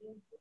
Thank you.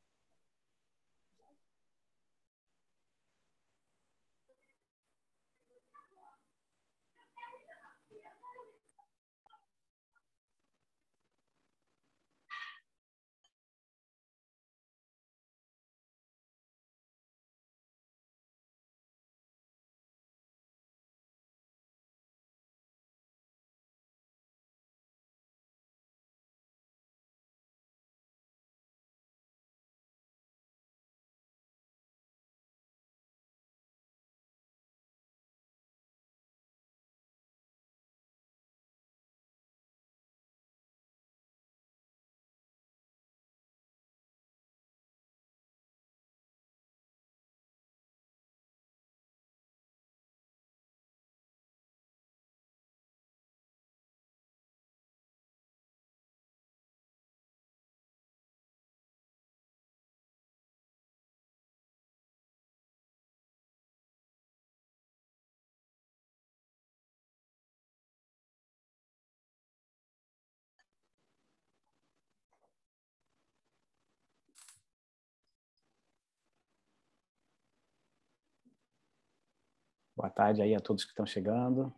Boa tarde aí a todos que estão chegando.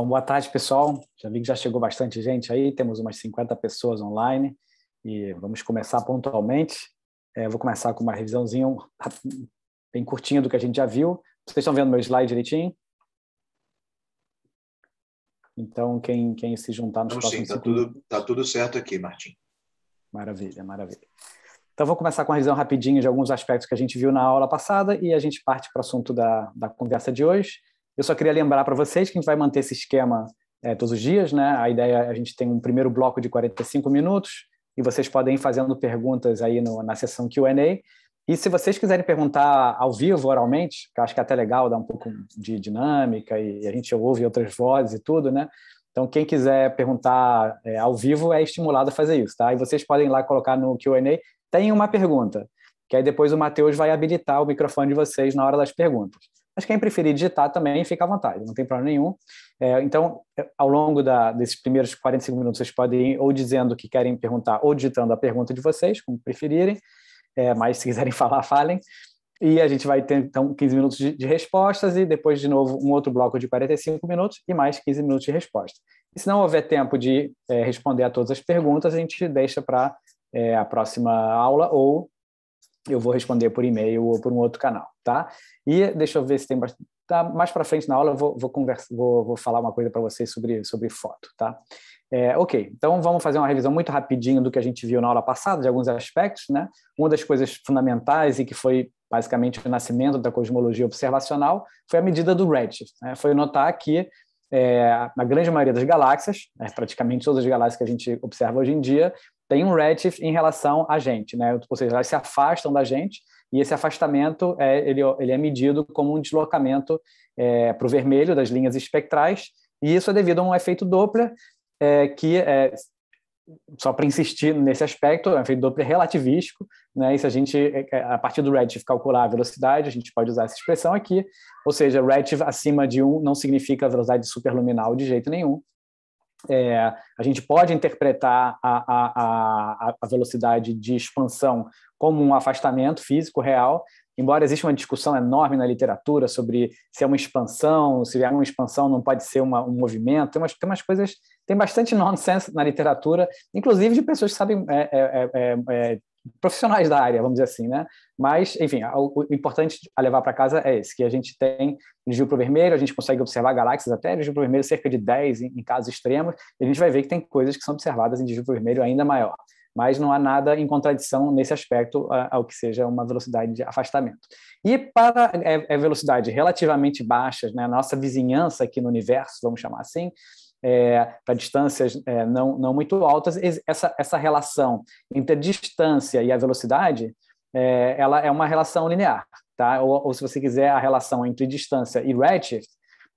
Bom, boa tarde, pessoal. Já vi que já chegou bastante gente aí, temos umas 50 pessoas online e vamos começar pontualmente. É, vou começar com uma revisãozinha bem curtinha do que a gente já viu. Vocês estão vendo meu slide direitinho? Então, quem, quem se juntar nos Não, próximos... Sim, está tudo, tá tudo certo aqui, Martim. Maravilha, maravilha. Então, vou começar com uma revisão rapidinha de alguns aspectos que a gente viu na aula passada e a gente parte para o assunto da, da conversa de hoje. Eu só queria lembrar para vocês que a gente vai manter esse esquema é, todos os dias, né? A ideia é a gente tem um primeiro bloco de 45 minutos e vocês podem ir fazendo perguntas aí no, na sessão Q&A. E se vocês quiserem perguntar ao vivo, oralmente, que eu acho que é até legal dar um pouco de dinâmica e a gente ouve outras vozes e tudo, né? Então, quem quiser perguntar é, ao vivo é estimulado a fazer isso, tá? E vocês podem ir lá colocar no Q&A, tem uma pergunta, que aí depois o Matheus vai habilitar o microfone de vocês na hora das perguntas. Mas quem preferir digitar também fica à vontade, não tem problema nenhum. É, então, é, ao longo da, desses primeiros 45 minutos, vocês podem ir ou dizendo que querem perguntar ou digitando a pergunta de vocês, como preferirem. É, mas se quiserem falar, falem. E a gente vai ter, então, 15 minutos de, de, respostas e depois, de novo, um outro bloco de 45 minutos e mais 15 minutos de resposta. E se não houver tempo de é, responder a todas as perguntas, a gente deixa para é, a próxima aula ou eu vou responder por e-mail ou por um outro canal, tá? E deixa eu ver se tem mais, tá, mais para frente na aula eu vou vou, conversa, vou, vou falar uma coisa para vocês sobre sobre foto, tá? É, ok, então vamos fazer uma revisão muito rapidinho do que a gente viu na aula passada, de alguns aspectos, né? Uma das coisas fundamentais e que foi basicamente o nascimento da cosmologia observacional foi a medida do Redshift. Né? Foi notar que é, a grande maioria das galáxias, né, praticamente todas as galáxias que a gente observa hoje em dia, tem um redshift em relação a gente, né? Tipo, ou seja, elas se afastam da gente e esse afastamento é, ele, ele é medido como um deslocamento é, para o vermelho das linhas espectrais e isso é devido a um efeito Doppler é, que é, só para insistir nesse aspecto, é um efeito Doppler relativístico, né? E se a gente, é, a partir do redshift, calcular a velocidade, a gente pode usar essa expressão aqui, ou seja, redshift acima de 1 não significa velocidade superluminal de jeito nenhum, é, a gente pode interpretar a, a, a, velocidade de expansão como um afastamento físico real, embora exista uma discussão enorme na literatura sobre se é uma expansão, se é uma expansão não pode ser uma, um movimento, tem umas, tem umas coisas, tem bastante nonsense na literatura, inclusive de pessoas que sabem é, é, é, é, é profissionais da área, vamos dizer assim, né? Mas, enfim, o, importante a levar para casa é esse, que a gente tem de para o vermelho, a gente consegue observar galáxias até de para o vermelho cerca de 10 em, casos extremos, e a gente vai ver que tem coisas que são observadas em dirigível para o vermelho ainda maior. Mas não há nada em contradição nesse aspecto ao que seja uma velocidade de afastamento. E para é, é velocidade relativamente baixas, né, nossa vizinhança aqui no universo, vamos chamar assim, é, para distâncias é, não, não muito altas, essa, essa relação entre a distância e a velocidade, é, ela é uma relação linear, tá? Ou, ou, se você quiser a relação entre distância e redshift,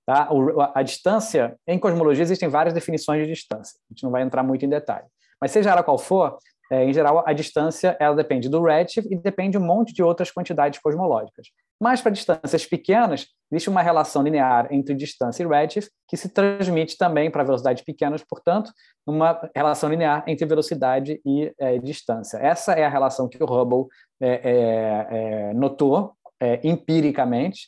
tá? O, a, a distância, em cosmologia existem várias definições de distância, a gente não vai entrar muito em detalhe. Mas seja ela qual for, é, em geral, a distância ela depende do redshift e depende de um monte de outras quantidades cosmológicas. Mas para distâncias pequenas, existe uma relação linear entre distância e redshift que se transmite também para velocidades pequenas, portanto, uma relação linear entre velocidade e é, distância. Essa é a relação que o Hubble é, é, é notou é, empiricamente.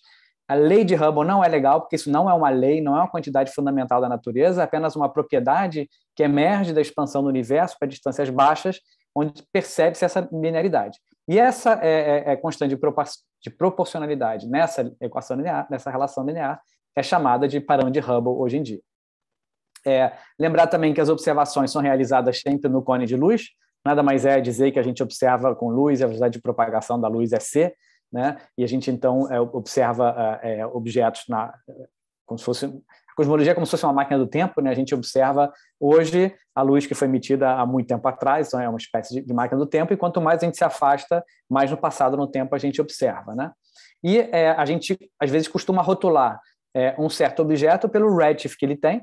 A lei de Hubble não é legal, porque isso não é uma lei, não é uma quantidade fundamental da natureza, é apenas uma propriedade que emerge da expansão do universo para distâncias baixas, onde percebe-se essa linearidade. E essa é, é, é constante de, propor de proporcionalidade nessa equação linear, nessa relação linear, é chamada de parâmetro de Hubble hoje em dia. É, lembrar também que as observações são realizadas sempre no cone de luz, nada mais é dizer que a gente observa com luz e a velocidade de propagação da luz é c, né? e a gente então é, observa é, é objetos na, como se fosse cosmologia é como se fosse uma máquina do tempo, né? a gente observa hoje a luz que foi emitida há muito tempo atrás, então é uma espécie de máquina do tempo, e quanto mais a gente se afasta, mais no passado, no tempo, a gente observa. Né? E é, a gente, às vezes, costuma rotular é, um certo objeto pelo redshift que ele tem,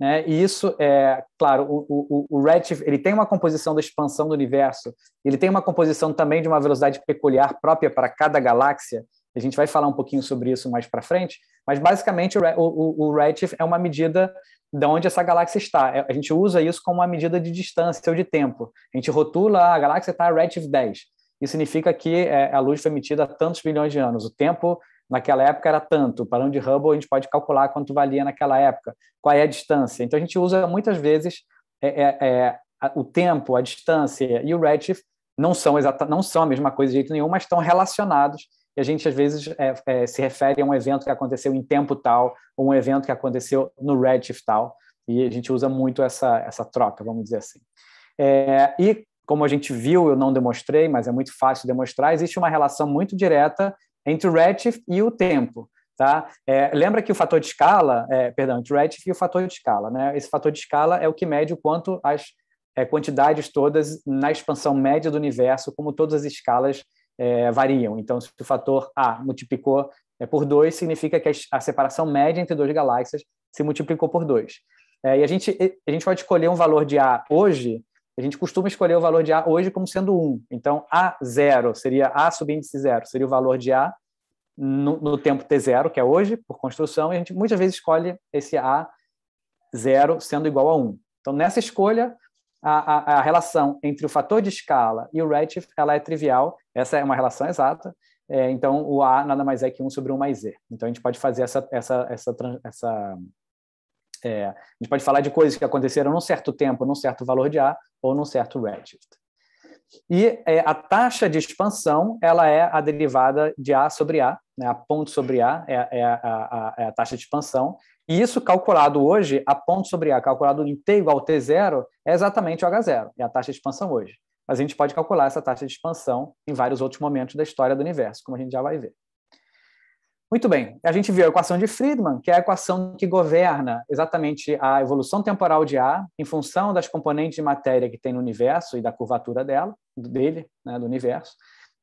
né? E isso é, claro, o, o, o redshift ele tem uma composição da expansão do universo, ele tem uma composição também de uma velocidade peculiar própria para cada galáxia. A gente vai falar um pouquinho sobre isso mais para frente, mas basicamente o, o, o redshift é uma medida de onde essa galáxia está. É, a gente usa isso como uma medida de distância ou de tempo. A gente rotula ah, a galáxia está a redshift 10. Isso significa que é, a luz foi emitida há tantos bilhões de anos. O tempo naquela época era tanto. para onde de Hubble a gente pode calcular quanto valia naquela época, qual é a distância. Então a gente usa muitas vezes é, é, é, o tempo, a distância e o redshift não são exata, não são a mesma coisa de jeito nenhum, mas estão relacionados e a gente às vezes é, é, se refere a um evento que aconteceu em tempo tal, ou um evento que aconteceu no Redshift tal, e a gente usa muito essa, essa troca, vamos dizer assim. É, e como a gente viu, eu não demonstrei, mas é muito fácil demonstrar, existe uma relação muito direta entre o Redshift e o tempo. Tá? É, lembra que o fator de escala, é, perdão, entre o Redshift e o fator de escala, né? Esse fator de escala é o que mede o quanto as é, quantidades todas na expansão média do universo, como todas as escalas é, variam. Então, se o fator A multiplicou é, por 2, significa que a separação média entre duas galáxias se multiplicou por 2. É, e a gente, a gente pode escolher um valor de A hoje, a gente costuma escolher o valor de A hoje como sendo 1. Então, A0 seria A subíndice 0, seria o valor de A no, no tempo T0, que é hoje, por construção, e a gente muitas vezes escolhe esse A0 sendo igual a 1. Então, nessa escolha, a, a, a, relação entre o fator de escala e o redshift ela é trivial, essa é uma relação exata, é, então o A nada mais é que 1 sobre 1 mais Z. Então a gente pode fazer essa, essa, essa, essa é, a gente pode falar de coisas que aconteceram num certo tempo, num certo valor de A ou num certo redshift. E é, a taxa de expansão ela é a derivada de A sobre A, né? a ponto sobre A é, é a, a, a, é taxa de expansão, e isso calculado hoje, a ponto sobre A calculado em T igual a T0, é exatamente o H0, é a taxa de expansão hoje. Mas a gente pode calcular essa taxa de expansão em vários outros momentos da história do universo, como a gente já vai ver. Muito bem, a gente viu a equação de Friedman, que é a equação que governa exatamente a evolução temporal de A em função das componentes de matéria que tem no universo e da curvatura dela, dele, né, do universo,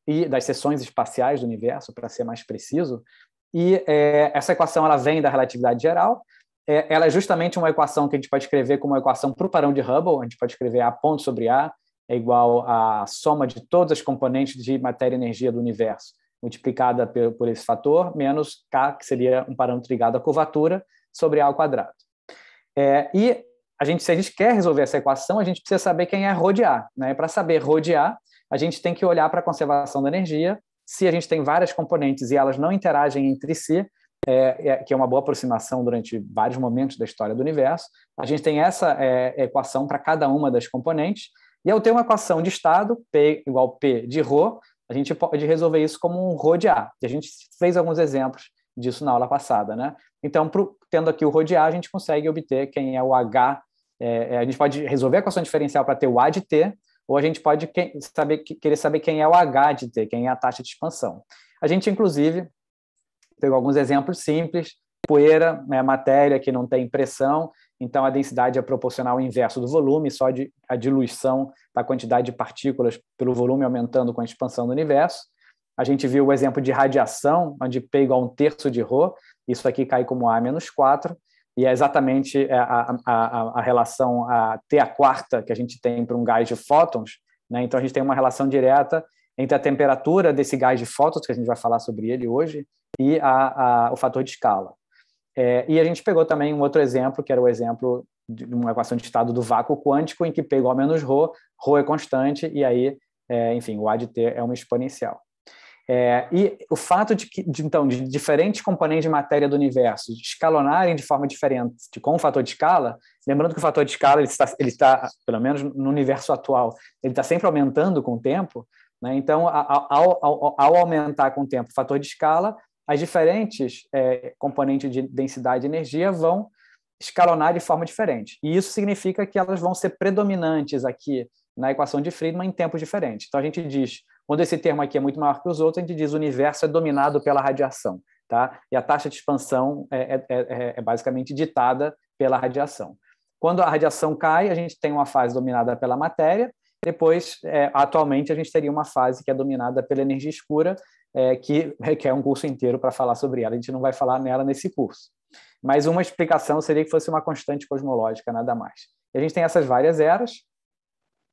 e das seções espaciais do universo, para ser mais preciso, e é, essa equação ela vem da relatividade geral. É, ela é justamente uma equação que a gente pode escrever como uma equação para o parâmetro de Hubble. A gente pode escrever A ponto sobre A é igual à soma de todas as componentes de matéria e energia do universo multiplicada por, por esse fator, menos K, que seria um parâmetro ligado à curvatura, sobre A ao quadrado. É, e a gente, se a gente quer resolver essa equação, a gente precisa saber quem é rho a, Né? Para saber rho a a gente tem que olhar para a conservação da energia se a gente tem várias componentes e elas não interagem entre si, é, é, que é uma boa aproximação durante vários momentos da história do universo, a gente tem essa é, equação para cada uma das componentes. E eu tenho uma equação de estado, P igual P de Rho, a gente pode resolver isso como um Rho de A. E a gente fez alguns exemplos disso na aula passada. Né? Então, pro, tendo aqui o Rho de A, a gente consegue obter quem é o H. É, é, a gente pode resolver a equação diferencial para ter o A de T, ou a gente pode que, saber, querer saber quem é o H de T, quem é a taxa de expansão. A gente, inclusive, pegou alguns exemplos simples, poeira é né, matéria que não tem pressão, então a densidade é proporcional ao inverso do volume, só de, a diluição da quantidade de partículas pelo volume aumentando com a expansão do universo. A gente viu o exemplo de radiação, onde P igual a um terço de Rho, isso aqui cai como A menos 4 e é exatamente é, a, a, a relação T a quarta que a gente tem para um gás de fótons. Né? Então, a gente tem uma relação direta entre a temperatura desse gás de fótons, que a gente vai falar sobre ele hoje, e a, o fator de escala. É, e a gente pegou também um outro exemplo, que era o exemplo de uma equação de estado do vácuo quântico, em que P igual a menos ρ, ρ é constante, e aí, é, enfim, o A de T é uma exponencial. É, e o fato de que, de, então, de diferentes componentes de matéria do universo escalonarem de forma diferente com o fator de escala, lembrando que o fator de escala ele está, ele está pelo menos no universo atual, ele está sempre aumentando com o tempo. Né? Então, ao, ao, ao, aumentar com o tempo o fator de escala, as diferentes é, componentes de densidade e energia vão escalonar de forma diferente. E isso significa que elas vão ser predominantes aqui na equação de Friedman em tempos diferentes. Então, a gente diz quando esse termo aqui é muito maior que os outros, a gente diz o universo é dominado pela radiação, tá? E a taxa de expansão é, é, é, é, é basicamente ditada pela radiação. Quando a radiação cai, a gente tem uma fase dominada pela matéria, depois, é, atualmente, a gente teria uma fase que é dominada pela energia escura, é, que requer um curso inteiro para falar sobre ela. A gente não vai falar nela nesse curso. Mas uma explicação seria que fosse uma constante cosmológica, nada mais. E a gente tem essas várias eras,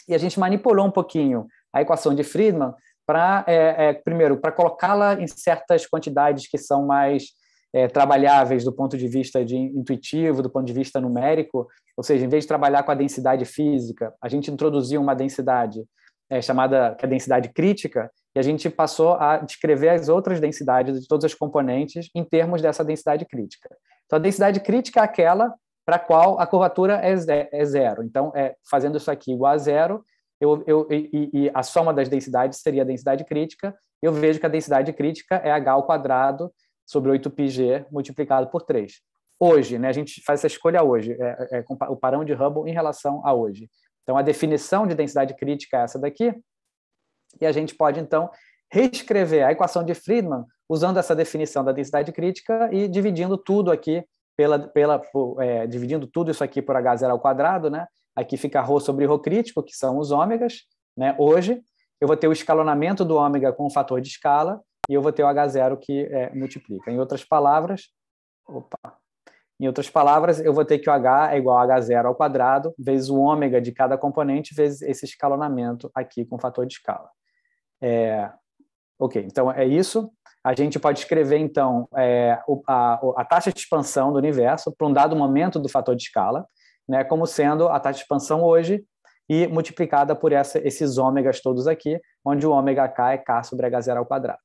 e a gente manipulou um pouquinho a equação de Friedman para, é, é, primeiro, para colocá-la em certas quantidades que são mais é, trabalháveis do ponto de vista de intuitivo, do ponto de vista numérico, ou seja, em vez de trabalhar com a densidade física, a gente introduziu uma densidade é, chamada que é a densidade crítica, e a gente passou a descrever as outras densidades de todas as componentes em termos dessa densidade crítica. Então, a densidade crítica é aquela para a qual a curvatura é, é, é zero. Então, é, fazendo isso aqui igual a zero, eu, eu, e, e, a soma das densidades seria a densidade crítica, eu vejo que a densidade crítica é h ao quadrado sobre 8πg multiplicado por 3. Hoje, né, a gente faz essa escolha hoje, é, é, o parão de Hubble em relação a hoje. Então, a definição de densidade crítica é essa daqui, e a gente pode, então, reescrever a equação de Friedman usando essa definição da densidade crítica e dividindo tudo aqui pela, pela é, dividindo tudo isso aqui por h0 ao quadrado, né? Aqui fica Rho sobre Rho crítico, que são os ômegas, né? Hoje, eu vou ter o escalonamento do ômega com o fator de escala e eu vou ter o H0 que é, multiplica. Em outras palavras, opa, em outras palavras, eu vou ter que o H é igual a H0 ao quadrado vezes o ômega de cada componente vezes esse escalonamento aqui com o fator de escala. É, ok, então é isso. A gente pode escrever, então, é, a, a taxa de expansão do universo para um dado momento do fator de escala né, como sendo a taxa de expansão hoje e multiplicada por essa, esses ômegas todos aqui, onde o ômega k é k sobre h0 ao quadrado.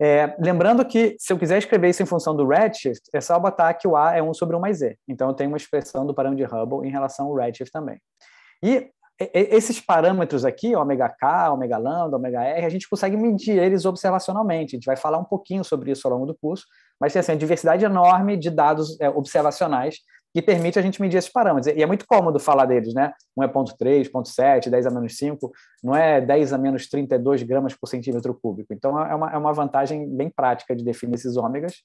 É, lembrando que, se eu quiser escrever isso em função do redshift, é só botar que o A é 1 sobre 1 mais E. Então, eu tenho uma expressão do parâmetro de Hubble em relação ao redshift também. E esses parâmetros aqui, ômega K, ômega lambda, ômega R, a gente consegue medir eles observacionalmente. A gente vai falar um pouquinho sobre isso ao longo do curso, mas tem assim, uma diversidade enorme de dados é, observacionais que permite a gente medir esses parâmetros. E é muito cômodo falar deles, né? 1,3, 0,7, 10 a menos 5, não é 10 a menos 32 gramas por centímetro cúbico. Então, é uma, é uma vantagem bem prática de definir esses ômegas.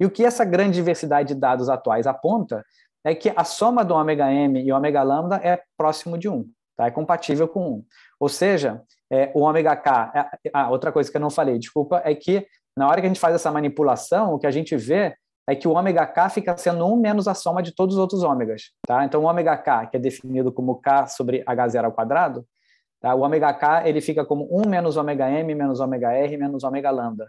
E o que essa grande diversidade de dados atuais aponta é que a soma do ômega M e ômega lambda é próximo de 1, tá? é compatível com 1. Ou seja, é, o ômega K. É, ah, outra coisa que eu não falei, desculpa, é que na hora que a gente faz essa manipulação, o que a gente vê é que o ômega K fica sendo 1 menos a soma de todos os outros ômegas. Tá? Então, o ômega K, que é definido como K sobre H0 ao quadrado, tá? o ômega K ele fica como 1 menos ômega M, menos ômega R, menos ômega lambda.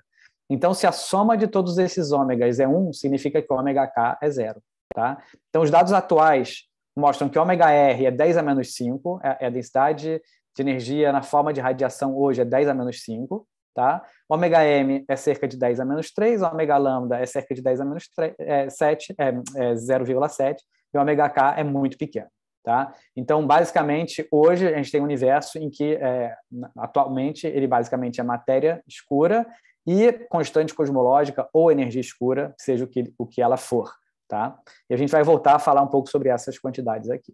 Então, se a soma de todos esses ômegas é 1, significa que o ômega K é zero. Tá? Então, os dados atuais mostram que ômega R é 10 a menos 5, é, é a densidade de energia na forma de radiação hoje é 10 a menos 5, Tá? Ômega M é cerca de 10 a menos 3, ômega lambda é cerca de 10 a menos 3, é, 7, é, é 0,7, e o ômega K é muito pequeno. Tá? Então, basicamente, hoje a gente tem um universo em que, é, atualmente, ele basicamente é matéria escura e constante cosmológica ou energia escura, seja o que, o que ela for. Tá? E a gente vai voltar a falar um pouco sobre essas quantidades aqui.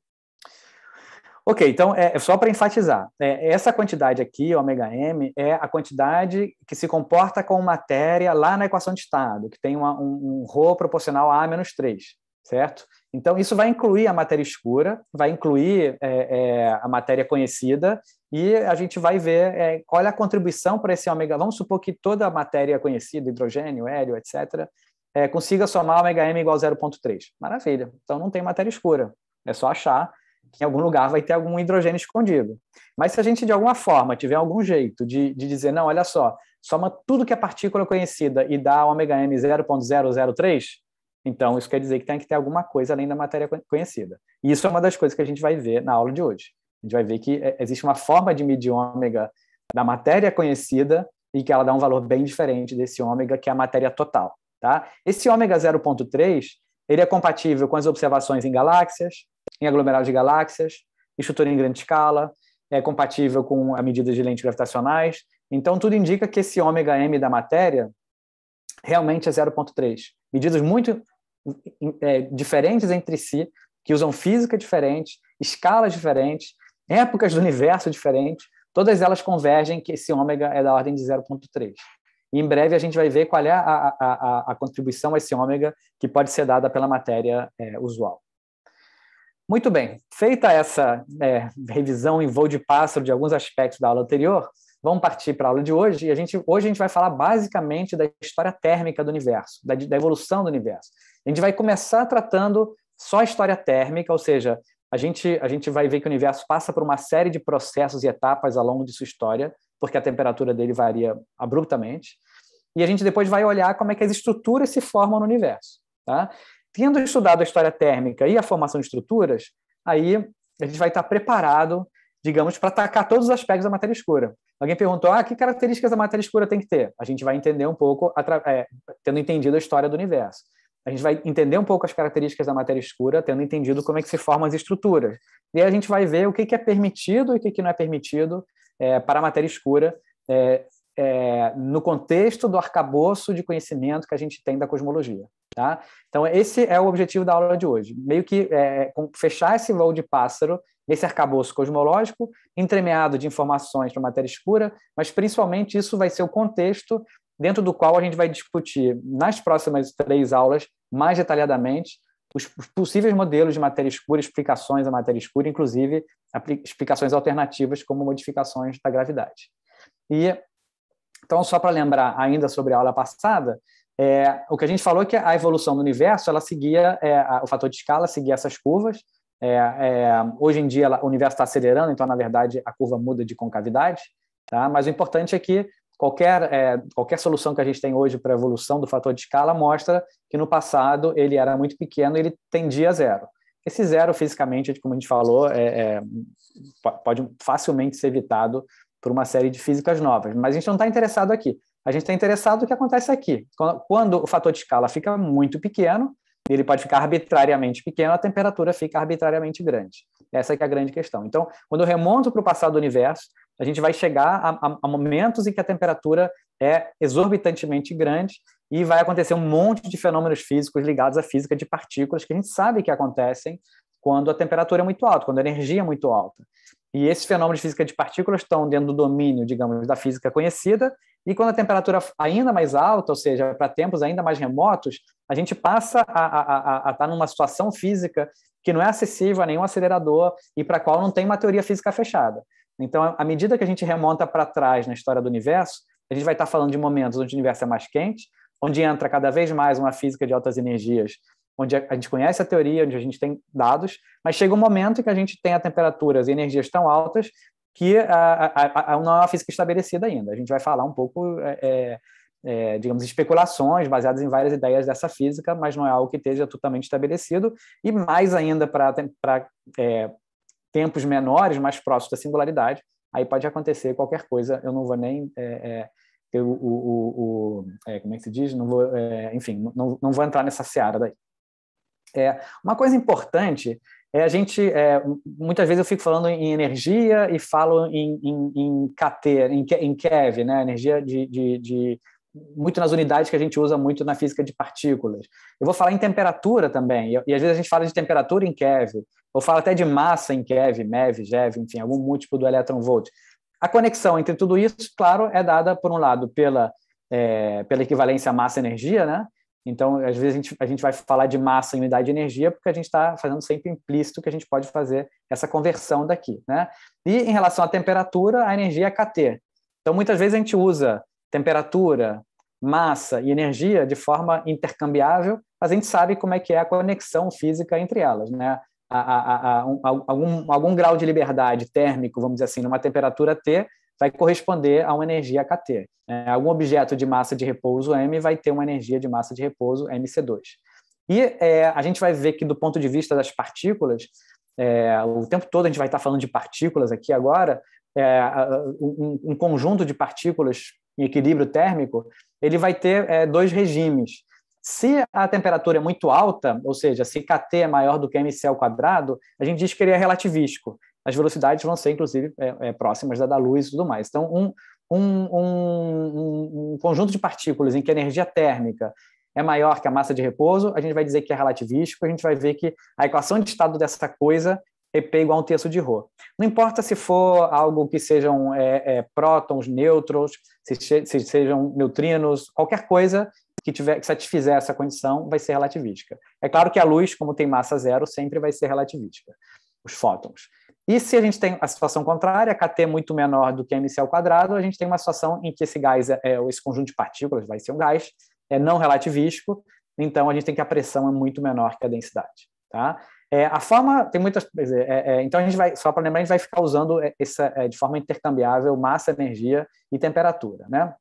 Ok, então é, é só para enfatizar, é, essa quantidade aqui, ômega m, é a quantidade que se comporta com matéria lá na equação de estado, que tem uma, um, um ρ proporcional a menos 3, certo? Então isso vai incluir a matéria escura, vai incluir é, é a matéria conhecida e a gente vai ver é, qual é a contribuição para esse ômega. Vamos supor que toda a matéria conhecida, hidrogênio, hélio, etc., consiga somar ômega m igual a 0,3. Maravilha. Então não tem matéria escura. É só achar em algum lugar vai ter algum hidrogênio escondido. Mas se a gente, de alguma forma, tiver algum jeito de, de dizer, não, olha só, soma tudo que é partícula conhecida e dá ômega M 0.003, então isso quer dizer que tem que ter alguma coisa além da matéria conhecida. E isso é uma das coisas que a gente vai ver na aula de hoje. A gente vai ver que é, existe uma forma de medir ômega da matéria conhecida e que ela dá um valor bem diferente desse ômega, que é a matéria total. Tá? Esse ômega 0.3 ele é compatível com as observações em galáxias, em aglomerados de galáxias, estrutura em grande escala, é compatível com a medida de lentes gravitacionais. Então, tudo indica que esse ômega M da matéria realmente é 0,3. Medidas muito é, diferentes entre si, que usam física diferente, escalas diferentes, épocas do universo diferentes, todas elas convergem que esse ômega é da ordem de 0,3. E em breve a gente vai ver qual é a, a, a, a contribuição a esse ômega que pode ser dada pela matéria é, usual. Muito bem, feita essa é, revisão em voo de pássaro de alguns aspectos da aula anterior, vamos partir para a aula de hoje. E a gente, hoje a gente vai falar basicamente da história térmica do universo, da, da evolução do universo. A gente vai começar tratando só a história térmica, ou seja, a gente, a gente vai ver que o universo passa por uma série de processos e etapas ao longo de sua história, porque a temperatura dele varia abruptamente. E a gente depois vai olhar como é que as estruturas se formam no universo. Tá? Tendo estudado a história térmica e a formação de estruturas, aí a gente vai estar preparado, digamos, para atacar todos os aspectos da matéria escura. Alguém perguntou, ah, que características a matéria escura tem que ter? A gente vai entender um pouco, é, tendo entendido a história do universo a gente vai entender um pouco as características da matéria escura, tendo entendido como é que se formam as estruturas. E aí a gente vai ver o que, é permitido e o que, não é permitido é, para a matéria escura é, é, no contexto do arcabouço de conhecimento que a gente tem da cosmologia. Tá? Então, esse é o objetivo da aula de hoje. Meio que é, fechar esse voo de pássaro, esse arcabouço cosmológico, entremeado de informações para matéria escura, mas principalmente isso vai ser o contexto dentro do qual a gente vai discutir nas próximas três aulas, mais detalhadamente, os possíveis modelos de matéria escura, explicações à matéria escura, inclusive explicações alternativas como modificações da gravidade. E então, só para lembrar ainda sobre a aula passada, é, o que a gente falou é que a evolução do universo ela seguia é, a, o fator de escala seguia essas curvas. É, é hoje em dia ela, o universo está acelerando, então na verdade a curva muda de concavidade. Tá? Mas o importante é que qualquer, é, qualquer solução que a gente tem hoje para a evolução do fator de escala mostra que no passado ele era muito pequeno e ele tendia a zero. Esse zero, fisicamente, como a gente falou, é, é, pode facilmente ser evitado por uma série de físicas novas, mas a gente não está interessado aqui. A gente está interessado no que acontece aqui. Quando, o fator de escala fica muito pequeno, ele pode ficar arbitrariamente pequeno, a temperatura fica arbitrariamente grande. Essa é, é a grande questão. Então, quando eu remonto para o passado do universo, a gente vai chegar a, a, momentos em que a temperatura é exorbitantemente grande e vai acontecer um monte de fenômenos físicos ligados à física de partículas que a gente sabe que acontecem quando a temperatura é muito alta, quando a energia é muito alta. E esses fenômenos de física de partículas estão dentro do domínio, digamos, da física conhecida, e quando a temperatura ainda mais alta, ou seja, para tempos ainda mais remotos, a gente passa a estar numa situação física que não é acessível a nenhum acelerador e para a qual não tem uma teoria física fechada. Então, à medida que a gente remonta para trás na história do universo, a gente vai estar tá falando de momentos onde o universo é mais quente, onde entra cada vez mais uma física de altas energias, onde a gente conhece a teoria, onde a gente tem dados, mas chega um momento em que a gente tem a temperaturas e energias tão altas que a, a, a, não é uma física estabelecida ainda. A gente vai falar um pouco, é, é, é, digamos, especulações baseadas em várias ideias dessa física, mas não é algo que esteja totalmente estabelecido. E mais ainda para tempos menores, mais próximos da singularidade, aí pode acontecer qualquer coisa, eu não vou nem é, é, ter o, o, o é, como é que se diz? Não vou, é, enfim, não, não vou entrar nessa seara daí. É, uma coisa importante é a gente, é, muitas vezes eu fico falando em energia e falo em, em, em KT, em, em KEV, né? energia de, de, de muito nas unidades que a gente usa muito na física de partículas. Eu vou falar em temperatura também, e, e às vezes a gente fala de temperatura em Kev, ou fala até de massa em Kev, MEV, GeV, enfim, algum múltiplo do elétron-volt. A conexão entre tudo isso, claro, é dada, por um lado, pela, é, pela equivalência massa-energia, né? Então, às vezes, a gente, a gente vai falar de massa em unidade de energia, porque a gente está fazendo sempre implícito que a gente pode fazer essa conversão daqui. Né? E em relação à temperatura, a energia é KT. Então, muitas vezes a gente usa temperatura, massa e energia de forma intercambiável, a gente sabe como é que é a conexão física entre elas, né? A, a, a, algum, algum grau de liberdade térmico, vamos dizer assim, numa temperatura T, vai corresponder a uma energia KT. Né? Algum objeto de massa de repouso M vai ter uma energia de massa de repouso MC2. E é, a gente vai ver que, do ponto de vista das partículas, é, o tempo todo a gente vai estar falando de partículas aqui agora, é, um, um, conjunto de partículas em equilíbrio térmico, ele vai ter é, dois regimes. Se a temperatura é muito alta, ou seja, se KT é maior do que MC ao quadrado, a gente diz que ele é relativístico. As velocidades vão ser, inclusive, é, é próximas da da luz e tudo mais. Então, um, um, um, um conjunto de partículas em que a energia térmica é maior que a massa de repouso, a gente vai dizer que é relativístico, a gente vai ver que a equação de estado dessa coisa EP igual a um terço de Rho. Não importa se for algo que sejam é, é, prótons, nêutrons, se, se, sejam neutrinos, qualquer coisa que, tiver, que satisfizer essa condição vai ser relativística. É claro que a luz, como tem massa zero, sempre vai ser relativística, os fótons. E se a gente tem a situação contrária, KT muito menor do que MC ao quadrado, a gente tem uma situação em que esse gás, é, é, esse conjunto de partículas, vai ser um gás, é não relativístico, então a gente tem que a pressão é muito menor que a densidade. Tá? É, a forma tem muitas. É, é, então a gente vai só para lembrar a gente vai ficar usando é, essa é, de forma intercambiável massa, energia e temperatura, né?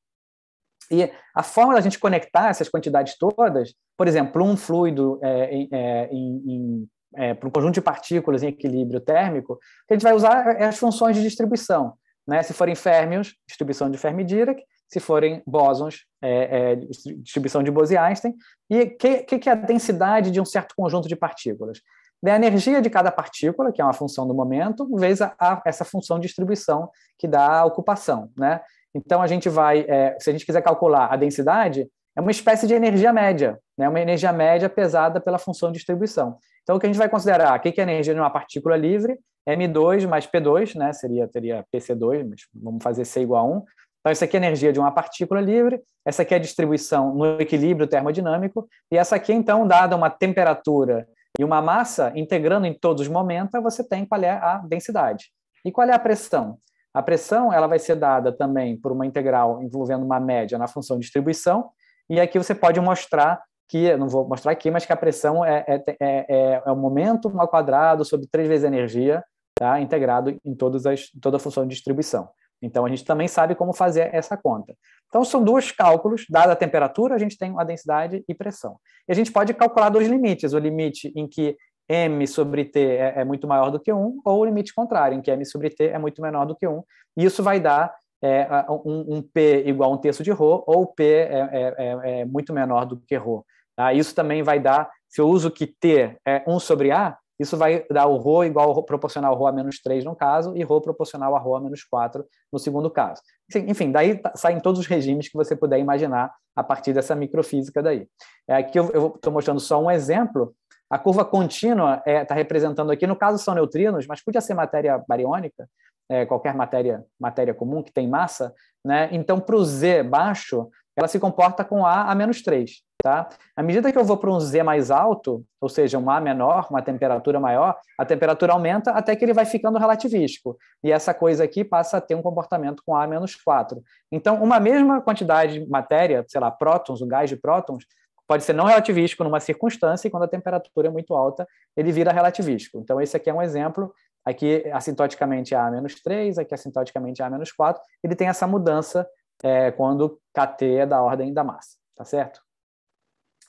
E a forma da gente conectar essas quantidades todas, por exemplo, um fluido é, em, em é, para um conjunto de partículas em equilíbrio térmico, a gente vai usar as funções de distribuição. Né? Se forem férmions, distribuição de Fermi-Dirac, se forem bósons, é, é, distribuição de Bose-Einstein, e o que, que, é a densidade de um certo conjunto de partículas da energia de cada partícula, que é uma função do momento, vezes a, a, essa função de distribuição que dá a ocupação. Né? Então, a gente vai, é, se a gente quiser calcular a densidade, é uma espécie de energia média, né? uma energia média pesada pela função de distribuição. Então, o que a gente vai considerar? O que é a energia de uma partícula livre? M2 mais P2, né? seria, teria PC2, mas vamos fazer C igual a 1. Então, isso aqui é a energia de uma partícula livre, essa aqui é a distribuição no equilíbrio termodinâmico, e essa aqui, então, dada uma temperatura e uma massa, integrando em todos os momentos, você tem qual é a densidade. E qual é a pressão? A pressão ela vai ser dada também por uma integral envolvendo uma média na função distribuição, e aqui você pode mostrar que, não vou mostrar aqui, mas que a pressão é, é, é, é, é o momento ao quadrado sobre 3 vezes a energia, tá? integrado em, todas as, em toda a função de distribuição. Então, a gente também sabe como fazer essa conta. Então, são dois cálculos. Dada a temperatura, a gente tem a densidade e pressão. E a gente pode calcular dois limites. O limite em que m sobre t é, é muito maior do que 1, ou o limite contrário, em que m sobre t é muito menor do que 1. E isso vai dar é, um, um, p igual a um terço de ρ, ou p é é, é, é muito menor do que ρ. Tá? Isso também vai dar, se eu uso que t é 1 sobre a, isso vai dar o ρ igual proporcional rho ρ a menos 3 no caso e ρ proporcional a ρ a menos 4 no segundo caso. Enfim, daí tá, saem todos os regimes que você puder imaginar a partir dessa microfísica daí. É, aqui eu estou mostrando só um exemplo. A curva contínua está é, tá representando aqui, no caso são neutrinos, mas podia ser matéria bariônica, é, qualquer matéria, matéria comum que tem massa. Né? Então, para o Z baixo, ela se comporta com A a menos 3. Tá? À medida que eu vou para um Z mais alto, ou seja, um A menor, uma temperatura maior, a temperatura aumenta até que ele vai ficando relativístico. E essa coisa aqui passa a ter um comportamento com A menos 4. Então, uma mesma quantidade de matéria, sei lá, prótons, um gás de prótons, pode ser não relativístico numa circunstância e quando a temperatura é muito alta, ele vira relativístico. Então, esse aqui é um exemplo. Aqui, assintoticamente, é A menos 3, aqui, assintoticamente, é A menos 4. Ele tem essa mudança é, quando KT é da ordem da massa, tá certo?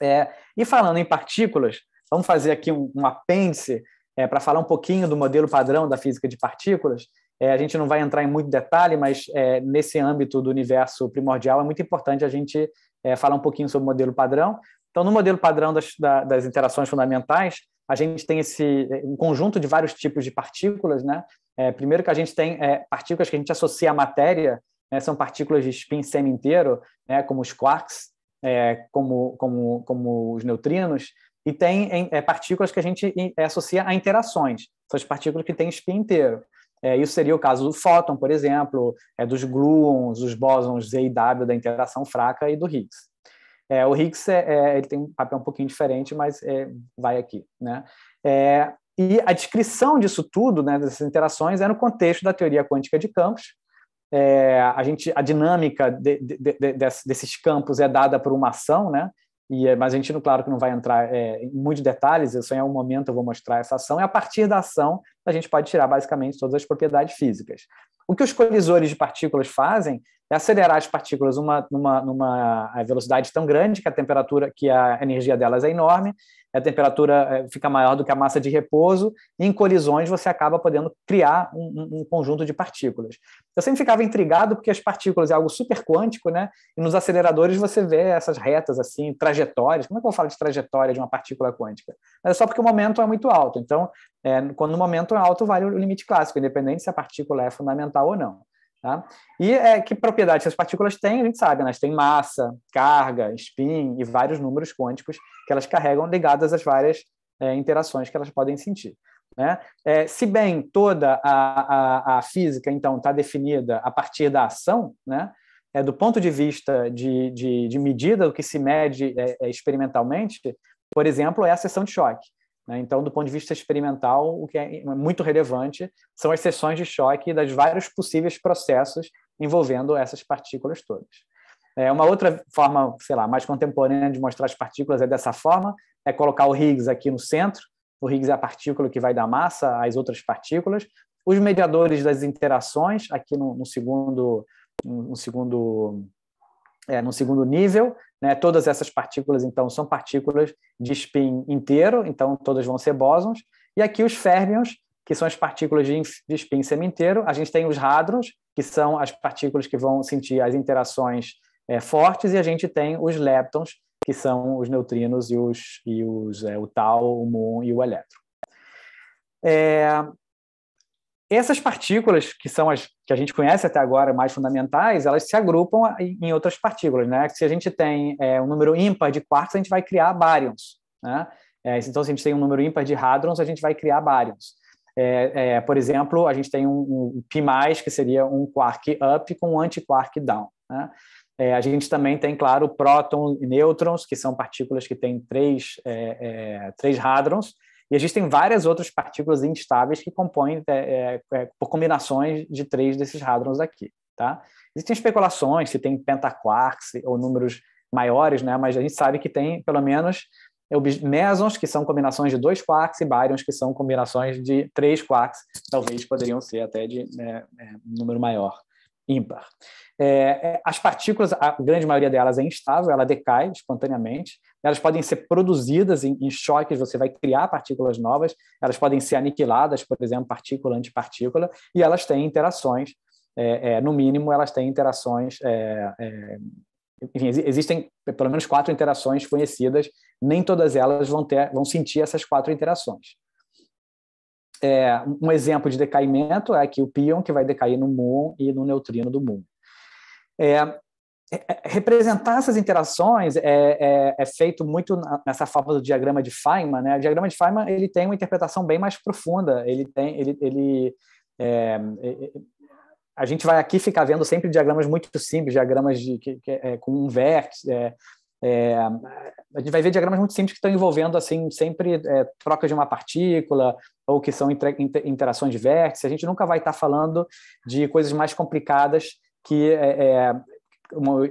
É, e falando em partículas, vamos fazer aqui um, um apêndice é, para falar um pouquinho do modelo padrão da física de partículas. É, a gente não vai entrar em muito detalhe, mas é, nesse âmbito do universo primordial é muito importante a gente é, falar um pouquinho sobre o modelo padrão. Então, no modelo padrão das, da, das interações fundamentais, a gente tem esse um conjunto de vários tipos de partículas, né? É, primeiro que a gente tem é, partículas que a gente associa à matéria, né? são partículas de spin semi-inteiro, né? como os quarks, é, como, como, como os neutrinos, e tem é, partículas que a gente é, associa a interações, são as partículas que têm spin inteiro. É, isso seria o caso do fóton, por exemplo, é, dos gluons, dos bósons Z e W da interação fraca e do Higgs. É, o Higgs é, é, ele tem um papel um pouquinho diferente, mas vai aqui. Né? e a descrição disso tudo, né, dessas interações, é no contexto da teoria quântica de campos, é, a gente a dinâmica de, de, de, desses campos é dada por uma ação, né? E, é, mas a gente, claro que não vai entrar é, em muitos detalhes, só em um momento eu vou mostrar essa ação, e a partir da ação a gente pode tirar basicamente todas as propriedades físicas. O que os colisores de partículas fazem é acelerar as partículas numa, numa, numa é, velocidade tão grande que a temperatura, que a energia delas é enorme, a temperatura eh, fica maior do que a massa de repouso, e em colisões você acaba podendo criar um, um conjunto de partículas. Eu sempre ficava intrigado porque as partículas é algo super quântico, né? E nos aceleradores você vê essas retas assim, trajetórias. Como é que eu falo de trajetória de uma partícula quântica? É só porque o momento é muito alto. Então, é, quando o momento é alto, vale o limite clássico, independente se a partícula é fundamental ou não. Tá? E é, que propriedade essas partículas têm, a gente sabe, né? elas têm massa, carga, spin e vários números quânticos que elas carregam ligadas às várias é, interações que elas podem sentir. Né? É, se bem toda a, a, a física, então, está definida a partir da ação, né? é, do ponto de vista de, de, de medida, do que se mede é, é, experimentalmente, por exemplo, é a seção de choque. Né? Então, do ponto de vista experimental, o que é muito relevante são as sessões de choque das vários possíveis processos envolvendo essas partículas todas. É uma outra forma, sei lá, mais contemporânea de mostrar as partículas é dessa forma, é colocar o Higgs aqui no centro. O Higgs é a partícula que vai dar massa às outras partículas. Os mediadores das interações, aqui no, no segundo, no segundo é, no segundo nível. Né? Todas essas partículas, então, são partículas de spin inteiro, então todas vão ser bósons. E aqui os férmions, que são as partículas de, spin semi-inteiro. A gente tem os hadrons, que são as partículas que vão sentir as interações é, fortes, e a gente tem os leptons, que são os neutrinos e, os, e os, é, o tau, o muon e o elétron. É, essas partículas, que são as que a gente conhece até agora mais fundamentais, elas se agrupam em outras partículas. Né? Se a gente tem é, um número ímpar de quarks, a gente vai criar baryons. Né? É, então, se a gente tem um número ímpar de hadrons, a gente vai criar baryons. É, é por exemplo, a gente tem um, um π+, que seria um quark up com um antiquark down. Né? É, a gente também tem, claro, prótons e nêutrons, que são partículas que têm três, é, é, três hadrons, e existem várias outras partículas instáveis que compõem, é, é, é, por combinações de três desses hadrons aqui. Tá? Existem especulações se tem pentaquarks ou números maiores, né? mas a gente sabe que tem, pelo menos, mesons, que são combinações de dois quarks, e baryons, que são combinações de três quarks, talvez poderiam ser até de né, é, número maior, ímpar. É, é, as partículas, a grande maioria delas é instável, ela decai espontaneamente, elas podem ser produzidas em, em choques, você vai criar partículas novas, elas podem ser aniquiladas, por exemplo, partícula, antipartícula, e elas têm interações, é, é, no mínimo, elas têm interações. É, é enfim, existem pelo menos quatro interações conhecidas, nem todas elas vão, ter, vão sentir essas quatro interações. É, um exemplo de decaimento é aqui o pion, que vai decair no muon e no neutrino do muon. É, é, é, representar essas interações é, é, é, feito muito nessa forma do diagrama de Feynman. Né? O diagrama de Feynman ele tem uma interpretação bem mais profunda. Ele tem, ele, ele é, é a gente vai aqui ficar vendo sempre diagramas muito simples, diagramas de, que, que, com um vértice. a gente vai ver diagramas muito simples que estão envolvendo assim sempre troca de uma partícula ou que são inter, inter, interações de vértices. A gente nunca vai estar falando de coisas mais complicadas que é,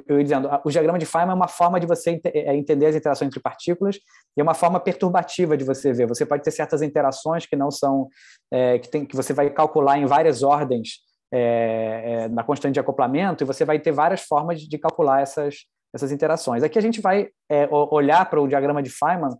eu ia dizendo, o diagrama de Feynman é uma forma de você é, é entender as interações entre partículas e é uma forma perturbativa de você ver. Você pode ter certas interações que não são, é, que, tem, que você vai calcular em várias ordens é, é, na constante de acoplamento e você vai ter várias formas de calcular essas, essas interações. Aqui a gente vai é, olhar para o diagrama de Feynman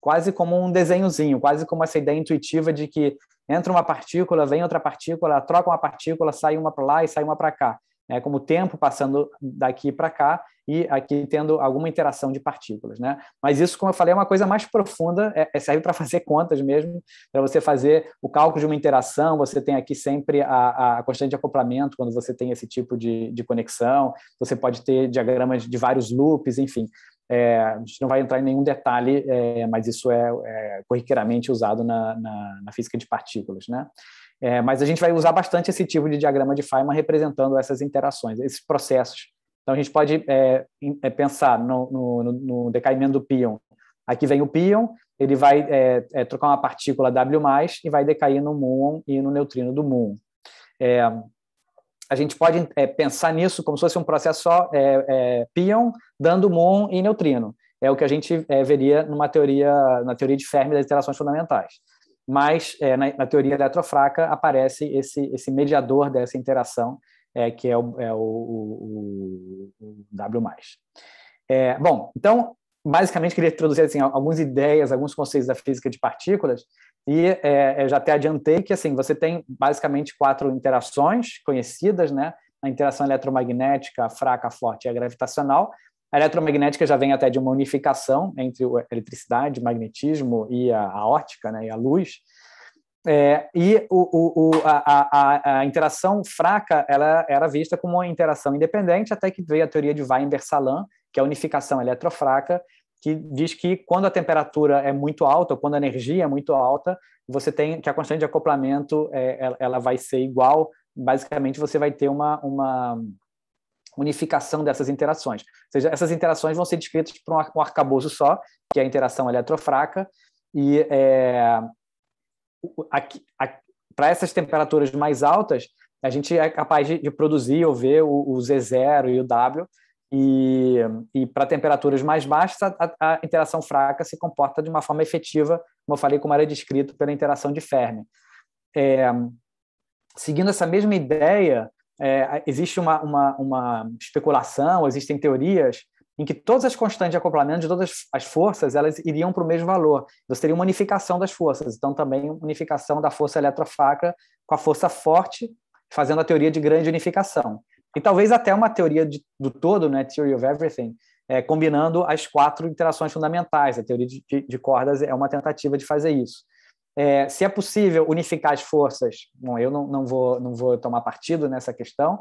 quase como um desenhozinho, quase como essa ideia intuitiva de que entra uma partícula, vem outra partícula, troca uma partícula, sai uma para lá e sai uma para cá né, como o tempo passando daqui para cá e aqui tendo alguma interação de partículas. Né? Mas isso, como eu falei, é uma coisa mais profunda, é, é serve para fazer contas mesmo, para você fazer o cálculo de uma interação, você tem aqui sempre a, a constante de acoplamento quando você tem esse tipo de, de conexão, você pode ter diagramas de vários loops, enfim. É, a gente não vai entrar em nenhum detalhe, é, mas isso é, é corriqueiramente usado na, na, na física de partículas. Né? É, mas a gente vai usar bastante esse tipo de diagrama de Feynman representando essas interações, esses processos. Então, a gente pode é, é pensar no, no, no, decaimento do pion. Aqui vem o pion, ele vai é, é, trocar uma partícula W+, e vai decair no muon e no neutrino do muon. É, a gente pode pensar nisso como se fosse um processo só pion dando muon e neutrino. É o que a gente veria numa teoria, na teoria de Fermi das interações fundamentais mas é, na, na, teoria eletrofraca aparece esse, esse mediador dessa interação, é, que é o, é o, o, o W+. É, bom, então, basicamente, queria introduzir assim, algumas ideias, alguns conceitos da física de partículas, e é, é, já até adiantei que assim você tem basicamente quatro interações conhecidas, né? a interação eletromagnética, a fraca, a forte e a gravitacional, a eletromagnética já vem até de uma unificação entre a eletricidade, magnetismo e a, a ótica, né, e a luz. É, e o, o, a, a, a, interação fraca ela era vista como uma interação independente, até que veio a teoria de weinberg salam que é a unificação eletrofraca, que diz que quando a temperatura é muito alta, ou quando a energia é muito alta, você tem que a constante de acoplamento é, ela, vai ser igual. Basicamente, você vai ter uma, uma unificação dessas interações. Ou seja, essas interações vão ser descritas por um, arcabouço só, que é a interação eletrofraca, e é, para essas temperaturas mais altas, a gente é capaz de, de produzir ou ver o, o, Z0 e o W, e, e para temperaturas mais baixas, a, a, interação fraca se comporta de uma forma efetiva, como eu falei, como era descrito pela interação de Fermi. É, seguindo essa mesma ideia, é, existe uma, uma, uma especulação, existem teorias em que todas as constantes de acoplamento de todas as forças elas iriam para o mesmo valor. Você então, teria uma unificação das forças, então também unificação da força eletrofraca com a força forte, fazendo a teoria de grande unificação. E talvez até uma teoria de, do todo, né, Theory of Everything, é, combinando as quatro interações fundamentais. A teoria de, de, de cordas é uma tentativa de fazer isso. É, se é possível unificar as forças, bom, eu não, não, vou, não vou tomar partido nessa questão.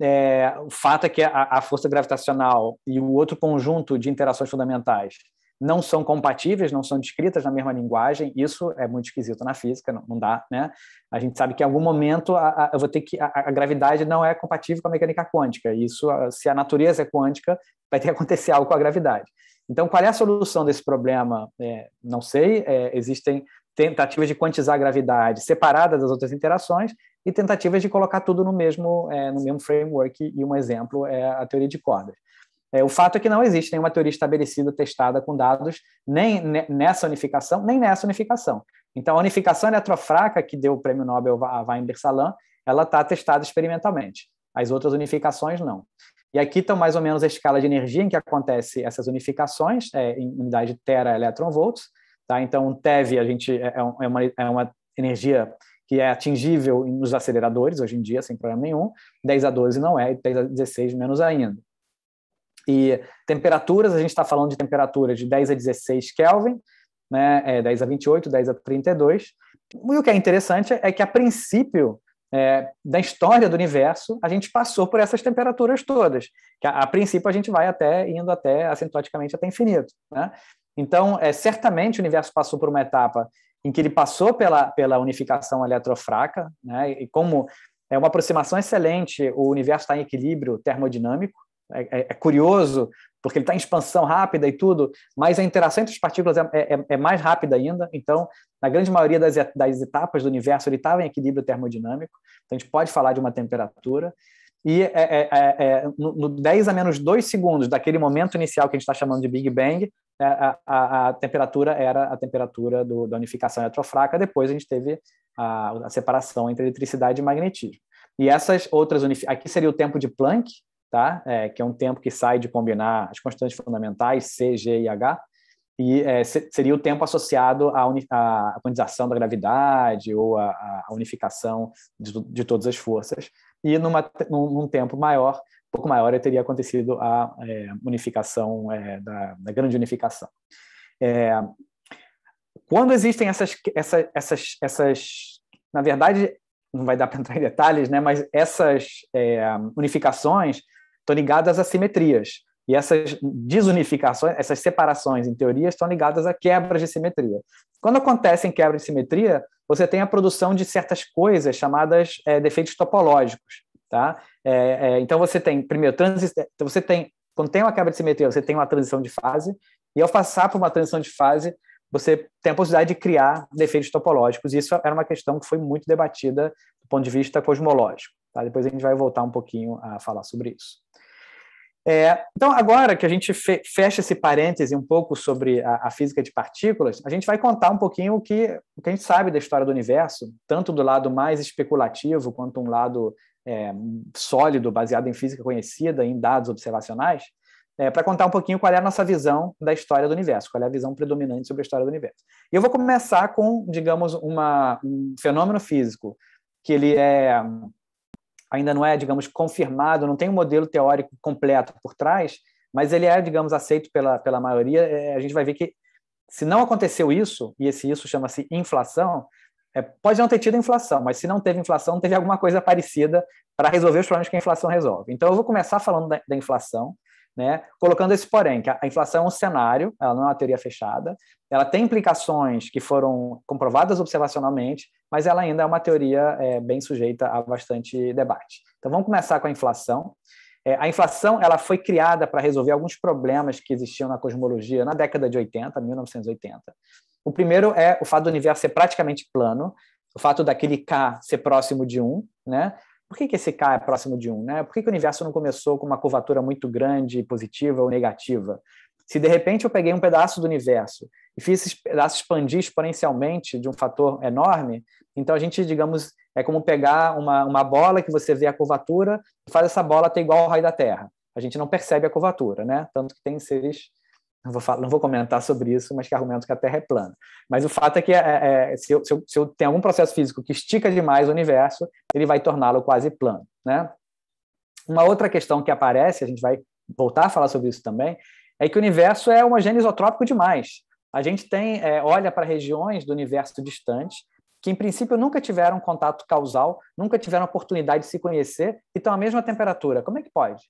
É, o fato é que a, a, força gravitacional e o outro conjunto de interações fundamentais não são compatíveis, não são descritas na mesma linguagem. Isso é muito esquisito na física, não, não dá, né? A gente sabe que em algum momento a, a eu vou ter que a, a, gravidade não é compatível com a mecânica quântica. Isso, se a natureza é quântica, vai ter que acontecer algo com a gravidade. Então, qual é a solução desse problema? É, não sei. É, existem tentativas de quantizar a gravidade separada das outras interações e tentativas de colocar tudo no mesmo, é, no mesmo framework, e um exemplo é a teoria de cordas. É, o fato é que não existe nenhuma teoria estabelecida, testada com dados, nem nessa unificação, nem nessa unificação. Então, a unificação eletrofraca, que deu o prêmio Nobel a weinberg Salam, ela está testada experimentalmente. As outras unificações, não. E aqui estão mais ou menos a escala de energia em que acontece essas unificações, é, em unidade tera-electron-volts, Tá? Então, o TEV a gente, é, é, é, uma, é uma energia que é atingível nos aceleradores hoje em dia, sem problema nenhum. 10 a 12 não é, 10 a 16 menos ainda. E temperaturas, a gente está falando de temperaturas de 10 a 16 Kelvin, né, é 10 a 28, 10 a 32. E o que é interessante é que, a princípio é, da história do universo, a gente passou por essas temperaturas todas. A, a, princípio, a gente vai até indo até acentuaticamente até infinito. Né? Então, é, certamente o universo passou por uma etapa em que ele passou pela, pela unificação eletrofraca, né? e como é uma aproximação excelente, o universo está em equilíbrio termodinâmico, é, é, é curioso, porque ele está em expansão rápida e tudo, mas a interação entre as partículas é, é, é, é mais rápida ainda, então, na grande maioria das, das etapas do universo, ele estava em equilíbrio termodinâmico, então a gente pode falar de uma temperatura, e é, é, é, é no, no 10 a menos 2 segundos daquele momento inicial que a gente está chamando de Big Bang, né, a, a, a, temperatura era a temperatura do, da unificação eletrofraca, depois a gente teve a, a, separação entre eletricidade e magnetismo. E essas outras aqui seria o tempo de Planck, tá? É, que é um tempo que sai de combinar as constantes fundamentais C, G e H, e é, seria o tempo associado à, uni, à quantização da gravidade ou à, à unificação de, de, todas as forças. E numa, num, num tempo maior pouco maior teria acontecido a é, unificação, é, da, da, grande unificação. É, quando existem essas, essa, essas, essas, na verdade, não vai dar para entrar em detalhes, né, mas essas é, unificações estão ligadas a simetrias. E essas desunificações, essas separações, em teoria, estão ligadas a quebras de simetria. Quando acontecem quebras de simetria, você tem a produção de certas coisas chamadas é, defeitos topológicos. Tá? É, é, então você tem, primeiro, então você tem, quando tem uma quebra de simetria, você tem uma transição de fase, e ao passar por uma transição de fase, você tem a possibilidade de criar defeitos topológicos, e isso é, era uma questão que foi muito debatida do ponto de vista cosmológico. Tá? Depois a gente vai voltar um pouquinho a falar sobre isso. É, então, agora que a gente fe fecha esse parêntese um pouco sobre a, a, física de partículas, a gente vai contar um pouquinho o que, o que a gente sabe da história do universo, tanto do lado mais especulativo quanto um lado é, sólido, baseado em física conhecida, em dados observacionais, é, para contar um pouquinho qual é a nossa visão da história do universo, qual é a visão predominante sobre a história do universo. E eu vou começar com, digamos, uma, um fenômeno físico que ele é ainda não é, digamos, confirmado, não tem um modelo teórico completo por trás, mas ele é, digamos, aceito pela, pela maioria. É, a gente vai ver que se não aconteceu isso, e esse isso chama-se inflação, é, pode não ter tido inflação, mas se não teve inflação, teve alguma coisa parecida para resolver os problemas que a inflação resolve. Então, eu vou começar falando da, da inflação, né, colocando esse porém, que a, a inflação é um cenário, ela não é uma teoria fechada, ela tem implicações que foram comprovadas observacionalmente, mas ela ainda é uma teoria é, bem sujeita a bastante debate. Então, vamos começar com a inflação. É, a inflação ela foi criada para resolver alguns problemas que existiam na cosmologia na década de 80, 1980. O primeiro é o fato do universo ser praticamente plano, o fato daquele K ser próximo de 1, né? Por que, que esse K é próximo de 1, né? Por que, que o universo não começou com uma curvatura muito grande, positiva ou negativa? Se de repente eu peguei um pedaço do universo e fiz esse pedaço expandir exponencialmente de um fator enorme, então a gente, digamos, é como pegar uma, uma bola que você vê a curvatura e faz essa bola ter igual ao raio da Terra. A gente não percebe a curvatura, né? Tanto que tem seres não vou, falar, não vou comentar sobre isso, mas que é argumento que a Terra é plana. Mas o fato é que é, é, se, eu, se, eu, se, eu, tenho algum processo físico que estica demais o universo, ele vai torná-lo quase plano. Né? Uma outra questão que aparece, a gente vai voltar a falar sobre isso também, é que o universo é homogêneo isotrópico demais. A gente tem é, olha para regiões do universo distantes que, em princípio, nunca tiveram contato causal, nunca tiveram oportunidade de se conhecer e estão à mesma temperatura. Como é que pode?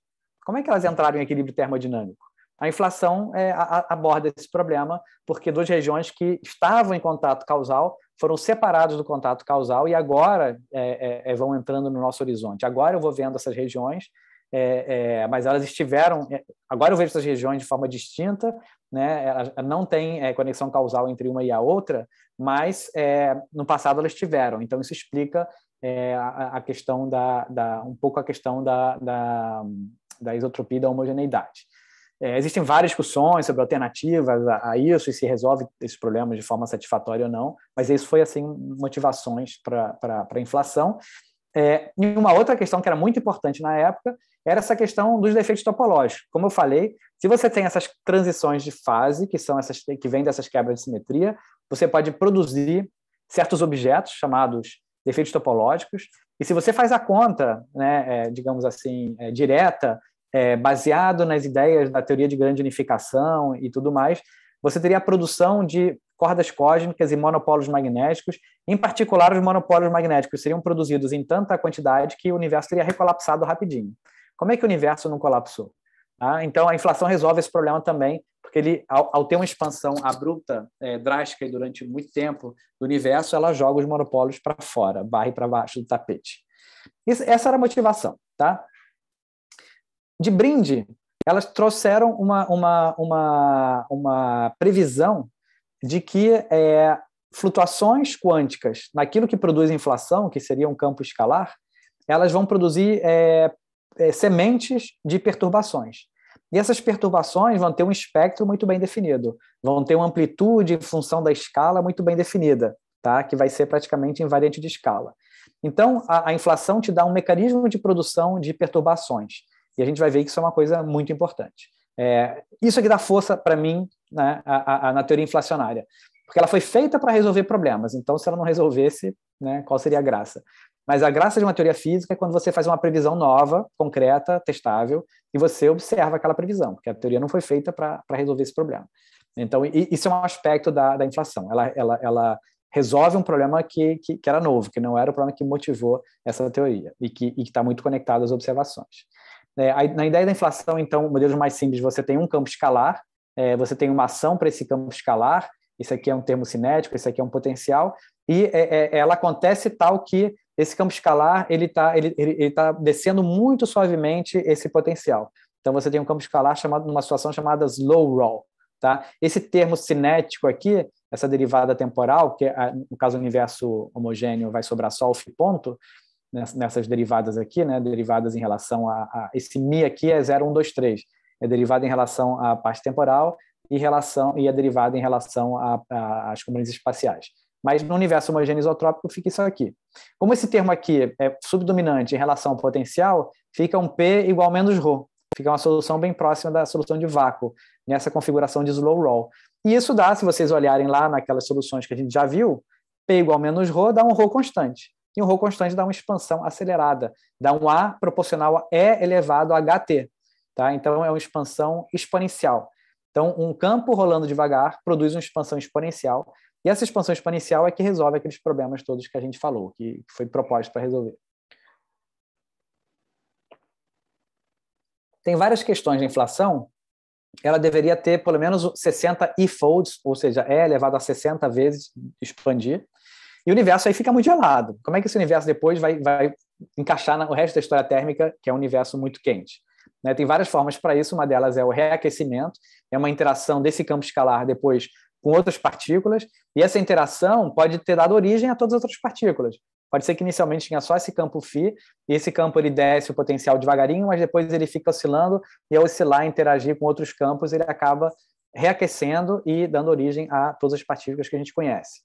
Como é que elas entraram em equilíbrio termodinâmico? A inflação é, a, aborda esse problema, porque duas regiões que estavam em contato causal foram separadas do contato causal e agora é, é, é vão entrando no nosso horizonte. Agora eu vou vendo essas regiões, é, é mas elas estiveram. É, agora eu vejo essas regiões de forma distinta, né? Elas não tem conexão causal entre uma e a outra, mas no passado elas tiveram. Então isso explica a, a, questão da, da, um pouco a questão da, da, da isotropia da homogeneidade. É, existem várias discussões sobre alternativas a, a, isso e se resolve esses problemas de forma satisfatória ou não, mas isso foi assim motivações para a inflação. É, e uma outra questão que era muito importante na época era essa questão dos defeitos topológicos. Como eu falei, se você tem essas transições de fase, que são essas que vêm dessas quebras de simetria, você pode produzir certos objetos chamados defeitos topológicos. E se você faz a conta, né, é, digamos assim, é, direta é, baseado nas ideias da teoria de grande unificação e tudo mais, você teria a produção de cordas cósmicas e monopólios magnéticos, em particular os monopólios magnéticos seriam produzidos em tanta quantidade que o universo teria recolapsado rapidinho. Como é que o universo não colapsou? Ah, então a inflação resolve esse problema também, porque ele, ao, ao ter uma expansão abrupta, é, drástica e durante muito tempo do universo, ela joga os monopólios para fora, barre para baixo do tapete. Isso, essa era a motivação, tá? de brinde, elas trouxeram uma, uma, uma, uma previsão de que é, flutuações quânticas naquilo que produz inflação, que seria um campo escalar, elas vão produzir é, é, sementes de perturbações. E essas perturbações vão ter um espectro muito bem definido, vão ter uma amplitude em função da escala muito bem definida, tá? que vai ser praticamente invariante de escala. Então, a, a inflação te dá um mecanismo de produção de perturbações. E a gente vai ver que isso é uma coisa muito importante. É, isso aqui que dá força para mim né, a, a, na teoria inflacionária, porque ela foi feita para resolver problemas. Então, se ela não resolvesse, né, qual seria a graça? Mas a graça de uma teoria física é quando você faz uma previsão nova, concreta, testável, e você observa aquela previsão, porque a teoria não foi feita para resolver esse problema. Então, isso é um aspecto da, da inflação. Ela, ela, ela resolve um problema que, que, que, era novo, que não era o problema que motivou essa teoria, e que está muito conectado às observações. É, na ideia da inflação, então, modelos mais simples, você tem um campo escalar, é, você tem uma ação para esse campo escalar, isso aqui é um termo cinético, isso aqui é um potencial, e é, é ela acontece tal que esse campo escalar ele está ele, ele, ele tá descendo muito suavemente esse potencial. Então, você tem um campo escalar chamado, numa situação chamada slow roll. Tá? Esse termo cinético aqui, essa derivada temporal, que é, no caso do universo homogêneo vai sobrar só o f ponto, nessas derivadas aqui, né? derivadas em relação a, a, esse mi aqui é 0, 1, 2, 3, é derivada em relação à parte temporal e relação e é derivada em relação às comunidades espaciais. Mas no universo homogêneo isotrópico fica isso aqui. Como esse termo aqui é subdominante em relação ao potencial, fica um P igual a menos Rho. Fica uma solução bem próxima da solução de vácuo, nessa configuração de slow roll. E isso dá, se vocês olharem lá naquelas soluções que a gente já viu, P igual a menos Rho dá um Rho constante. E um ρ constante dá uma expansão acelerada, dá um A proporcional a E elevado a HT. Tá? Então, é uma expansão exponencial. Então, um campo rolando devagar produz uma expansão exponencial, e essa expansão exponencial é que resolve aqueles problemas todos que a gente falou, que foi proposto para resolver. Tem várias questões de inflação, ela deveria ter pelo menos 60 e-folds, ou seja, é elevado a 60 vezes expandir, e o universo aí fica muito gelado. Como é que esse universo depois vai, vai encaixar no resto da história térmica, que é um universo muito quente? Né? Tem várias formas para isso, uma delas é o reaquecimento, é uma interação desse campo escalar depois com outras partículas, e essa interação pode ter dado origem a todas as outras partículas. Pode ser que inicialmente tinha só esse campo φ, e esse campo ele desce o potencial devagarinho, mas depois ele fica oscilando, e ao oscilar, interagir com outros campos, ele acaba reaquecendo e dando origem a todas as partículas que a gente conhece.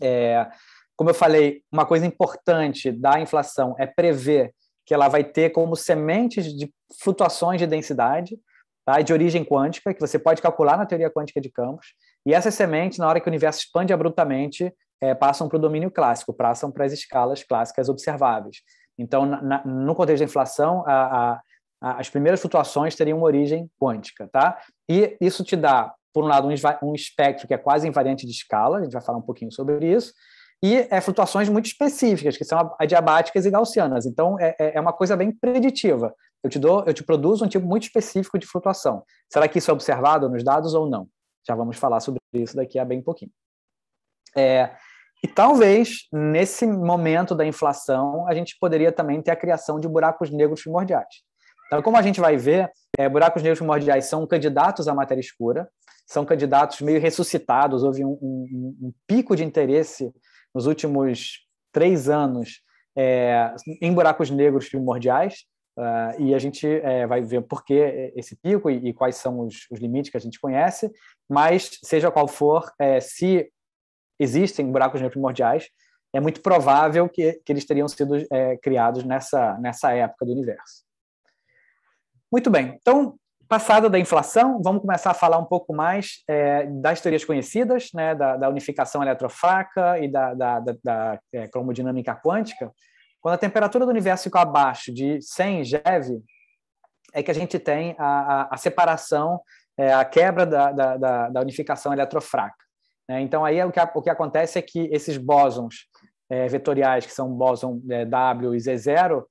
É, como eu falei, uma coisa importante da inflação é prever que ela vai ter como sementes de flutuações de densidade, tá? de origem quântica, que você pode calcular na teoria quântica de campos. E essas sementes, na hora que o universo expande abruptamente, é, passam para o domínio clássico, passam para as escalas clássicas observáveis. Então, na, no contexto da inflação, a, a, a, as primeiras flutuações teriam origem quântica. Tá? E isso te dá por um lado, um espectro que é quase invariante de escala, a gente vai falar um pouquinho sobre isso, e é, flutuações muito específicas, que são adiabáticas e gaussianas. Então, é, é, é uma coisa bem preditiva. Eu te, dou, eu te produzo um tipo muito específico de flutuação. Será que isso é observado nos dados ou não? Já vamos falar sobre isso daqui a bem pouquinho. É, e talvez, nesse momento da inflação, a gente poderia também ter a criação de buracos negros primordiais. Então, como a gente vai ver, é, buracos negros primordiais são candidatos à matéria escura, são candidatos meio ressuscitados. Houve um, um, um pico de interesse nos últimos três anos é, em buracos negros primordiais. Uh, e a gente é, vai ver por que esse pico e, e quais são os, os, limites que a gente conhece, mas seja qual for, é, se existem buracos negros primordiais, é muito provável que, que eles teriam sido é, criados nessa, nessa época do universo. Muito bem, então Passada da inflação, vamos começar a falar um pouco mais é, das teorias conhecidas, né, da, da unificação eletrofraca e da, da, da, da é, cromodinâmica quântica. Quando a temperatura do universo fica abaixo de 100 GeV, é que a gente tem a, a, a separação, é, a quebra da, da, da unificação eletrofraca. Né. Então, aí é o que, o que acontece é que esses bósons é, vetoriais, que são bóson é, W e Z0,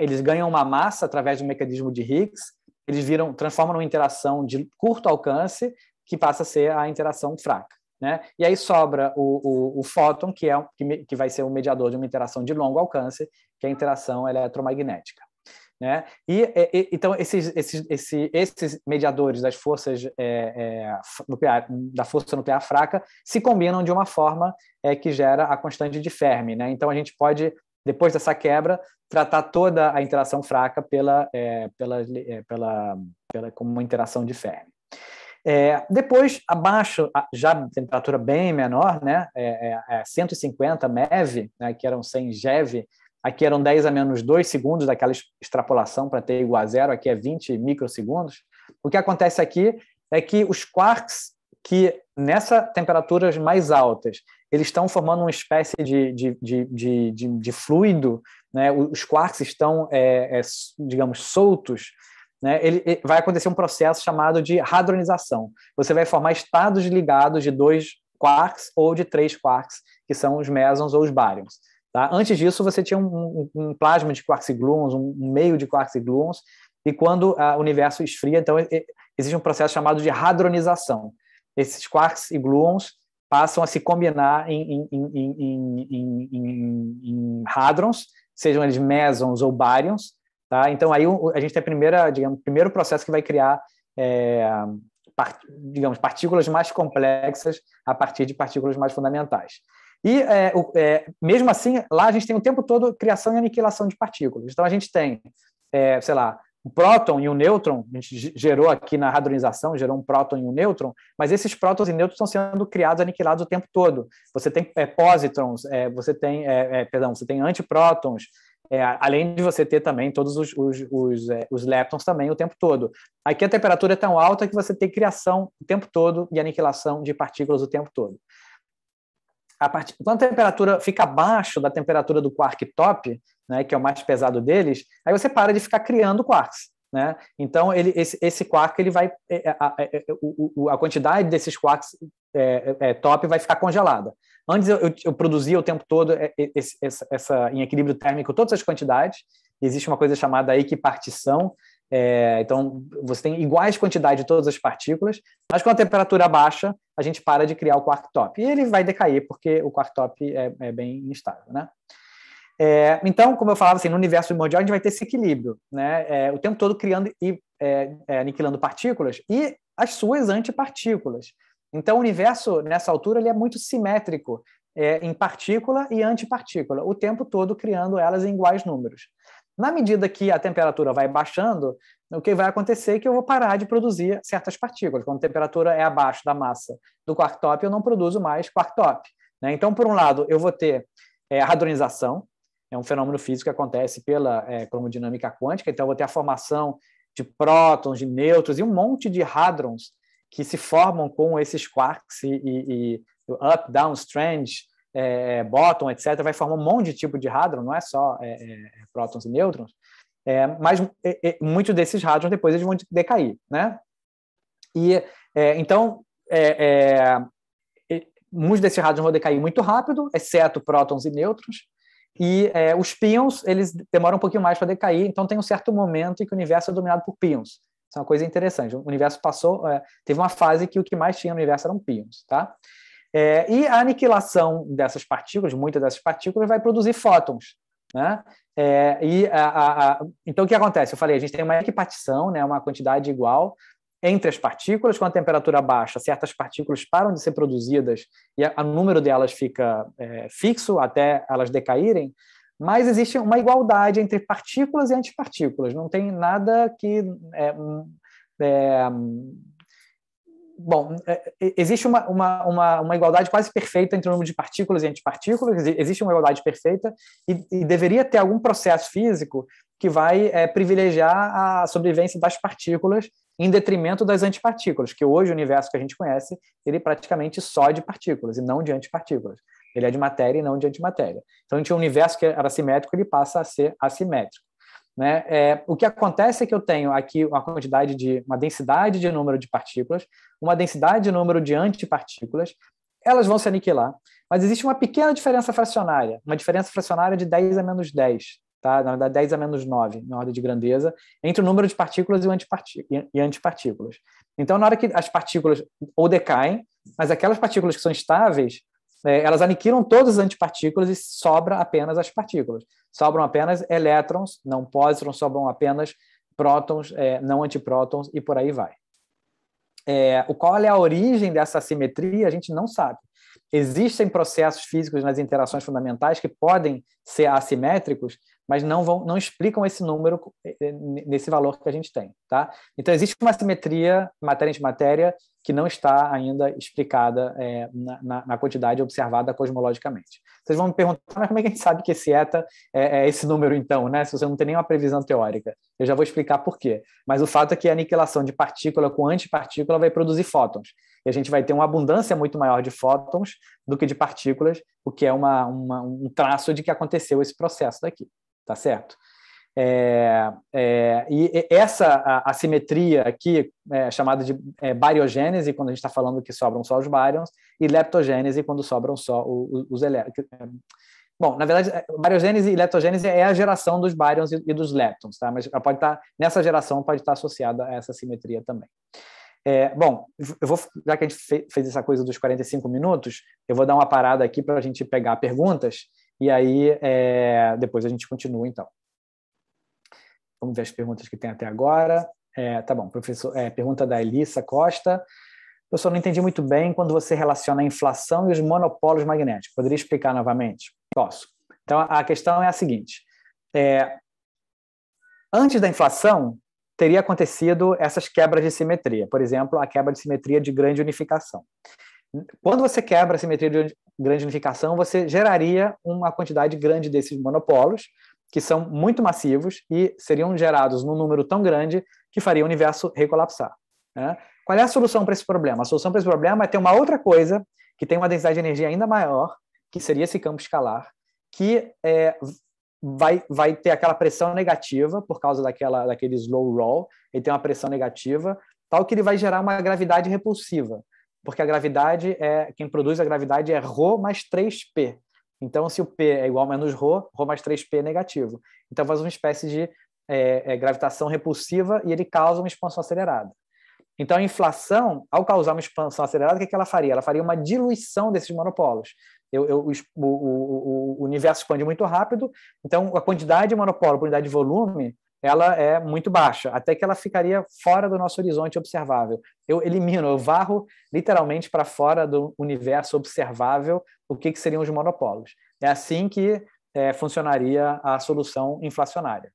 eles ganham uma massa através do mecanismo de Higgs, eles viram, transformam numa interação de curto alcance, que passa a ser a interação fraca. Né? E aí sobra o, o, o fóton, que, é, que, que vai ser o mediador de uma interação de longo alcance, que é a interação eletromagnética. Né? E, e, então esses, esses, esses, esses, mediadores das forças é, é, nuclear, da força nuclear fraca se combinam de uma forma é, que gera a constante de Fermi, né? Então a gente pode depois dessa quebra, tratar toda a interação fraca pela, é, pela, é, pela, pela, como uma interação de Fermi. É, depois, abaixo, já temperatura bem menor, né, 150 é, é, é MeV, né, que eram 100 GeV, aqui eram 10 a menos 2 segundos daquela extrapolação para ter igual a zero, aqui é 20 microsegundos. O que acontece aqui é que os quarks que nessa temperaturas mais altas eles estão formando uma espécie de, de, de, de, de fluido, né? os quarks estão, é, é, digamos, soltos, né? Ele, ele, vai acontecer um processo chamado de hadronização. Você vai formar estados ligados de dois quarks ou de três quarks, que são os mesons ou os baryons. Tá? Antes disso, você tinha um, um, um plasma de quarks e gluons, um meio de quarks e gluons, e quando o universo esfria, então existe um processo chamado de hadronização. Esses quarks e gluons passam a se combinar em, em, em, em hadrons, sejam eles mesons ou baryons, tá? Então aí a gente tem a primeira, digamos, primeiro processo que vai criar é, part, digamos partículas mais complexas a partir de partículas mais fundamentais. E é, o, é, mesmo assim, lá a gente tem o tempo todo criação e aniquilação de partículas. Então a gente tem, é, sei lá, o próton e o nêutron, a gente gerou aqui na radronização, gerou um próton e um nêutron, mas esses prótons e nêutrons estão sendo criados, aniquilados o tempo todo. Você tem é, pósitrons, é, você tem, é, é perdão, você tem antiprótons, é, além de você ter também todos os, os, os, é, os leptons também o tempo todo. Aqui a temperatura é tão alta que você tem criação o tempo todo e aniquilação de partículas o tempo todo. A part... Quando a temperatura fica abaixo da temperatura do quark top, né, que é o mais pesado deles, aí você para de ficar criando quarks. Né? Então, ele, esse, esse quark ele vai. É, é, a, a, é, a, a quantidade desses quarks é, é, top vai ficar congelada. Antes eu, eu, produzia o tempo todo esse, essa, essa, em equilíbrio térmico todas as quantidades. Existe uma coisa chamada equipartição. É, então, você tem iguais quantidades de todas as partículas, mas com a temperatura baixa, a gente para de criar o quark top. E ele vai decair, porque o quark top é, bem instável. Né? É, então, como eu falava, assim, no universo primordial a gente vai ter esse equilíbrio, né? É, o tempo todo criando e é, é aniquilando partículas e as suas antipartículas. Então, o universo, nessa altura, ele é muito simétrico é, em partícula e antipartícula, o tempo todo criando elas em iguais números. Na medida que a temperatura vai baixando, o que vai acontecer é que eu vou parar de produzir certas partículas. Quando a temperatura é abaixo da massa do quark-top, eu não produzo mais quark-top. Né? Então, por um lado, eu vou ter é, radronização, é um fenômeno físico que acontece pela é, cromodinâmica quântica, então eu vou ter a formação de prótons, de nêutrons e um monte de hadrons que se formam com esses quarks e, e, e up, down, strange, é, é bottom, etc. Vai formar um monte de tipo de hadron, não é só é, é, é prótons e nêutrons. mas muitos desses hadrons depois eles vão decair, né? E então muitos desses hadrons vão decair muito rápido, exceto prótons e nêutrons. E é, os pions, eles demoram um pouquinho mais para decair, então tem um certo momento em que o universo é dominado por pions. Isso é uma coisa interessante. O universo passou, é, teve uma fase que o que mais tinha no universo eram pions, tá? É, e a aniquilação dessas partículas, muitas dessas partículas, vai produzir fótons, né? É, e a, a, a, então o que acontece? Eu falei, a gente tem uma equipartição né, uma quantidade igual entre as partículas, com a temperatura baixa, certas partículas param de ser produzidas e o número delas fica é, fixo até elas decaírem, mas existe uma igualdade entre partículas e antipartículas. Não tem nada que. É, é, bom, é, existe uma, uma, uma, uma, igualdade quase perfeita entre o número de partículas e antipartículas, existe uma igualdade perfeita, e, e deveria ter algum processo físico que vai é, privilegiar a sobrevivência das partículas em detrimento das antipartículas, que hoje o universo que a gente conhece, ele é praticamente só é de partículas e não de antipartículas. Ele é de matéria e não de antimatéria. Então, a gente um universo que era simétrico, ele passa a ser assimétrico. Né? É, o que acontece é que eu tenho aqui uma quantidade de uma densidade de número de partículas, uma densidade de número de antipartículas, elas vão se aniquilar, mas existe uma pequena diferença fracionária, uma diferença fracionária de 10 a menos 10, tá? na verdade 10 a menos 9 na ordem de grandeza, entre o número de partículas e, antipartí e antipartículas. Então, na hora que as partículas ou decaem, mas aquelas partículas que são estáveis, é, elas aniquilam todas as antipartículas e sobra apenas as partículas. Sobram apenas elétrons, não pósitrons, sobram apenas prótons, é, não antiprótons e por aí vai. É, o qual é a origem dessa assimetria, a gente não sabe. Existem processos físicos nas interações fundamentais que podem ser assimétricos, mas não vão, não explicam esse número eh, eh, nesse valor que a gente tem, tá? Então existe uma simetria matéria entre matéria que não está ainda explicada é, na, na, quantidade observada cosmologicamente. Vocês vão me perguntar, mas como é que a gente sabe que esse eta é, é esse número então, né? Se você não tem nenhuma previsão teórica, eu já vou explicar por quê. Mas o fato é que a aniquilação de partícula com antipartícula vai produzir fótons e a gente vai ter uma abundância muito maior de fótons do que de partículas, o que é uma, uma, um traço de que aconteceu esse processo daqui tá certo? É, é, e essa assimetria aqui, é chamada de é, bariogênese, quando a gente está falando que sobram só os baryons e leptogênese, quando sobram só os, os elétrons. Bom, na verdade, é, bariogênese e leptogênese é a geração dos baryons e, e dos leptons, tá? mas pode estar, tá, nessa geração pode estar tá associada a essa simetria também. É, bom, eu vou, já que a gente fez essa coisa dos 45 minutos, eu vou dar uma parada aqui para a gente pegar perguntas. E aí, é, depois a gente continua, então. Vamos ver as perguntas que tem até agora. É, tá bom, professor. É, pergunta da Elissa Costa. Eu só não entendi muito bem quando você relaciona a inflação e os monopólios magnéticos. Poderia explicar novamente? Posso. Então, a questão é a seguinte: é, antes da inflação, teria acontecido essas quebras de simetria. Por exemplo, a quebra de simetria de grande unificação. Quando você quebra a simetria de grande unificação, você geraria uma quantidade grande desses monopólios, que são muito massivos e seriam gerados num número tão grande que faria o universo recolapsar. Né? Qual é a solução para esse problema? A solução para esse problema é ter uma outra coisa que tem uma densidade de energia ainda maior, que seria esse campo escalar, que é, vai, vai ter aquela pressão negativa por causa daquela, daquele slow roll, ele tem uma pressão negativa, tal que ele vai gerar uma gravidade repulsiva porque a gravidade é quem produz a gravidade é ρ mais 3p. Então, se o p é igual a menos ρ, ρ mais 3p é negativo. Então, faz uma espécie de é, é, gravitação repulsiva e ele causa uma expansão acelerada. Então, a inflação, ao causar uma expansão acelerada, o que, é que ela faria? Ela faria uma diluição desses monopólos Eu, eu, o, o, o, universo expande muito rápido, então a quantidade de monopólio, a quantidade de volume, ela é muito baixa, até que ela ficaria fora do nosso horizonte observável. Eu elimino, eu varro literalmente para fora do universo observável o que, que seriam os monopólios. É assim que é, funcionaria a solução inflacionária.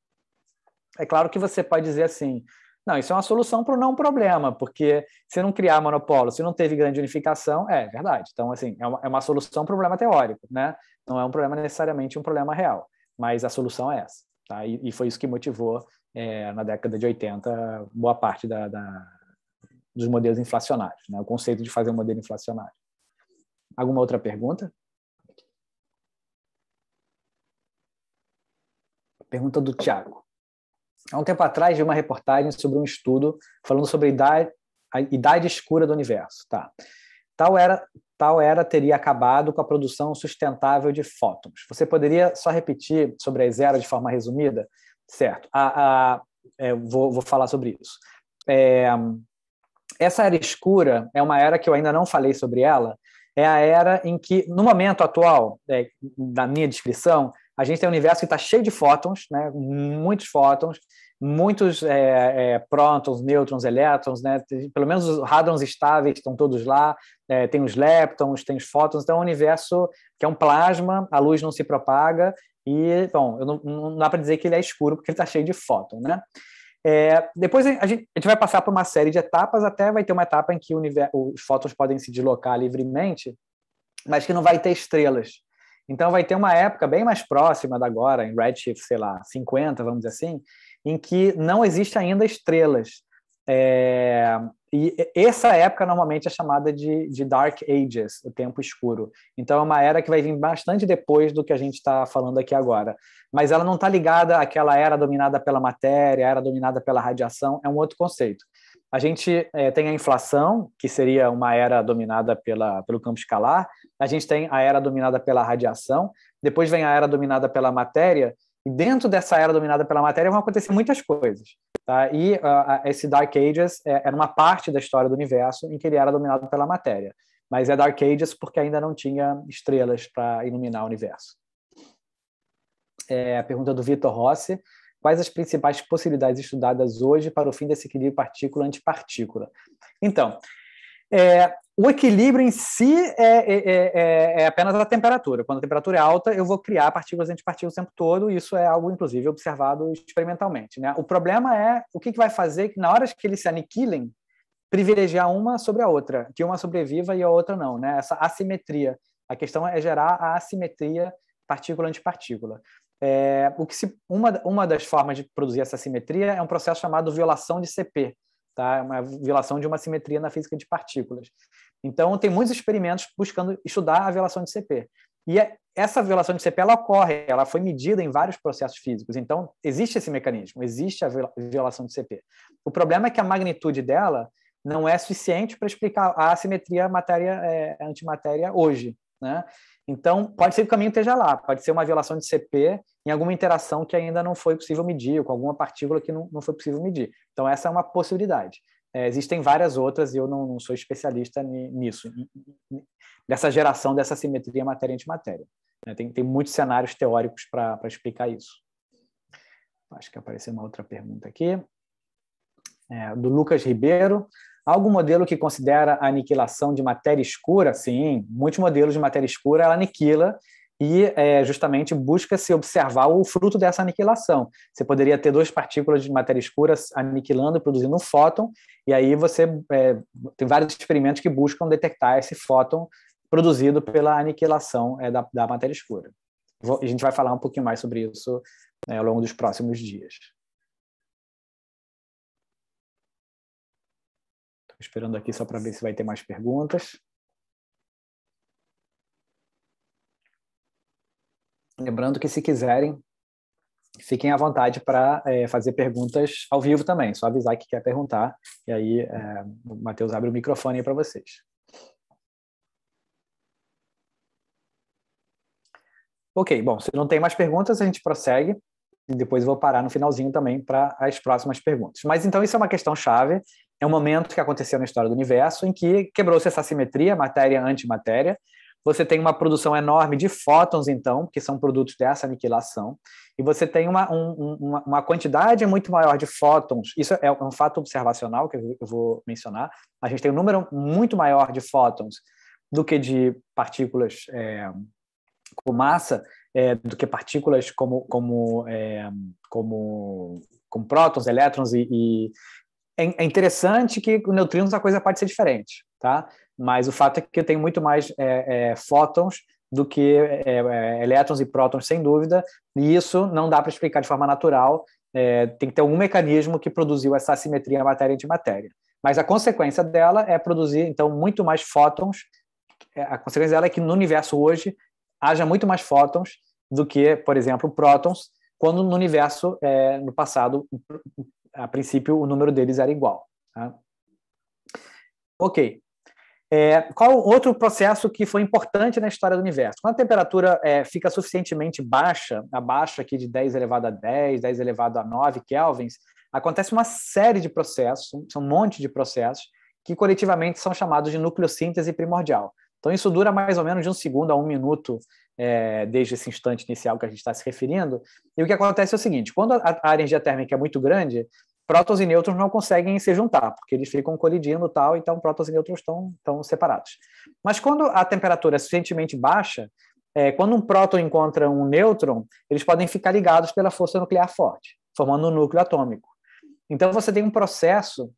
É claro que você pode dizer assim, não, isso é uma solução para o não problema, porque se não criar monopólio, se não teve grande unificação, é verdade. Então, assim, é uma, é uma solução para um problema teórico, né? Não é um problema necessariamente um problema real, mas a solução é essa. Tá? E, e foi isso que motivou, é, na década de 80, boa parte da, da, dos modelos inflacionários, né? o conceito de fazer um modelo inflacionário. Alguma outra pergunta? Pergunta do Tiago. Há um tempo atrás, vi uma reportagem sobre um estudo falando sobre a idade, a idade escura do universo. Tá? Tal era, tal era teria acabado com a produção sustentável de fótons. Você poderia só repetir sobre as eras de forma resumida? Certo. A, a, é, vou, vou, falar sobre isso. É, essa era escura é uma era que eu ainda não falei sobre ela. É a era em que, no momento atual, é, da minha descrição, a gente tem um universo que está cheio de fótons, né, muitos fótons, muitos é, é, prótons, nêutrons, elétrons, né? pelo menos os hadrons estáveis estão todos lá, é, tem os leptons, tem os fótons, então é um universo que é um plasma, a luz não se propaga, e, bom, não, não dá para dizer que ele é escuro, porque ele está cheio de fóton, né? É, depois a gente, a gente, vai passar por uma série de etapas, até vai ter uma etapa em que universo, os fótons podem se deslocar livremente, mas que não vai ter estrelas. Então vai ter uma época bem mais próxima da agora, em redshift, sei lá, 50, vamos dizer assim, em que não existe ainda estrelas. É, e essa época normalmente é chamada de, de Dark Ages, o tempo escuro. Então é uma era que vai vir bastante depois do que a gente está falando aqui agora. Mas ela não está ligada àquela era dominada pela matéria, era dominada pela radiação, é um outro conceito. A gente é, tem a inflação, que seria uma era dominada pela, pelo campo escalar, a gente tem a era dominada pela radiação, depois vem a era dominada pela matéria, e dentro dessa era dominada pela matéria vão acontecer muitas coisas. Tá? E uh, esse Dark Ages é, era uma parte da história do universo em que ele era dominado pela matéria. Mas é Dark Ages porque ainda não tinha estrelas para iluminar o universo. É, a pergunta do Vitor Rossi. Quais as principais possibilidades estudadas hoje para o fim desse equilíbrio partícula-antipartícula? Então, é, o equilíbrio em si é é, é, é, é, apenas a temperatura. Quando a temperatura é alta, eu vou criar partículas e antipartículas o tempo todo, e isso é algo, inclusive, observado experimentalmente. Né? O problema é o que, que vai fazer que, na hora que eles se aniquilem, privilegiar uma sobre a outra, que uma sobreviva e a outra não, né? Essa assimetria. A questão é gerar a assimetria partícula-antipartícula. É, o que se, uma, uma das formas de produzir essa assimetria é um processo chamado violação de CP, tá? É uma violação de uma simetria na física de partículas. Então, tem muitos experimentos buscando estudar a violação de CP. E é, essa violação de CP ela ocorre, ela foi medida em vários processos físicos. Então, existe esse mecanismo, existe a violação de CP. O problema é que a magnitude dela não é suficiente para explicar a assimetria matéria-antimatéria é, hoje. Né? Então, pode ser que o caminho esteja lá, pode ser uma violação de CP em alguma interação que ainda não foi possível medir, ou com alguma partícula que não, não foi possível medir. Então, essa é uma possibilidade. É, existem várias outras e eu não, não sou especialista nisso, Nessa geração dessa simetria matéria-antimatéria. Matéria. Né? Tem, tem muitos cenários teóricos para explicar isso. Acho que apareceu uma outra pergunta aqui, é, do Lucas Ribeiro algum modelo que considera a aniquilação de matéria escura? Sim, muitos modelos de matéria escura ela aniquila e é, justamente busca-se observar o fruto dessa aniquilação. Você poderia ter duas partículas de matéria escura aniquilando, produzindo um fóton, e aí você é, tem vários experimentos que buscam detectar esse fóton produzido pela aniquilação é, da, da, matéria escura. Vou, a gente vai falar um pouquinho mais sobre isso é, ao longo dos próximos dias. esperando aqui só para ver se vai ter mais perguntas. Lembrando que, se quiserem, fiquem à vontade para é, fazer perguntas ao vivo também. Só avisar que quer perguntar, e aí é, o Matheus abre o microfone para vocês. Ok, bom, se não tem mais perguntas, a gente prossegue. E depois eu vou parar no finalzinho também para as próximas perguntas. Mas então, isso é uma questão chave é um momento que aconteceu na história do universo em que quebrou-se essa simetria, matéria-antimatéria. Você tem uma produção enorme de fótons, então, que são produtos dessa aniquilação, e você tem uma, um, uma, uma, quantidade muito maior de fótons. Isso é um fato observacional que eu vou mencionar. A gente tem um número muito maior de fótons do que de partículas é, com massa, é, do que partículas como, como, é, como, como prótons, elétrons e, e, é, é interessante que o neutrino, a coisa pode ser diferente, tá? Mas o fato é que tem muito mais é, é, fótons do que é, é, elétrons e prótons, sem dúvida, e isso não dá para explicar de forma natural, é, tem que ter algum mecanismo que produziu essa assimetria matéria matéria. Mas a consequência dela é produzir, então, muito mais fótons, a consequência dela é que no universo hoje haja muito mais fótons do que, por exemplo, prótons, quando no universo, no passado, a princípio, o número deles era igual. Tá? Ok. É, qual outro processo que foi importante na história do universo? Quando a temperatura é, fica suficientemente baixa, abaixo aqui de 10 elevado a 10, 10 elevado a 9 kelvins, acontece uma série de processos, são um monte de processos, que coletivamente são chamados de nucleossíntese primordial. Então, isso dura mais ou menos de um segundo a um minuto é, desde esse instante inicial que a gente está se referindo. E o que acontece é o seguinte: quando a, a energia térmica é muito grande, prótons e nêutrons não conseguem se juntar, porque eles ficam colidindo tal, então prótons e nêutrons estão, estão separados. Mas quando a temperatura é suficientemente baixa, é, quando um próton encontra um nêutron, eles podem ficar ligados pela força nuclear forte, formando um núcleo atômico. Então você tem um processo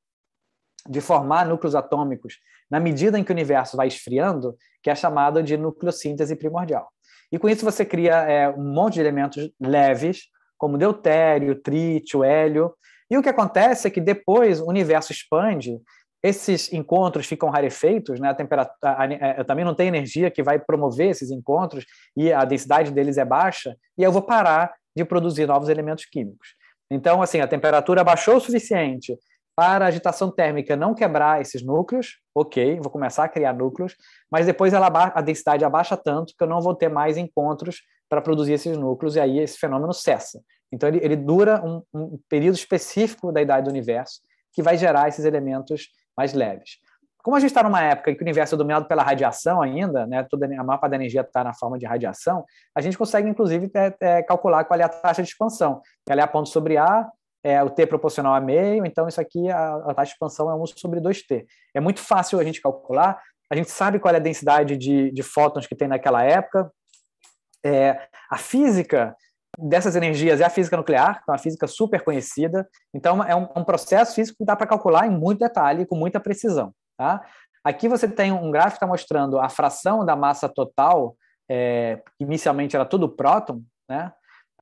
de formar núcleos atômicos na medida em que o universo vai esfriando, que é chamada de nucleossíntese primordial. E com isso você cria é, um monte de elementos leves, como deutério, trítio, hélio. E o que acontece é que depois o universo expande, esses encontros ficam rarefeitos, né? a temperatura, a, a, é, também não tem energia que vai promover esses encontros e a densidade deles é baixa, e eu vou parar de produzir novos elementos químicos. Então, assim, a temperatura baixou o suficiente, para a agitação térmica não quebrar esses núcleos, ok, vou começar a criar núcleos, mas depois ela a densidade abaixa tanto que eu não vou ter mais encontros para produzir esses núcleos, e aí esse fenômeno cessa. Então, ele, ele dura um, um, período específico da idade do universo, que vai gerar esses elementos mais leves. Como a gente está numa época em que o universo é dominado pela radiação ainda, né, toda a mapa da energia está na forma de radiação, a gente consegue, inclusive, é, é, calcular qual é a taxa de expansão. Ela é a ponto sobre A, é o t proporcional a meio, então isso aqui, a, a taxa de expansão é 1 sobre 2t. É muito fácil a gente calcular, a gente sabe qual é a densidade de, de fótons que tem naquela época. É, a física dessas energias é a física nuclear, que é uma física super conhecida. Então, é um, é um processo físico que dá para calcular em muito detalhe, com muita precisão. Tá? Aqui você tem um gráfico que está mostrando a fração da massa total, é, inicialmente era tudo próton, né?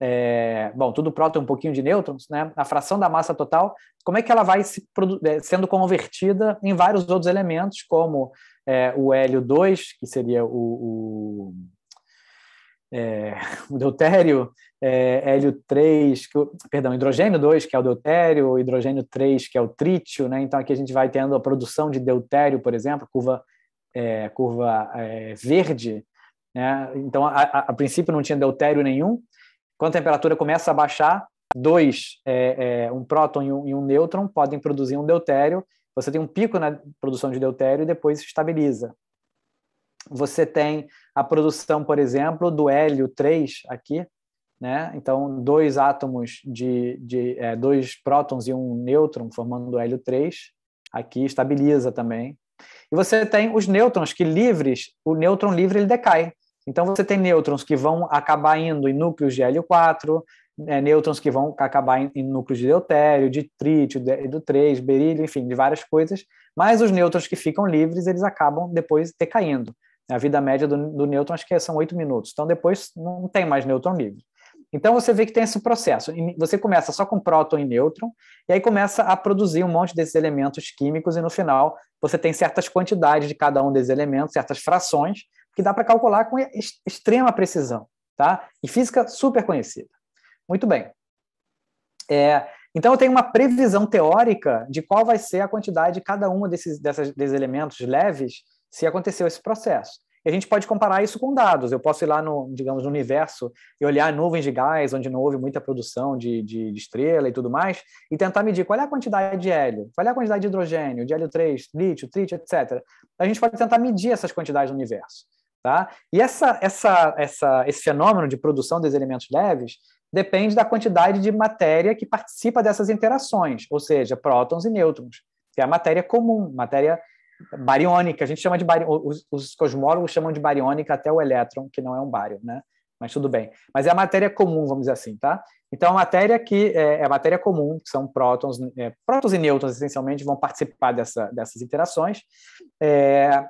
é, bom, tudo próton um pouquinho de nêutrons, né? A fração da massa total, como é que ela vai se é, sendo convertida em vários outros elementos, como é, o hélio 2, que seria o, o, é, o deutério, é, hélio 3, que, perdão, hidrogênio 2, que é o deutério, hidrogênio 3, que é o trítio, né? Então aqui a gente vai tendo a produção de deutério, por exemplo, curva, é, curva verde, né? Então, a, a, a princípio não tinha deutério nenhum, quando a temperatura começa a baixar, dois, é, é, um próton e um, e um nêutron, podem produzir um deutério. Você tem um pico na produção de deutério e depois se estabiliza. Você tem a produção, por exemplo, do hélio 3 aqui, né? Então, dois átomos de, de é, dois prótons e um nêutron formando o hélio 3, aqui estabiliza também. E você tem os nêutrons que livres, o nêutron livre ele decai. Então, você tem nêutrons que vão acabar indo em núcleos de hélio 4, é, nêutrons que vão acabar em, em núcleos de deutério, de trítio, de, do 3, berílio, enfim, de várias coisas, mas os nêutrons que ficam livres, eles acabam depois decaindo. A vida média do, do nêutron acho que é, são 8 minutos, então depois não tem mais nêutron livre. Então você vê que tem esse processo. Você começa só com próton e nêutron, e aí começa a produzir um monte desses elementos químicos, e no final você tem certas quantidades de cada um desses elementos, certas frações, que dá para calcular com extrema precisão, tá? E física super conhecida. Muito bem. É, então, eu tenho uma previsão teórica de qual vai ser a quantidade de cada um desses, dessas, desses elementos leves se aconteceu esse processo. E a gente pode comparar isso com dados. Eu posso ir lá no, digamos, no universo e olhar nuvens de gás, onde não houve muita produção de, de, de estrela e tudo mais, e tentar medir qual é a quantidade de hélio, qual é a quantidade de hidrogênio, de hélio 3, lítio, trítio, etc. A gente pode tentar medir essas quantidades no universo. Tá? E essa, essa, essa, esse fenômeno de produção dos elementos leves depende da quantidade de matéria que participa dessas interações, ou seja, prótons e nêutrons, que é a matéria comum, matéria bariônica. A gente chama de bari... os, os cosmólogos chamam de bariônica até o elétron, que não é um bário, né? Mas tudo bem. Mas é a matéria comum, vamos dizer assim, tá? Então, a matéria que é, é a matéria comum, que são prótons, é, prótons e nêutrons, essencialmente, vão participar dessa, dessas interações. É,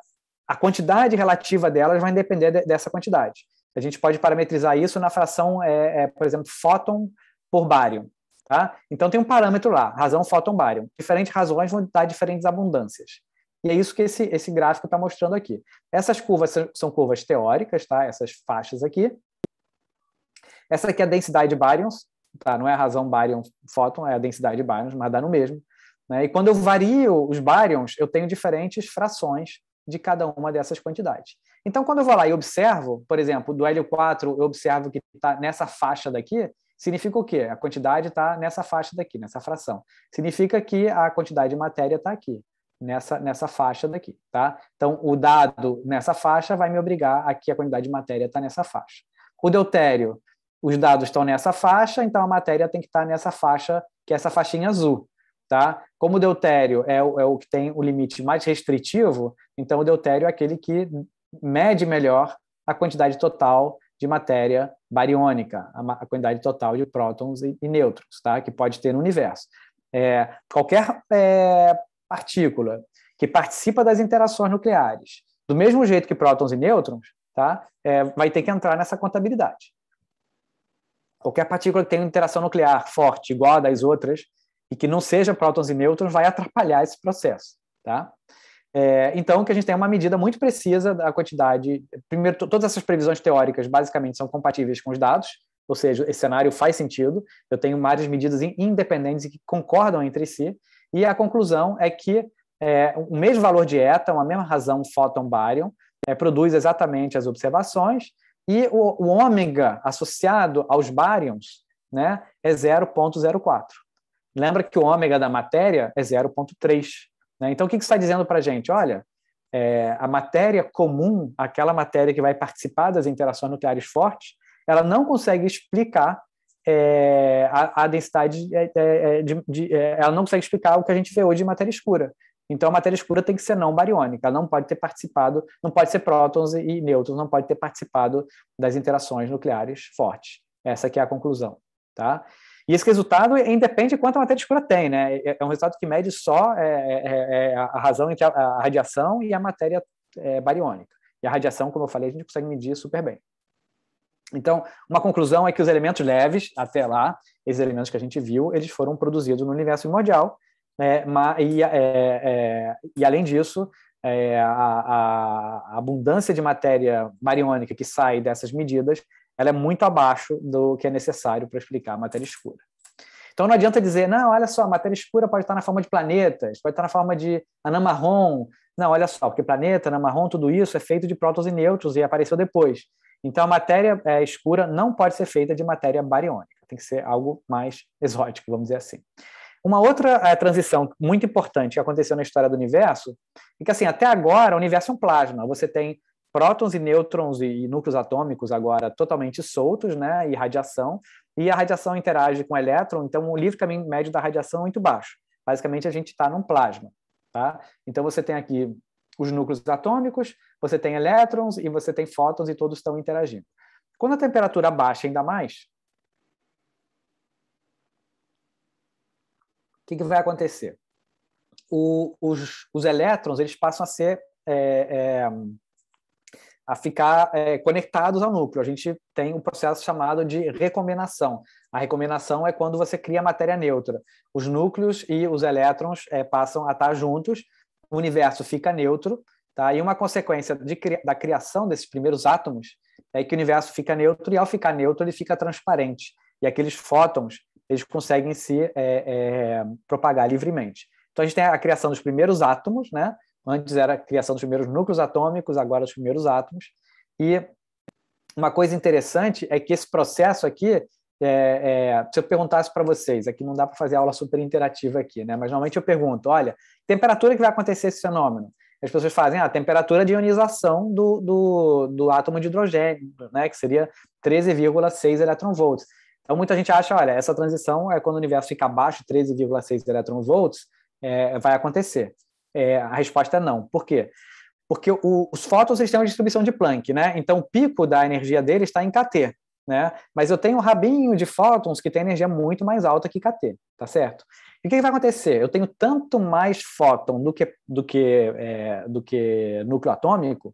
a quantidade relativa delas vai depender de, dessa quantidade. A gente pode parametrizar isso na fração, é, é, por exemplo, fóton por bário. Tá? Então tem um parâmetro lá, razão fóton bário. Diferentes razões vão dar diferentes abundâncias. E é isso que esse, esse gráfico está mostrando aqui. Essas curvas são curvas teóricas, tá? essas faixas aqui. Essa aqui é a densidade baryons, tá? não é a razão bárion fóton é a densidade bárions, mas dá no mesmo. Né? E quando eu vario os bárions, eu tenho diferentes frações de cada uma dessas quantidades. Então, quando eu vou lá e observo, por exemplo, do L4 eu observo que está nessa faixa daqui, significa o quê? A quantidade está nessa faixa daqui, nessa fração. Significa que a quantidade de matéria está aqui, nessa, nessa faixa daqui, tá? Então, o dado nessa faixa vai me obrigar a que a quantidade de matéria está nessa faixa. O deutério, os dados estão nessa faixa, então a matéria tem que estar tá nessa faixa, que é essa faixinha azul. Tá? Como o deutério é o, é o que tem o limite mais restritivo, então o deutério é aquele que mede melhor a quantidade total de matéria bariônica, a, quantidade total de prótons e, e nêutrons, tá? que pode ter no universo. É, qualquer é, partícula que participa das interações nucleares, do mesmo jeito que prótons e nêutrons, tá? É, vai ter que entrar nessa contabilidade. Qualquer partícula que tenha interação nuclear forte, igual a das outras, e que não seja prótons e nêutrons vai atrapalhar esse processo, tá? É, então, que a gente tem é uma medida muito precisa da quantidade. Primeiro, todas essas previsões teóricas basicamente são compatíveis com os dados, ou seja, esse cenário faz sentido. Eu tenho várias medidas independentes que concordam entre si, e a conclusão é que é, o mesmo valor de eta, a mesma razão fóton-baryon, é, produz exatamente as observações, e o, o ômega associado aos baryons né, é 0,04. Lembra que o ômega da matéria é 0,3. Né? Então, o que, isso está dizendo para a gente? Olha, é, a matéria comum, aquela matéria que vai participar das interações nucleares fortes, ela não consegue explicar é, a, a, densidade, é, é, é, de, de, ela não consegue explicar o que a gente vê hoje de matéria escura. Então, a matéria escura tem que ser não bariônica, ela não pode ter participado, não pode ser prótons e nêutrons, não pode ter participado das interações nucleares fortes. Essa que é a conclusão, tá? E esse resultado independe de quanta matéria escura tem, né? É, é um resultado que mede só é, é, é a razão entre a, a, radiação e a matéria é, bariônica. E a radiação, como eu falei, a gente consegue medir super bem. Então, uma conclusão é que os elementos leves, até lá, esses elementos que a gente viu, eles foram produzidos no universo primordial, né? e, é, e além disso, a, a abundância de matéria bariônica que sai dessas medidas ela é muito abaixo do que é necessário para explicar a matéria escura. Então não adianta dizer, não, olha só, a matéria escura pode estar na forma de planetas, pode estar na forma de anã-marrom. Não, olha só, porque planeta, anã-marrom, tudo isso é feito de prótons e nêutrons e apareceu depois. Então a matéria é, escura não pode ser feita de matéria bariônica, tem que ser algo mais exótico, vamos dizer assim. Uma outra é, transição muito importante que aconteceu na história do universo é que, assim, até agora, o universo é um plasma. Você tem prótons e nêutrons e núcleos atômicos agora totalmente soltos, né, e radiação, e a radiação interage com o elétron, então o livre caminho médio da radiação é muito baixo. Basicamente, a gente está num plasma, tá? Então, você tem aqui os núcleos atômicos, você tem elétrons e você tem fótons e todos estão interagindo. Quando a temperatura baixa ainda mais, o que, que vai acontecer? O, os, os, elétrons eles passam a ser é, é, a ficar é, conectados ao núcleo. A gente tem um processo chamado de recombinação. A recombinação é quando você cria matéria neutra. Os núcleos e os elétrons é, passam a estar juntos, o universo fica neutro, tá? e uma consequência de, da criação desses primeiros átomos é que o universo fica neutro, e ao ficar neutro, ele fica transparente. E aqueles fótons eles conseguem se é, propagar livremente. Então, a gente tem a criação dos primeiros átomos, né? Antes era a criação dos primeiros núcleos atômicos, agora os primeiros átomos. E uma coisa interessante é que esse processo aqui, é, é, se eu perguntasse para vocês, aqui não dá para fazer aula super interativa aqui, né? Mas normalmente eu pergunto, olha, temperatura que vai acontecer esse fenômeno? As pessoas fazem ah, a temperatura de ionização do, do, do átomo de hidrogênio, né? Que seria 13,6 eletronvolts. Então muita gente acha, olha, essa transição é quando o universo fica abaixo 13,6 eletronvolts, é, vai acontecer. É, a resposta é não. Por quê? Porque o, os fótons eles têm uma distribuição de Planck, né? Então o pico da energia dele está em kT, né? Mas eu tenho um rabinho de fótons que tem energia muito mais alta que kT, tá certo? E o que, que vai acontecer? Eu tenho tanto mais fóton do que do que é, do que núcleo atômico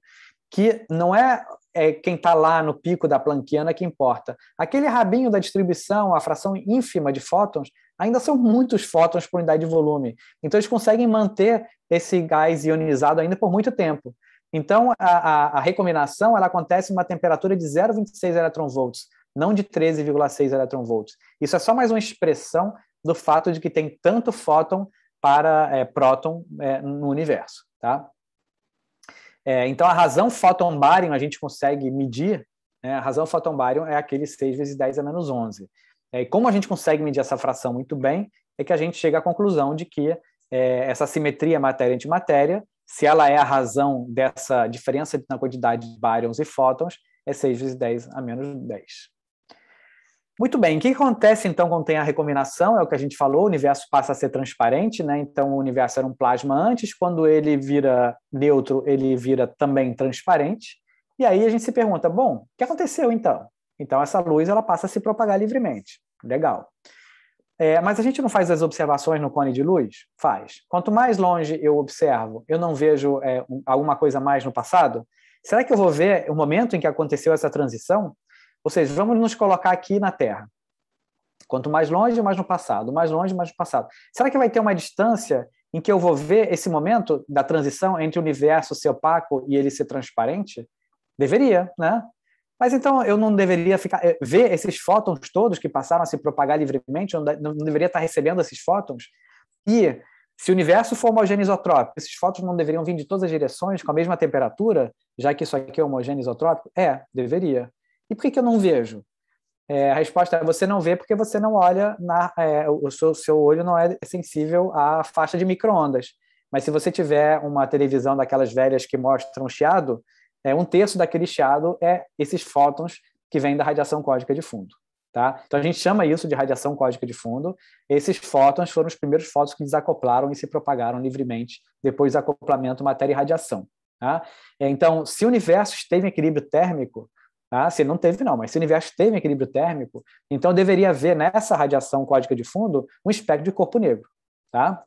que não é, é quem está lá no pico da Planckiana que importa. Aquele rabinho da distribuição, a fração ínfima de fótons, ainda são muitos fótons por unidade de volume. Então, eles conseguem manter esse gás ionizado ainda por muito tempo. Então, a, a, a recombinação ela acontece em uma temperatura de 0,26 eletronvolts, não de 13,6 eletronvolts. Isso é só mais uma expressão do fato de que tem tanto fóton para é, próton é, no universo. Tá? É, então, a razão Photon Barium a gente consegue medir, né? a razão Photon Barium é aquele 6 vezes 10 a menos 11. É, e como a gente consegue medir essa fração muito bem, é que a gente chega à conclusão de que é, essa simetria matéria-antimatéria, se ela é a razão dessa diferença na quantidade de baryons e fótons, é 6 vezes 10 a menos 10. Muito bem, o que acontece então quando tem a recombinação? É o que a gente falou, o universo passa a ser transparente, né? Então o universo era um plasma antes, quando ele vira neutro, ele vira também transparente. E aí a gente se pergunta, bom, o que aconteceu então? Então essa luz ela passa a se propagar livremente. Legal. É, mas a gente não faz as observações no cone de luz? Faz. Quanto mais longe eu observo, eu não vejo é, alguma coisa mais no passado? Será que eu vou ver o momento em que aconteceu essa transição? Ou seja, vamos nos colocar aqui na Terra. Quanto mais longe, mais no passado. Mais longe, mais no passado. Será que vai ter uma distância em que eu vou ver esse momento da transição entre o universo ser opaco e ele ser transparente? Deveria, né? Mas então eu não deveria ficar eh, ver esses fótons todos que passaram a se propagar livremente, eu não deveria estar recebendo esses fótons? E se o universo for homogêneo isotrópico, esses fótons não deveriam vir de todas as direções com a mesma temperatura, já que isso aqui é homogêneo isotrópico? É, deveria. E por que, que eu não vejo? É, a resposta é você não vê porque você não olha na é, o seu, seu olho não é sensível à faixa de microondas. Mas se você tiver uma televisão daquelas velhas que mostram chiado, é um terço daquele chiado é esses fótons que vêm da radiação cósmica de fundo, tá? Então a gente chama isso de radiação cósmica de fundo. Esses fótons foram os primeiros fótons que desacoplaram e se propagaram livremente depois do acoplamento matéria e radiação. Tá? Então, se o universo esteve em equilíbrio térmico, ah, se não teve, não, mas se o universo teve equilíbrio térmico, então deveria haver nessa radiação códica de fundo um espectro de corpo negro. Tá?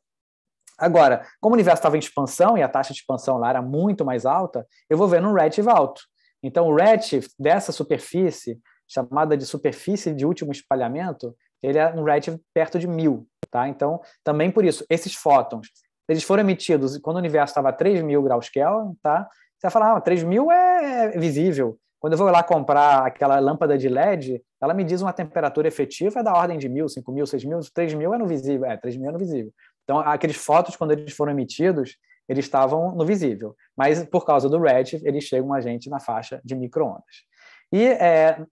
Agora, como o universo estava em expansão e a taxa de expansão lá era muito mais alta, eu vou ver um redshift alto. Então, o redshift dessa superfície, chamada de superfície de último espalhamento, ele é um redshift perto de mil. Tá? Então, também por isso, esses fótons, eles foram emitidos quando o universo estava a 3 mil graus Kelvin, tá? Você vai falar, ah, 3 mil é, é visível. Quando eu vou lá comprar aquela lâmpada de LED, ela me diz uma temperatura efetiva é da ordem de mil, cinco mil, seis mil, três mil é no visível. É, três mil é no visível. Então, aqueles fotos, quando eles foram emitidos, eles estavam no visível. Mas, por causa do RED, eles chegam a gente na faixa de microondas. E é,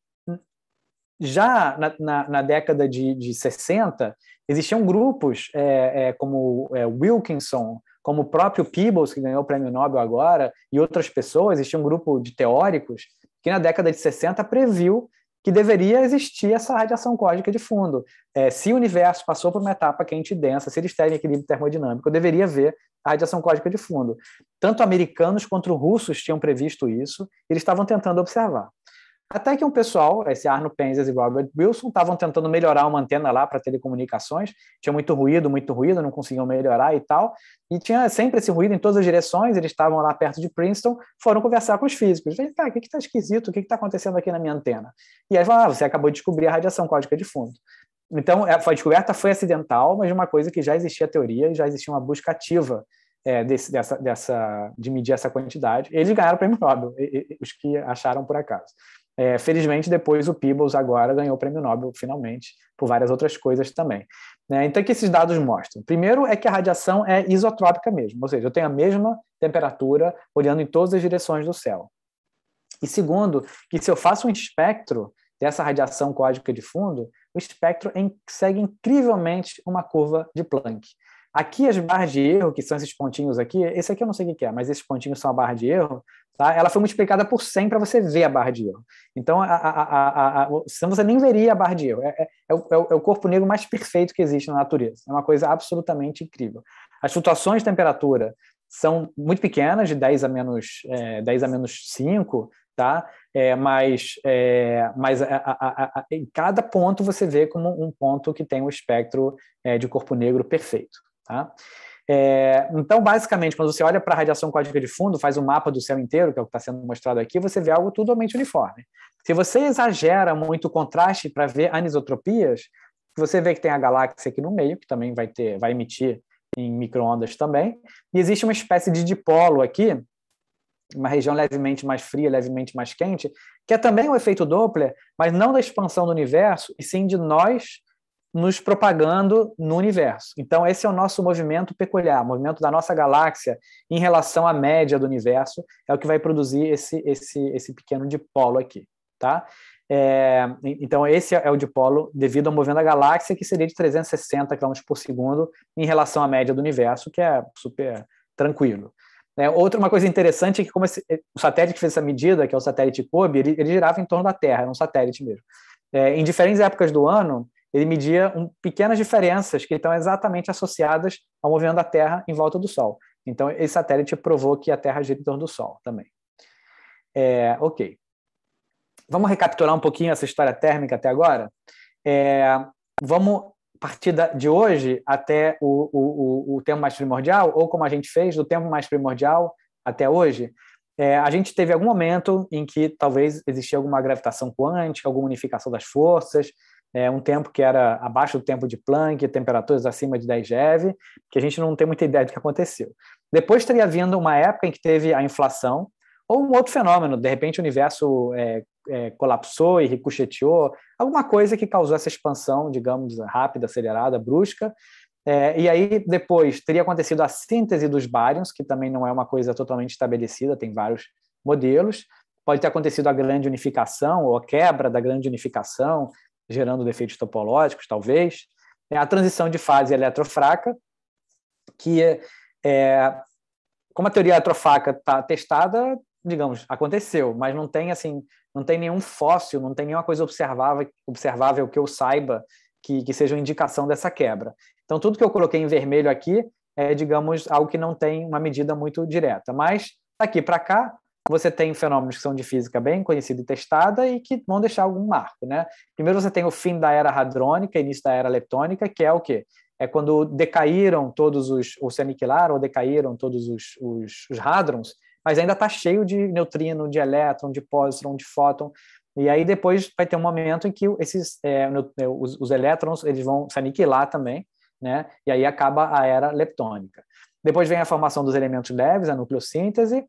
já na, na, na, década de, de 60, existiam grupos é, é, como é, Wilkinson, como o próprio Peebles, que ganhou o prêmio Nobel agora, e outras pessoas, existia um grupo de teóricos que na década de 60 previu que deveria existir essa radiação cósmica de fundo. É, se o universo passou por uma etapa quente e densa, se ele está em equilíbrio termodinâmico, deveria haver a radiação cósmica de fundo. Tanto americanos quanto russos tinham previsto isso, eles estavam tentando observar. Até que um pessoal, esse Arno Penzas e Robert Wilson, estavam tentando melhorar uma antena lá para telecomunicações. Tinha muito ruído, muito ruído, não conseguiam melhorar e tal. E tinha sempre esse ruído em todas as direções. Eles estavam lá perto de Princeton, foram conversar com os físicos. Eles tá, o que está esquisito? O que está acontecendo aqui na minha antena? E aí falaram, ah, você acabou de descobrir a radiação cósmica de fundo. Então, é, a descoberta foi acidental, mas de uma coisa que já existia teoria, já existia uma busca ativa é, desse, dessa, dessa, de medir essa quantidade. Eles ganharam o prêmio Nobel, os que acharam por acaso. É, felizmente, depois o Peebles agora ganhou o prêmio Nobel, finalmente, por várias outras coisas também. Né? Então, o que esses dados mostram? Primeiro é que a radiação é isotrópica mesmo, ou seja, eu tenho a mesma temperatura olhando em todas as direções do céu. E segundo, que se eu faço um espectro dessa radiação cósmica de fundo, o espectro segue incrivelmente uma curva de Planck. Aqui as barras de erro, que são esses pontinhos aqui, esse aqui eu não sei o que é, mas esses pontinhos são a barra de erro, Tá? Ela foi multiplicada por 100 para você ver a barra de erro. Então, a, a, a, senão você nem veria a barra de erro. É, é, é, é, o, é, o, corpo negro mais perfeito que existe na natureza. É uma coisa absolutamente incrível. As flutuações de temperatura são muito pequenas, de 10 a menos, é, 10 a menos 5, tá? É, mas é, mas a, a, a, em cada ponto você vê como um ponto que tem um espectro é, de corpo negro perfeito. Tá? É, então, basicamente, quando você olha para a radiação cósmica de fundo, faz um mapa do céu inteiro, que é o que está sendo mostrado aqui, você vê algo totalmente uniforme. Se você exagera muito o contraste para ver anisotropias, você vê que tem a galáxia aqui no meio, que também vai ter, vai emitir em microondas também, e existe uma espécie de dipolo aqui, uma região levemente mais fria, levemente mais quente, que é também um efeito Doppler, mas não da expansão do universo, e sim de nós nos propagando no universo. Então, esse é o nosso movimento peculiar, o movimento da nossa galáxia em relação à média do universo, é o que vai produzir esse, esse, esse pequeno dipolo aqui. Tá? É, então, esse é o dipolo devido ao movimento da galáxia, que seria de 360 km por segundo em relação à média do universo, que é super tranquilo. É, outra uma coisa interessante é que como esse, é, o satélite que fez essa medida, que é o satélite COBE, ele, ele girava em torno da Terra, era um satélite mesmo. É, em diferentes épocas do ano, ele media um, pequenas diferenças que estão exatamente associadas ao movimento da Terra em volta do Sol. Então, esse satélite provou que a Terra gira em torno do Sol também. É, ok. Vamos recapitular um pouquinho essa história térmica até agora? É, vamos partir de hoje até o, o, o, o, tempo mais primordial, ou como a gente fez, do tempo mais primordial até hoje. É, a gente teve algum momento em que talvez existia alguma gravitação quântica, alguma unificação das forças, é, um tempo que era abaixo do tempo de Planck, temperaturas acima de 10 GeV, que a gente não tem muita ideia do que aconteceu. Depois teria vindo uma época em que teve a inflação, ou um outro fenômeno, de repente o universo é, é, colapsou e ricocheteou, alguma coisa que causou essa expansão, digamos, rápida, acelerada, brusca, é, e aí, depois, teria acontecido a síntese dos bárions que também não é uma coisa totalmente estabelecida, tem vários modelos. Pode ter acontecido a grande unificação, ou a quebra da grande unificação, gerando defeitos topológicos, talvez. Né? A transição de fase eletrofraca, que é, como a teoria eletrofraca está testada, digamos, aconteceu, mas não tem assim, não tem nenhum fóssil, não tem nenhuma coisa observável, observável que eu saiba que, que seja uma indicação dessa quebra. Então, tudo que eu coloquei em vermelho aqui é, digamos, algo que não tem uma medida muito direta. Mas daqui tá para cá, você tem fenômenos que são de física bem conhecida e testada e que vão deixar algum marco, né? Primeiro você tem o fim da era hadrônica, início da era leptônica, que é o quê? É quando decaíram todos os, ou se aniquilaram, ou decaíram todos os, os, os hadrons, mas ainda está cheio de neutrino, de elétron, de pósitron, de fóton. E aí depois vai ter um momento em que esses, é, é, os, os elétrons eles vão se aniquilar também, né? E aí acaba a era leptônica. Depois vem a formação dos elementos leves, a nucleossíntese,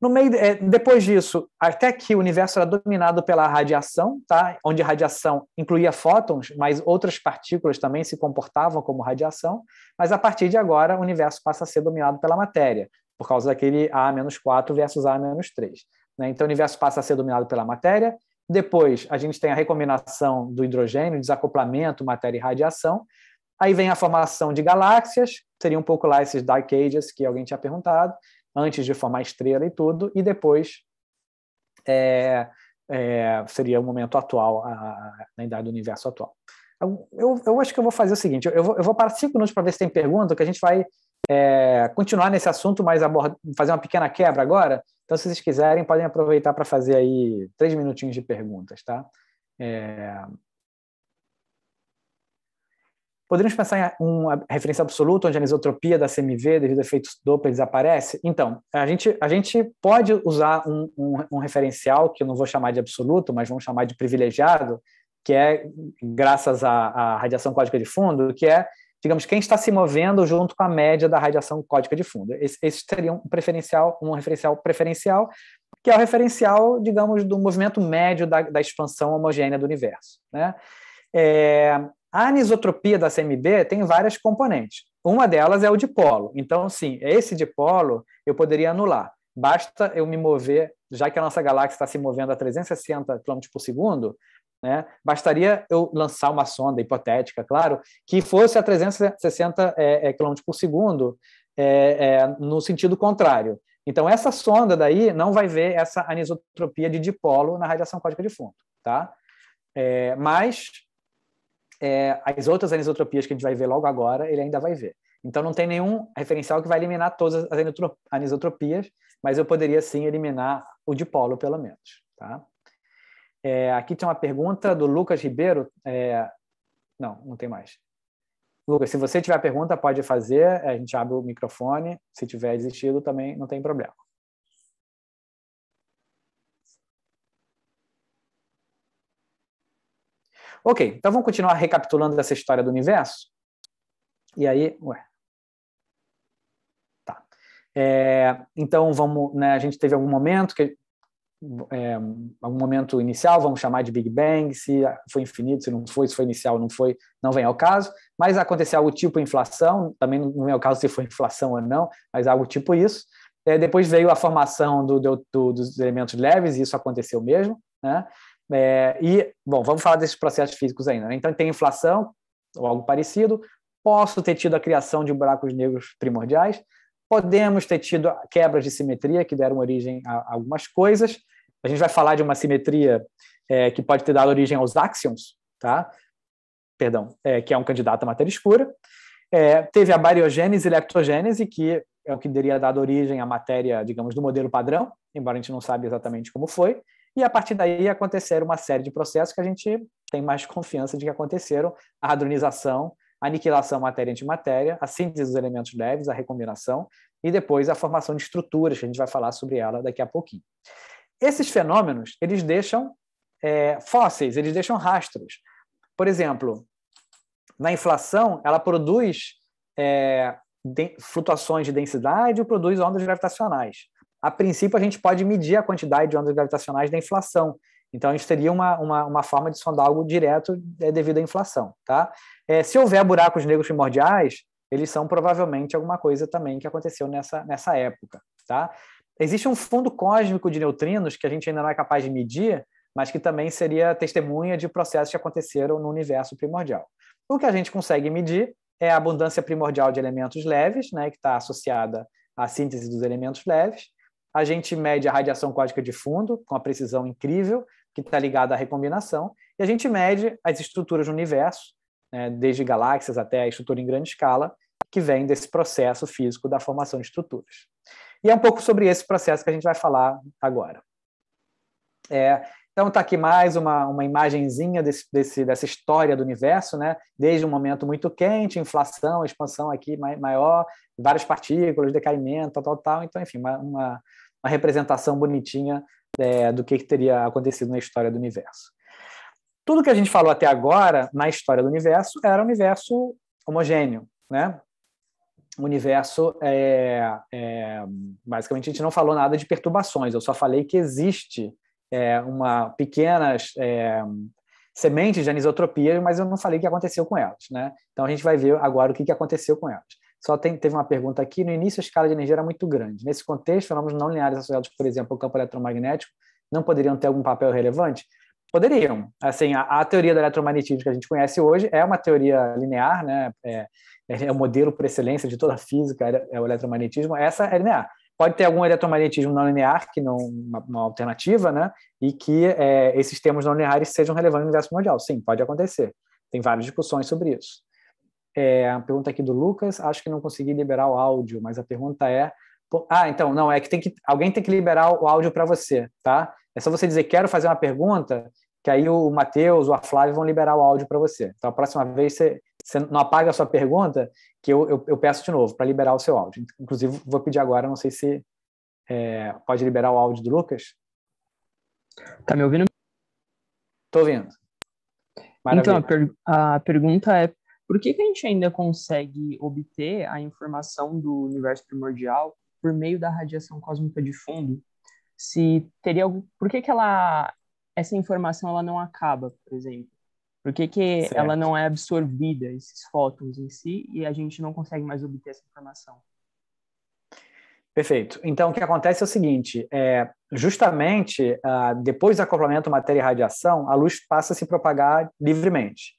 no meio, é, depois disso, até que o universo era dominado pela radiação, tá? onde a radiação incluía fótons, mas outras partículas também se comportavam como radiação, mas a partir de agora o universo passa a ser dominado pela matéria, por causa daquele A-4 versus A-3. Né? Então o universo passa a ser dominado pela matéria, depois a gente tem a recombinação do hidrogênio, desacoplamento, matéria e radiação, aí vem a formação de galáxias, seria um pouco lá esses Dark Ages que alguém tinha perguntado, antes de formar estrela e tudo, e depois é, é, seria o momento atual, a, a, na idade do universo atual. Eu, eu, acho que eu vou fazer o seguinte: eu vou, eu vou parar cinco minutos para ver se tem pergunta, que a gente vai é, continuar nesse assunto, mas fazer uma pequena quebra agora. Então, se vocês quiserem, podem aproveitar para fazer aí três minutinhos de perguntas, tá? É, Poderíamos pensar em uma referência absoluta, onde a anisotropia da CMV devido a efeitos Doppler desaparece? Então, a gente, a gente pode usar um, um, um referencial, que eu não vou chamar de absoluto, mas vamos chamar de privilegiado, que é graças à, à radiação cósmica de fundo, que é digamos, quem está se movendo junto com a média da radiação códica de fundo. Esse, esse seria um preferencial, um referencial preferencial, que é o referencial, digamos, do movimento médio da, da expansão homogênea do universo. Né? É, a anisotropia da CMB tem várias componentes. Uma delas é o dipolo. Então, sim, esse dipolo eu poderia anular. Basta eu me mover, já que a nossa galáxia está se movendo a 360 km por segundo, né? Bastaria eu lançar uma sonda hipotética, claro, que fosse a 360 km é, é, por segundo é, é, no sentido contrário. Então, essa sonda daí não vai ver essa anisotropia de dipolo na radiação cósmica de fundo, tá? mas é, as outras anisotropias que a gente vai ver logo agora, ele ainda vai ver. Então, não tem nenhum referencial que vai eliminar todas as anisotropias, mas eu poderia sim eliminar o dipolo, pelo menos. Tá? É, aqui tem uma pergunta do Lucas Ribeiro. É... Não, não tem mais. Lucas, se você tiver pergunta, pode fazer. A gente abre o microfone. Se tiver desistido, também não tem problema. Ok, então vamos continuar recapitulando essa história do universo? E aí, ué. Tá. É, então vamos, né, a gente teve algum momento que é, algum momento inicial, vamos chamar de Big Bang, se foi infinito, se não foi, se foi inicial, não foi, não vem ao caso, mas aconteceu algo tipo inflação, também não vem ao caso se foi inflação ou não, mas algo tipo isso. É, depois veio a formação do, do, do, dos elementos leves, e isso aconteceu mesmo, né? É, e, bom, vamos falar desses processos físicos ainda. Né? Então, tem inflação, ou algo parecido. Posso ter tido a criação de buracos negros primordiais. Podemos ter tido quebras de simetria que deram origem a algumas coisas. A gente vai falar de uma simetria é, que pode ter dado origem aos axions, tá? Perdão, é, que é um candidato à matéria escura. É, teve a bariogênese e leptogênese, que é o que teria dado origem à matéria, digamos, do modelo padrão, embora a gente não saiba exatamente como foi. E a partir daí aconteceram uma série de processos que a gente tem mais confiança de que aconteceram: a hadronização, a aniquilação matéria-antimatéria, a síntese dos elementos leves, a recombinação e depois a formação de estruturas, que a gente vai falar sobre ela daqui a pouquinho. Esses fenômenos, eles deixam é, fósseis, eles deixam rastros. Por exemplo, na inflação, ela produz é, de, flutuações de densidade ou produz ondas gravitacionais a princípio a gente pode medir a quantidade de ondas gravitacionais da inflação. Então, a gente teria uma, uma, uma forma de sondar algo direto é, devido à inflação. Tá? É, se houver buracos negros primordiais, eles são provavelmente alguma coisa também que aconteceu nessa, nessa época. Tá? Existe um fundo cósmico de neutrinos que a gente ainda não é capaz de medir, mas que também seria testemunha de processos que aconteceram no universo primordial. O que a gente consegue medir é a abundância primordial de elementos leves, né, que está associada à síntese dos elementos leves, a gente mede a radiação quádrica de fundo, com uma precisão incrível, que está ligada à recombinação, e a gente mede as estruturas do universo, né, desde galáxias até a estrutura em grande escala, que vem desse processo físico da formação de estruturas. E é um pouco sobre esse processo que a gente vai falar agora. É, então está aqui mais uma, uma imagenzinha desse, desse, dessa história do universo, né? desde um momento muito quente, inflação, expansão aqui maior, várias partículas, decaimento, tal, tal, tal. Então, enfim, uma, uma, uma representação bonitinha é, do que, que teria acontecido na história do universo. Tudo que a gente falou até agora na história do universo era um universo homogêneo, né? O universo é, é, basicamente a gente não falou nada de perturbações. Eu só falei que existe é, uma pequenas é, sementes de anisotropia, mas eu não falei o que aconteceu com elas, né? Então a gente vai ver agora o que aconteceu com elas. Só tem, teve uma pergunta aqui. No início, a escala de energia era muito grande. Nesse contexto, fenômenos não lineares associados, por exemplo, ao campo eletromagnético, não poderiam ter algum papel relevante? Poderiam. Assim, a, a teoria do eletromagnetismo que a gente conhece hoje é uma teoria linear, né? É, é, é o modelo por excelência de toda a física, é, é o eletromagnetismo. Essa é linear. Pode ter algum eletromagnetismo não linear, que não uma, uma alternativa, né? E que é, esses termos não lineares sejam relevantes no universo mundial. Sim, pode acontecer. Tem várias discussões sobre isso. É, a pergunta aqui do Lucas, acho que não consegui liberar o áudio, mas a pergunta é. Ah, então, não, é que, tem que alguém tem que liberar o áudio para você, tá? É só você dizer, quero fazer uma pergunta, que aí o Matheus ou a Flávia vão liberar o áudio para você. Então, a próxima vez você, você, não apaga a sua pergunta, que eu, eu, eu peço de novo para liberar o seu áudio. Inclusive, vou pedir agora, não sei se é, pode liberar o áudio do Lucas. Tá me ouvindo? Tô ouvindo. Maravilha. Então, a, per a pergunta é por que, que a gente ainda consegue obter a informação do universo primordial por meio da radiação cósmica de fundo? Se teria algum... Por que, que ela... essa informação ela não acaba, por exemplo? Por que, que ela não é absorvida, esses fótons em si, e a gente não consegue mais obter essa informação? Perfeito. Então, o que acontece é o seguinte: é, justamente ah, depois do acoplamento matéria e radiação, a luz passa a se propagar livremente.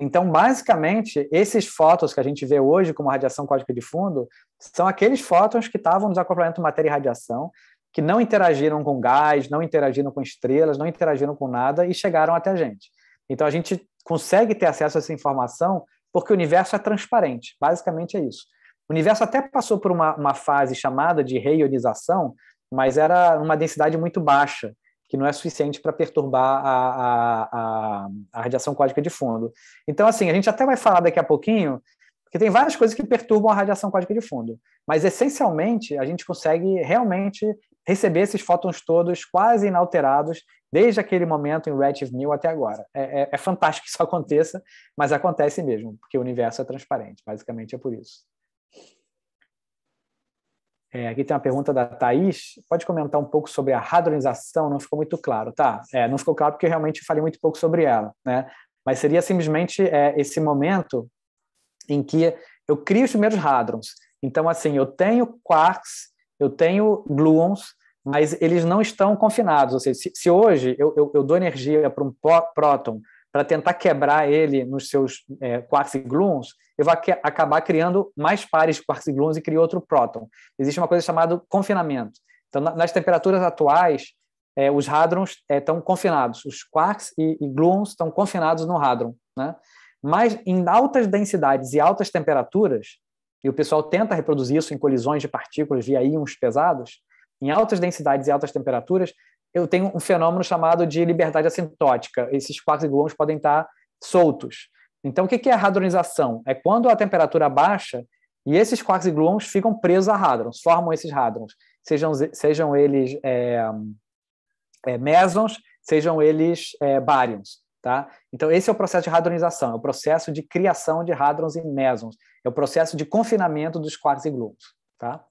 Então, basicamente, esses fótons que a gente vê hoje como radiação cósmica de fundo são aqueles fótons que estavam nos acoplamentos matéria e radiação, que não interagiram com gás, não interagiram com estrelas, não interagiram com nada e chegaram até a gente. Então, a gente consegue ter acesso a essa informação porque o universo é transparente. Basicamente, é isso. O universo até passou por uma, uma fase chamada de reionização, mas era uma densidade muito baixa que não é suficiente para perturbar a, a, a, a, radiação cósmica de fundo. Então, assim, a gente até vai falar daqui a pouquinho, porque tem várias coisas que perturbam a radiação cósmica de fundo, mas essencialmente a gente consegue realmente receber esses fótons todos quase inalterados desde aquele momento em Redshift New até agora. É, é, é fantástico que isso aconteça, mas acontece mesmo, porque o universo é transparente, basicamente é por isso. É, aqui tem uma pergunta da Thaís. Pode comentar um pouco sobre a radronização? Não ficou muito claro, tá? É, não ficou claro porque eu realmente falei muito pouco sobre ela, né? Mas seria simplesmente é, esse momento em que eu crio os primeiros hadrons. Então, assim, eu tenho quarks, eu tenho gluons, mas eles não estão confinados. Ou seja, se, se hoje eu, eu, eu, dou energia para um próton para tentar quebrar ele nos seus é, quarks e gluons, eu vou acabar criando mais pares de quarks e gluons e crio outro próton. Existe uma coisa chamada confinamento. Então, nas temperaturas atuais, é, os hadrons estão é, confinados, os quarks e, e gluons estão confinados no hadron, né? Mas em altas densidades e altas temperaturas, e o pessoal tenta reproduzir isso em colisões de partículas via íons pesados, em altas densidades e altas temperaturas, eu tenho um fenômeno chamado de liberdade assintótica. Esses quarks e gluons podem estar soltos. Então, o que é hadronização? É quando a temperatura baixa e esses quarks e gluons ficam presos a hadrons, formam esses hadrons, sejam, sejam eles é, é, mesons, sejam eles é, baryons. Tá? Então, esse é o processo de hadronização, é o processo de criação de hadrons e mesons, é o processo de confinamento dos quarks e gluons. Tá?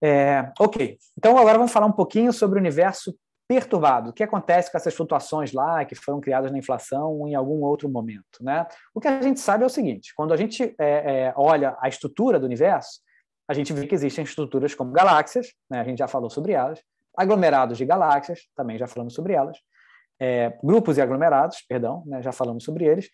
É, ok, então agora vamos falar um pouquinho sobre o universo perturbado. O que acontece com essas flutuações lá que foram criadas na inflação em algum outro momento? Né? O que a gente sabe é o seguinte: quando a gente é, é, olha a estrutura do universo, a gente vê que existem estruturas como galáxias, né? a gente já falou sobre elas, aglomerados de galáxias, também já falamos sobre elas, é, grupos e aglomerados, perdão, né? já falamos sobre eles.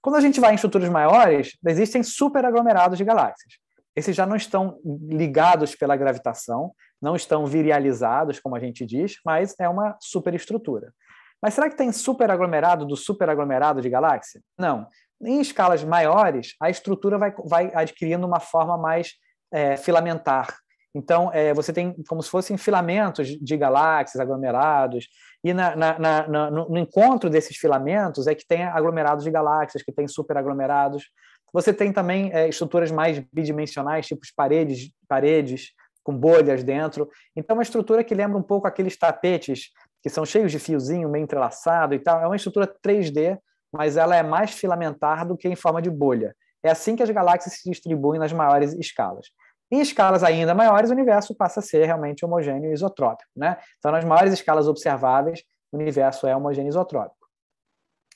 Quando a gente vai em estruturas maiores, existem superaglomerados de galáxias. Esses já não estão ligados pela gravitação, não estão virializados, como a gente diz, mas é uma superestrutura. Mas será que tem superaglomerado do superaglomerado de galáxia? Não. Em escalas maiores, a estrutura vai, vai adquirindo uma forma mais é, filamentar. Então, é, você tem como se fossem filamentos de galáxias, aglomerados, e na, na, na, no, no encontro desses filamentos é que tem aglomerados de galáxias, que tem superaglomerados. Você tem também é, estruturas mais bidimensionais, tipo paredes, paredes com bolhas dentro. Então, é uma estrutura que lembra um pouco aqueles tapetes que são cheios de fiozinho, meio entrelaçado e tal. É uma estrutura 3D, mas ela é mais filamentar do que em forma de bolha. É assim que as galáxias se distribuem nas maiores escalas. Em escalas ainda maiores, o universo passa a ser realmente homogêneo e isotrópico. Né? Então, nas maiores escalas observáveis, o universo é homogêneo e isotrópico.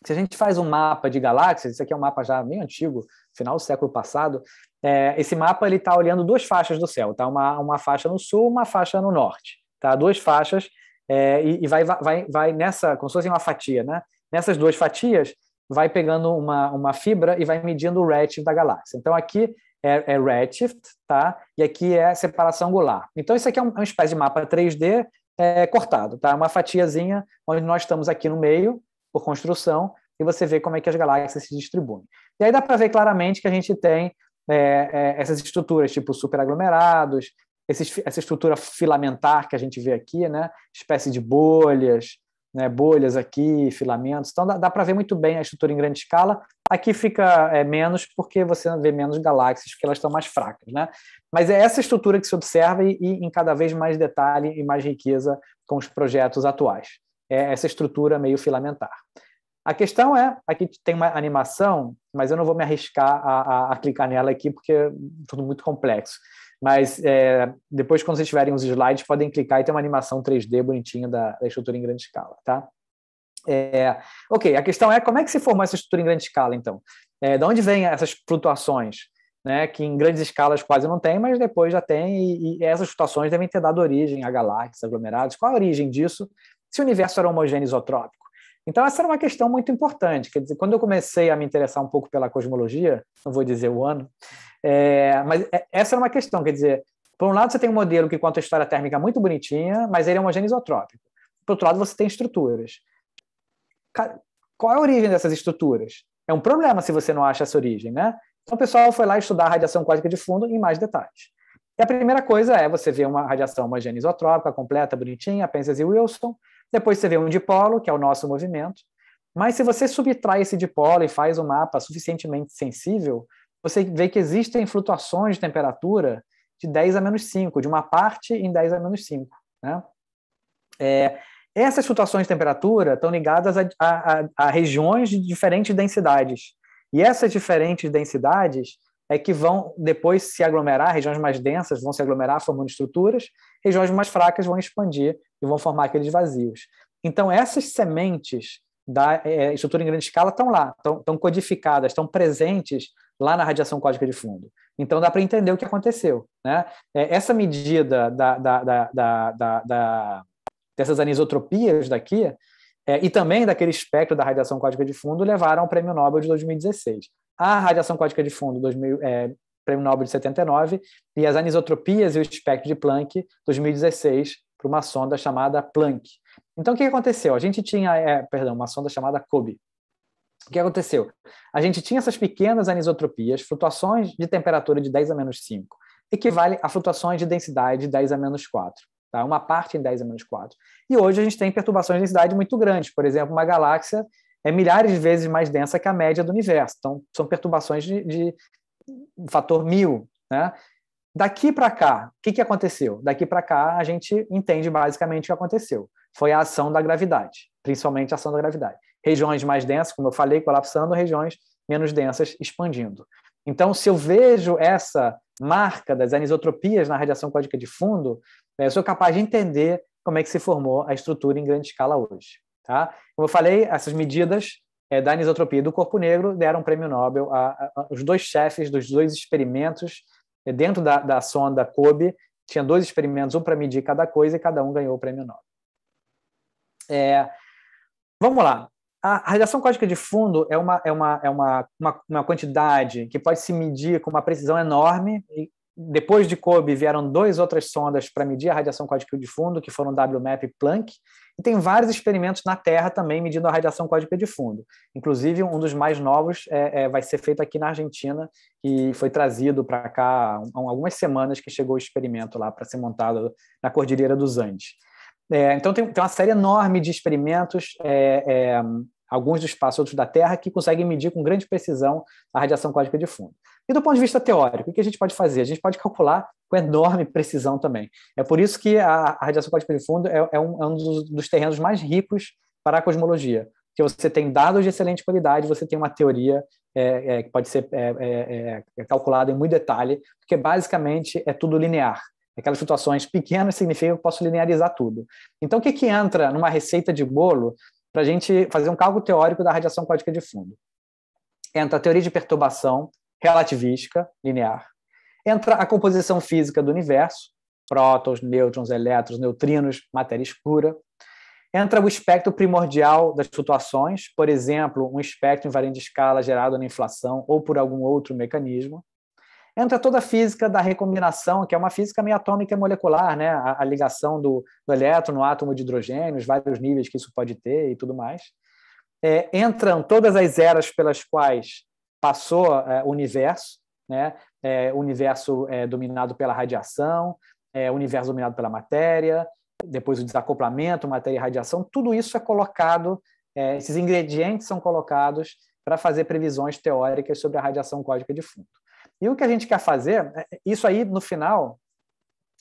Se a gente faz um mapa de galáxias, isso aqui é um mapa já meio antigo, final do século passado, é, esse mapa ele está olhando duas faixas do céu, tá? Uma, uma faixa no sul, uma faixa no norte, tá? Duas faixas é, e, e, vai, vai, vai nessa, como se fosse uma fatia, né? Nessas duas fatias vai pegando uma, uma fibra e vai medindo o redshift da galáxia. Então aqui é, é redshift, tá? E aqui é separação angular. Então isso aqui é, um, é uma espécie de mapa 3D é, cortado, tá? Uma fatiazinha onde nós estamos aqui no meio, por construção, e você vê como é que as galáxias se distribuem. E aí dá para ver claramente que a gente tem é, é, essas estruturas, tipo superaglomerados, esses, essa estrutura filamentar que a gente vê aqui, né? espécie de bolhas, né? bolhas aqui, filamentos. Então dá, dá para ver muito bem a estrutura em grande escala. Aqui fica é, menos porque você vê menos galáxias, porque elas estão mais fracas. Né? Mas é essa estrutura que se observa e, e em cada vez mais detalhe e mais riqueza com os projetos atuais é, essa estrutura meio filamentar. A questão é, aqui tem uma animação, mas eu não vou me arriscar a, a, a clicar nela aqui porque é tudo muito complexo. Mas é, depois, quando vocês tiverem os slides, podem clicar e tem uma animação 3D bonitinha da, da estrutura em grande escala, tá? É, ok, a questão é como é que se formou essa estrutura em grande escala, então? É, de onde vêm essas flutuações? Né, que em grandes escalas quase não tem, mas depois já tem, e, e essas flutuações devem ter dado origem a galáxias, aglomerados. Qual a origem disso? se o universo era homogêneo isotrópico. Então, essa era uma questão muito importante. Quer dizer, quando eu comecei a me interessar um pouco pela cosmologia, não vou dizer o ano, é, mas é, essa era uma questão. Quer dizer, por um lado, você tem um modelo que conta a história térmica muito bonitinha, mas ele é homogêneo isotrópico. Por outro lado, você tem estruturas. Qual é a origem dessas estruturas? É um problema se você não acha essa origem, né? Então, o pessoal foi lá estudar a radiação quádrica de fundo em mais detalhes. E a primeira coisa é você ver uma radiação homogênea isotrópica, completa, bonitinha, Penzias e Wilson, depois você vê um dipolo, que é o nosso movimento. Mas se você subtrai esse dipolo e faz um mapa suficientemente sensível, você vê que existem flutuações de temperatura de 10 a menos 5, de uma parte em 10 a menos 5. Né? É, essas flutuações de temperatura estão ligadas a, a, a, regiões de diferentes densidades. E essas diferentes densidades é que vão depois se aglomerar, regiões mais densas vão se aglomerar formando estruturas, regiões mais fracas vão expandir e vão formar aqueles vazios. Então, essas sementes da é, estrutura em grande escala estão lá, estão codificadas, estão presentes lá na radiação cósmica de fundo. Então dá para entender o que aconteceu. Né? É, essa medida da, da, da, dessas anisotropias daqui é, e também daquele espectro da radiação cósmica de fundo levaram ao Prêmio Nobel de 2016. A radiação cósmica de fundo 2000, é, Prêmio Nobel de 79 e as anisotropias e o espectro de Planck 2016 para uma sonda chamada Planck. Então, o que aconteceu? A gente tinha, é, perdão, uma sonda chamada COBE. O que aconteceu? A gente tinha essas pequenas anisotropias, flutuações de temperatura de 10 a menos 5, equivale a flutuações de densidade de 10 a menos 4. Tá? Uma parte em 10 a menos 4. E hoje a gente tem perturbações de densidade muito grandes. Por exemplo, uma galáxia é milhares de vezes mais densa que a média do universo. Então, são perturbações de, de fator mil. Né? Daqui para cá, o que, que aconteceu? Daqui para cá, a gente entende basicamente o que aconteceu. Foi a ação da gravidade, principalmente a ação da gravidade. Regiões mais densas, como eu falei, colapsando, regiões menos densas expandindo. Então, se eu vejo essa marca das anisotropias na radiação cósmica de fundo, né, eu sou capaz de entender como é que se formou a estrutura em grande escala hoje. Tá? Como eu falei, essas medidas eh, da anisotropia do corpo negro deram um prêmio Nobel aos dois chefes dos dois experimentos é, dentro da, da sonda COBE, tinha dois experimentos, um para medir cada coisa, e cada um ganhou o prêmio Nobel. É, vamos lá. A radiação cósmica de fundo é, uma, é, uma, é uma, uma, uma quantidade que pode se medir com uma precisão enorme. E depois de Kobe, vieram duas outras sondas para medir a radiação cósmica de fundo, que foram WMAP e Planck. E tem vários experimentos na Terra também medindo a radiação cósmica de fundo. Inclusive, um dos mais novos é, é, vai ser feito aqui na Argentina e foi trazido para cá há algumas semanas que chegou o experimento lá para ser montado na Cordilheira dos Andes. É, então, tem, tem, uma série enorme de experimentos é, é, alguns do espaço, outros da Terra, que conseguem medir com grande precisão a radiação cósmica de fundo. E do ponto de vista teórico, o que a gente pode fazer? A gente pode calcular com enorme precisão também. É por isso que a, a radiação cósmica de fundo é, é, um, é um dos, dos terrenos mais ricos para a cosmologia, que você tem dados de excelente qualidade, você tem uma teoria é, é, que pode ser é, é, é, é calculada em muito detalhe, porque basicamente é tudo linear. Aquelas situações pequenas significa que eu posso linearizar tudo. Então, o que, que entra numa receita de bolo para a gente fazer um cálculo teórico da radiação cósmica de fundo? Entra a teoria de perturbação, relativística linear. Entra a composição física do universo, prótons, nêutrons, elétrons, neutrinos, matéria escura. Entra o espectro primordial das flutuações, por exemplo, um espectro invariante de escala gerado na inflação ou por algum outro mecanismo. Entra toda a física da recombinação, que é uma física meio atômica e molecular, né? a, a ligação do, do elétron no átomo de hidrogênio, os vários níveis que isso pode ter e tudo mais. É, entram todas as eras pelas quais passou é, o universo, né? É, universo é, dominado pela radiação, universo dominado pela matéria, depois o desacoplamento, matéria e radiação, tudo isso é colocado, esses ingredientes são colocados para fazer previsões teóricas sobre a radiação cósmica de fundo. E o que a gente quer fazer, isso aí no final,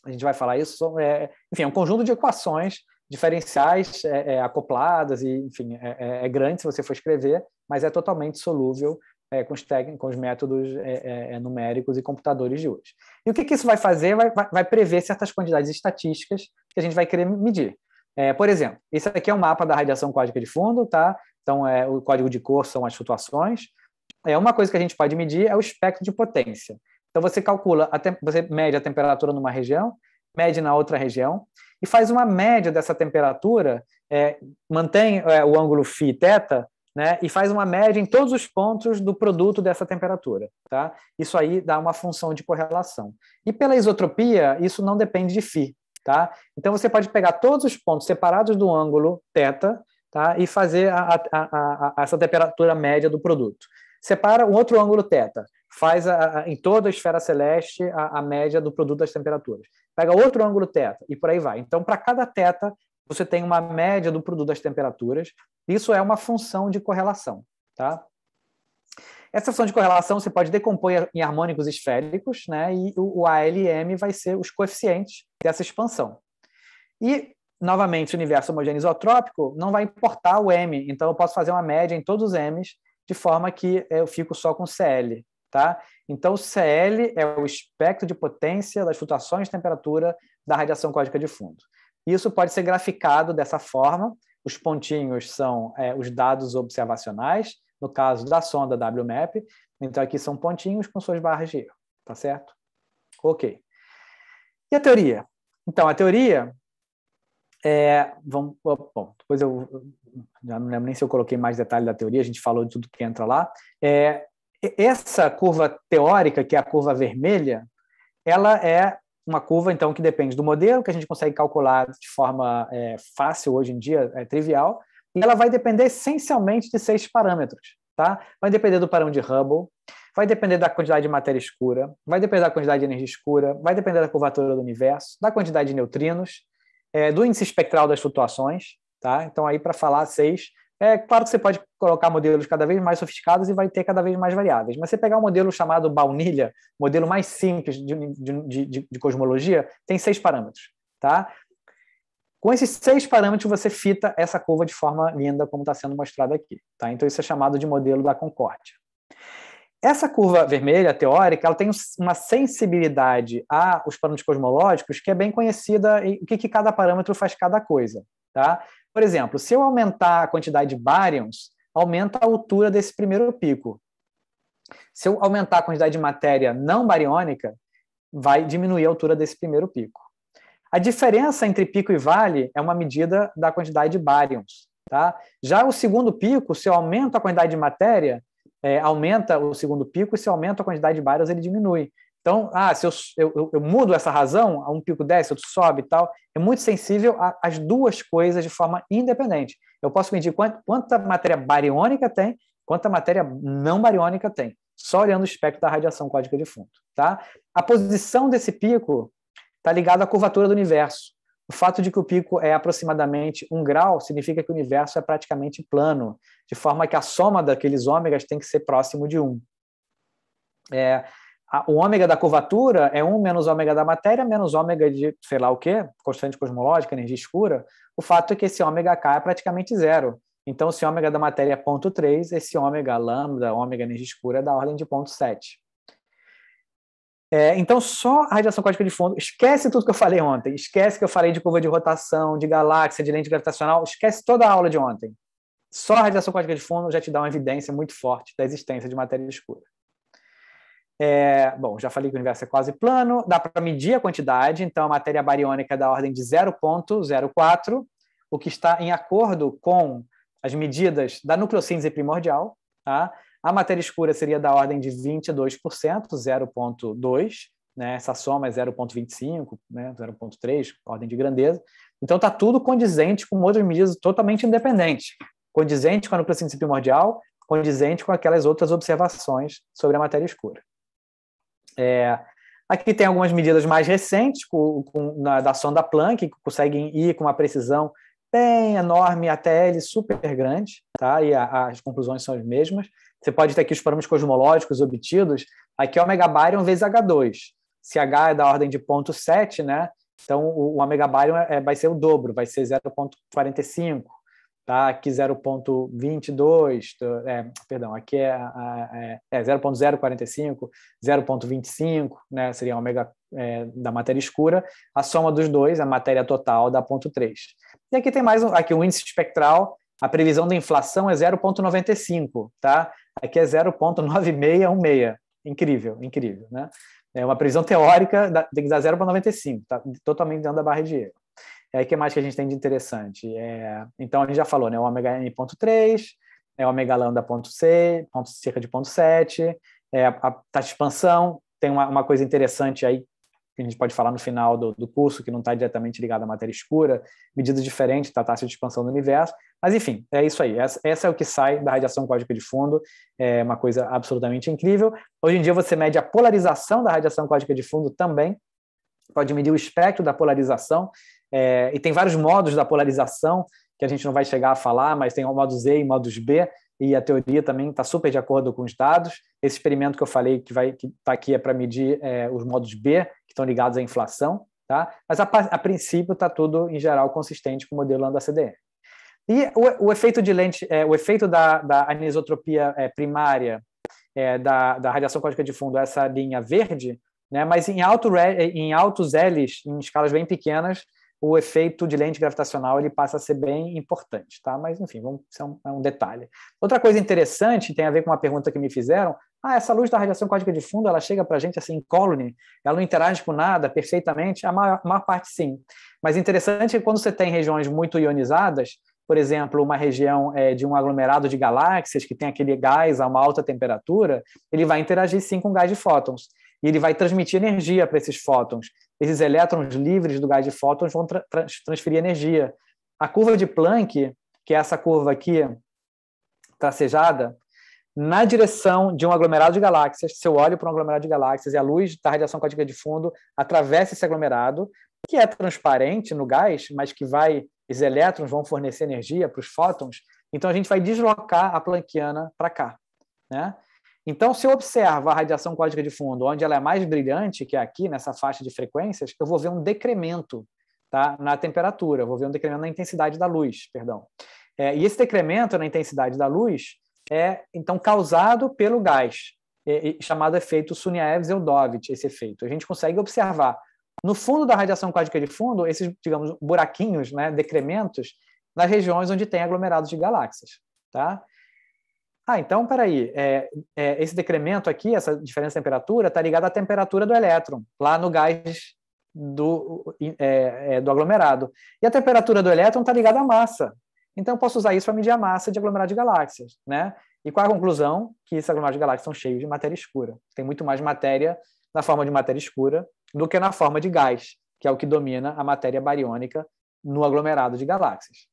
a gente vai falar isso, é, enfim, é um conjunto de equações diferenciais é, é, acopladas, e, enfim, é, grande se você for escrever, mas é totalmente solúvel é, com, os com os métodos é, é, é, numéricos e computadores de hoje. E o que, que isso vai fazer? Vai, vai, vai, prever certas quantidades estatísticas que a gente vai querer medir. É, por exemplo, esse aqui é um mapa da radiação cósmica de fundo, tá? Então, é, o código de cor são as flutuações. É uma coisa que a gente pode medir é o espectro de potência. Então, você calcula, você mede a temperatura numa região, mede na outra região e faz uma média dessa temperatura, é, mantém é, o ângulo φ e θ né, e faz uma média em todos os pontos do produto dessa temperatura. Tá? Isso aí dá uma função de correlação. E pela isotropia, isso não depende de φ. Tá? Então você pode pegar todos os pontos separados do ângulo θ tá? e fazer a, a, a, essa temperatura média do produto. Separa um outro ângulo θ, faz em toda a esfera celeste a, média do produto das temperaturas. Pega outro ângulo θ e por aí vai. Então, para cada θ, você tem uma média do produto das temperaturas. Isso é uma função de correlação, tá? Essa função de correlação você pode decompor em harmônicos esféricos, né? E o ALM vai ser os coeficientes dessa expansão. E novamente, o universo homogêneo isotrópico não vai importar o m, então eu posso fazer uma média em todos os m's de forma que eh, eu fico só com CL, tá? Então, CL é o espectro de potência das flutuações de temperatura da radiação cósmica de fundo. Isso pode ser graficado dessa forma. Os pontinhos são é, os dados observacionais, no caso da sonda WMAP. Então, aqui são pontinhos com suas barras de erro, tá certo? Ok. E a teoria? Então, a teoria é, vamos, oh, bom, depois eu já não lembro nem se eu coloquei mais detalhe da teoria, a gente falou de tudo que entra lá. É, essa curva teórica, que é a curva vermelha, ela é uma curva, então, que depende do modelo, que a gente consegue calcular de forma é, fácil hoje em dia, é, trivial, e ela vai depender essencialmente de seis parâmetros. Tá? Vai depender do parâmetro de Hubble, vai depender da quantidade de matéria escura, vai depender da quantidade de energia escura, vai depender da curvatura do universo, da quantidade de neutrinos, é, do índice espectral das flutuações. Tá? Então, aí, para falar seis, é claro que você pode colocar modelos cada vez mais sofisticados e vai ter cada vez mais variáveis, mas você pegar um modelo chamado baunilha, modelo mais simples de, de, de, de cosmologia, tem seis parâmetros. Tá? Com esses seis parâmetros, você fita essa curva de forma linda, como está sendo mostrado aqui. Tá? Então, isso é chamado de modelo da concórdia. Essa curva vermelha teórica ela tem uma sensibilidade aos parâmetros cosmológicos que é bem conhecida o que, que, cada parâmetro faz cada coisa. Tá? Por exemplo, se eu aumentar a quantidade de baryons, aumenta a altura desse primeiro pico. Se eu aumentar a quantidade de matéria não bariônica, vai diminuir a altura desse primeiro pico. A diferença entre pico e vale é uma medida da quantidade de baryons. Tá? Já o segundo pico, se eu aumento a quantidade de matéria, é, aumenta o segundo pico, e se aumento a quantidade de baryons, ele diminui. Então, ah, se eu, eu, eu mudo essa razão, um pico desce, outro sobe e tal, é muito sensível às duas coisas de forma independente. Eu posso medir quanta, quanta matéria bariônica tem, quanta matéria não bariônica tem, só olhando o espectro da radiação cósmica de fundo. Tá? A posição desse pico está ligada à curvatura do universo. O fato de que o pico é aproximadamente um grau significa que o universo é praticamente plano, de forma que a soma daqueles ômegas tem que ser próximo de um. É, o ômega da curvatura é 1 menos ômega da matéria menos ômega de sei lá o quê, constante cosmológica, energia escura. O fato é que esse ômega K é praticamente zero. Então, se ômega da matéria é 0,3, esse ômega lambda, ômega energia escura, é da ordem de 0,7. É, então, só a radiação cósmica de fundo, esquece tudo que eu falei ontem, esquece que eu falei de curva de rotação, de galáxia, de lente gravitacional, esquece toda a aula de ontem. Só a radiação cósmica de fundo já te dá uma evidência muito forte da existência de matéria escura. É, bom, já falei que o universo é quase plano, dá para medir a quantidade, então a matéria bariônica é da ordem de 0,04, o que está em acordo com as medidas da nucleossíntese primordial. Tá? A matéria escura seria da ordem de 22%, 0,2%, né? essa soma é 0,25%, né? 0,3%, ordem de grandeza. Então está tudo condizente com outras medidas totalmente independentes, condizente com a nucleossíntese primordial, condizente com aquelas outras observações sobre a matéria escura. É, aqui tem algumas medidas mais recentes com, com, na, da sonda Planck, que conseguem ir com uma precisão bem enorme até ele super grande, tá? E a, as conclusões são as mesmas. Você pode ter aqui os parâmetros cosmológicos obtidos. Aqui é ômega Baryon vezes H2. Se H é da ordem de 0.7, né? Então o, o ômega Baryon é, é, vai ser o dobro, vai ser 0.45, Tá? Aqui 0,22, é, perdão, aqui é, é, é 0,045, 0,25, né? seria ômega é, da matéria escura, a soma dos dois, a matéria total, dá 0,3. E aqui tem mais um, aqui um índice espectral, a previsão da inflação é 0,95, tá? Aqui é 0,9616. Incrível, incrível, né? É uma previsão teórica, tem que dar 0,95, tá? totalmente dentro da barra de erro. E aí, o que mais que a gente tem de interessante? É, então, a gente já falou, né? O ômega N.3, é né? o ômega ponto cerca de 0.7, é, a, a taxa tá de expansão, tem uma, uma, coisa interessante aí que a gente pode falar no final do, do curso, que não está diretamente ligado à matéria escura, medida diferente da tá taxa de expansão do universo. Mas, enfim, é isso aí. Essa, essa é o que sai da radiação cósmica de fundo. É uma coisa absolutamente incrível. Hoje em dia, você mede a polarização da radiação cósmica de fundo também. Pode medir o espectro da polarização. É, e tem vários modos da polarização, que a gente não vai chegar a falar, mas tem o modo Z e modos B, e a teoria também está super de acordo com os dados. Esse experimento que eu falei que está que está aqui é para medir é, os modos B, que estão ligados à inflação, tá? mas a, a princípio está tudo, em geral, consistente com o modelo da CDM. E o, o efeito de lente, é, o efeito da, da anisotropia é, primária é, da, da radiação cósmica de fundo, essa linha verde, né? mas em, alto, em altos L's, em escalas bem pequenas, o efeito de lente gravitacional ele passa a ser bem importante, tá? Mas enfim, vamos, isso é um, é um, detalhe. Outra coisa interessante tem a ver com uma pergunta que me fizeram: ah, essa luz da radiação cósmica de fundo ela chega para a gente assim colony? Ela não interage com nada perfeitamente? A maior, maior parte sim. Mas interessante é que quando você tem regiões muito ionizadas, por exemplo, uma região é, de um aglomerado de galáxias que tem aquele gás a uma alta temperatura, ele vai interagir sim com gás de fótons e ele vai transmitir energia para esses fótons esses elétrons livres do gás de fótons vão tra transferir energia. A curva de Planck, que é essa curva aqui tracejada, na direção de um aglomerado de galáxias, se eu olho para um aglomerado de galáxias e a luz da radiação quântica de fundo atravessa esse aglomerado, que é transparente no gás, mas que vai, os elétrons vão fornecer energia para os fótons, então a gente vai deslocar a Planckiana para cá. Né? Então, se eu observo a radiação cósmica de fundo, onde ela é mais brilhante, que é aqui, nessa faixa de frequências, eu vou ver um decremento tá? na temperatura, vou ver um decremento na intensidade da luz, perdão. É, e esse decremento na intensidade da luz é, então, causado pelo gás, é, é, chamado efeito Sunyaev-Zeldovich, esse efeito. A gente consegue observar, no fundo da radiação cósmica de fundo, esses, digamos, buraquinhos, né, decrementos, nas regiões onde tem aglomerados de galáxias. Tá? Ah, então, peraí, é, é, esse decremento aqui, essa diferença de temperatura, está ligada à temperatura do elétron, lá no gás do, é, é, do aglomerado. E a temperatura do elétron está ligada à massa. Então, eu posso usar isso para medir a massa de aglomerado de galáxias, né? E qual é a conclusão? Que esses aglomerados de galáxias são cheios de matéria escura. Tem muito mais matéria na forma de matéria escura do que na forma de gás, que é o que domina a matéria bariônica no aglomerado de galáxias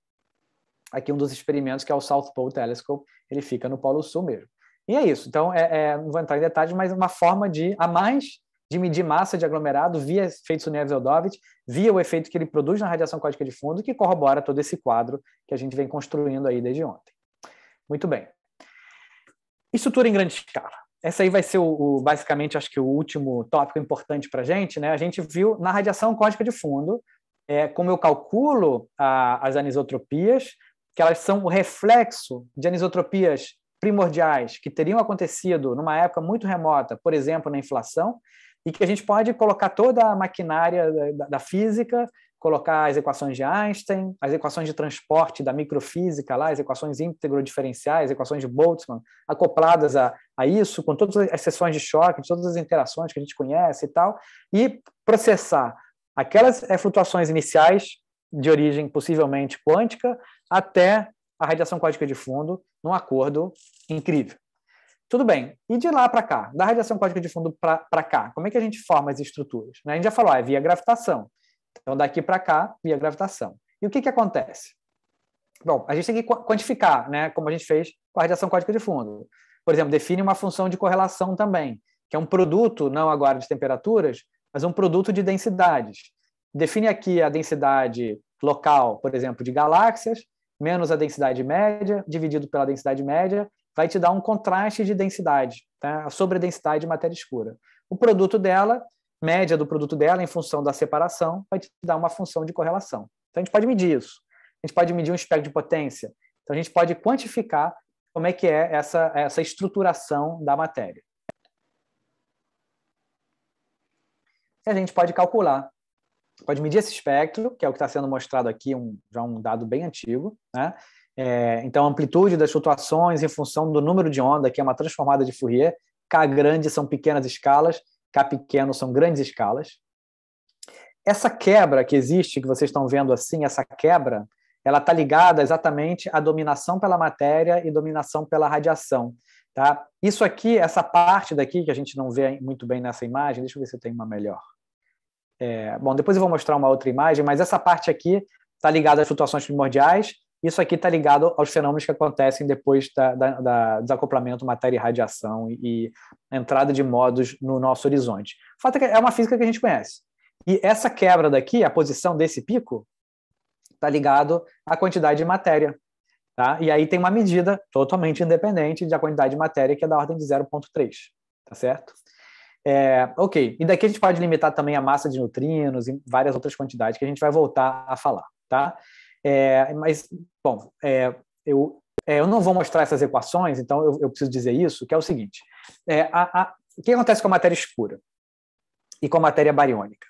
aqui um dos experimentos, que é o South Pole Telescope, ele fica no Polo Sul mesmo. E é isso. Então, é, é, não vou entrar em detalhes, mas é uma forma de, a mais, de medir massa de aglomerado via efeito Sunyaev-Zeldovich, via o efeito que ele produz na radiação cósmica de fundo, que corrobora todo esse quadro que a gente vem construindo aí desde ontem. Muito bem. Estrutura em grande escala. Essa aí vai ser o, o basicamente, acho que o último tópico importante para a gente, né? A gente viu na radiação cósmica de fundo é, como eu calculo a, as anisotropias, que elas são o reflexo de anisotropias primordiais que teriam acontecido numa época muito remota, por exemplo, na inflação, e que a gente pode colocar toda a maquinária da, da física, colocar as equações de Einstein, as equações de transporte da microfísica, lá, as equações íntegro-diferenciais, equações de Boltzmann, acopladas a, a isso, com todas as seções de choque, todas as interações que a gente conhece e tal, e processar aquelas eh, flutuações iniciais de origem possivelmente quântica, até a radiação cósmica de fundo num acordo incrível. Tudo bem. E de lá para cá, da radiação cósmica de fundo para cá, como é que a gente forma as estruturas? Né? A gente já falou, ah, é via gravitação. Então, daqui para cá, via gravitação. E o que, que acontece? Bom, a gente tem que quantificar, né, como a gente fez com a radiação cósmica de fundo. Por exemplo, define uma função de correlação também, que é um produto, não agora de temperaturas, mas um produto de densidades. Define aqui a densidade local, por exemplo, de galáxias, menos a densidade média, dividido pela densidade média, vai te dar um contraste de densidade, tá? a sobredensidade de matéria escura. O produto dela, média do produto dela, em função da separação, vai te dar uma função de correlação. Então, a gente pode medir isso. A gente pode medir um espectro de potência. Então, a gente pode quantificar como é que é essa, essa estruturação da matéria. E a gente pode calcular pode medir esse espectro, que é o que está sendo mostrado aqui, um, já um dado bem antigo, né? É, então, amplitude das flutuações em função do número de onda, que é uma transformada de Fourier. K grande são pequenas escalas, K pequeno são grandes escalas. Essa quebra que existe, que vocês estão vendo assim, essa quebra, ela está ligada exatamente à dominação pela matéria e dominação pela radiação. Tá? Isso aqui, essa parte daqui, que a gente não vê muito bem nessa imagem, deixa eu ver se tem uma melhor. É, bom, depois eu vou mostrar uma outra imagem, mas essa parte aqui está ligada às flutuações primordiais, isso aqui está ligado aos fenômenos que acontecem depois da, da, da desacoplamento matéria e radiação e, e entrada de modos no nosso horizonte. O fato é que é uma física que a gente conhece. E essa quebra daqui, a posição desse pico, está ligado à quantidade de matéria. Tá? E aí tem uma medida totalmente independente da quantidade de matéria, que é da ordem de 0,3. Tá certo? É, ok, e daqui a gente pode limitar também a massa de neutrinos e várias outras quantidades que a gente vai voltar a falar, tá? É, mas, bom, é, eu, é, eu não vou mostrar essas equações, então eu, eu preciso dizer isso, que é o seguinte. É, a, a, o que acontece com a matéria escura e com a matéria bariônica?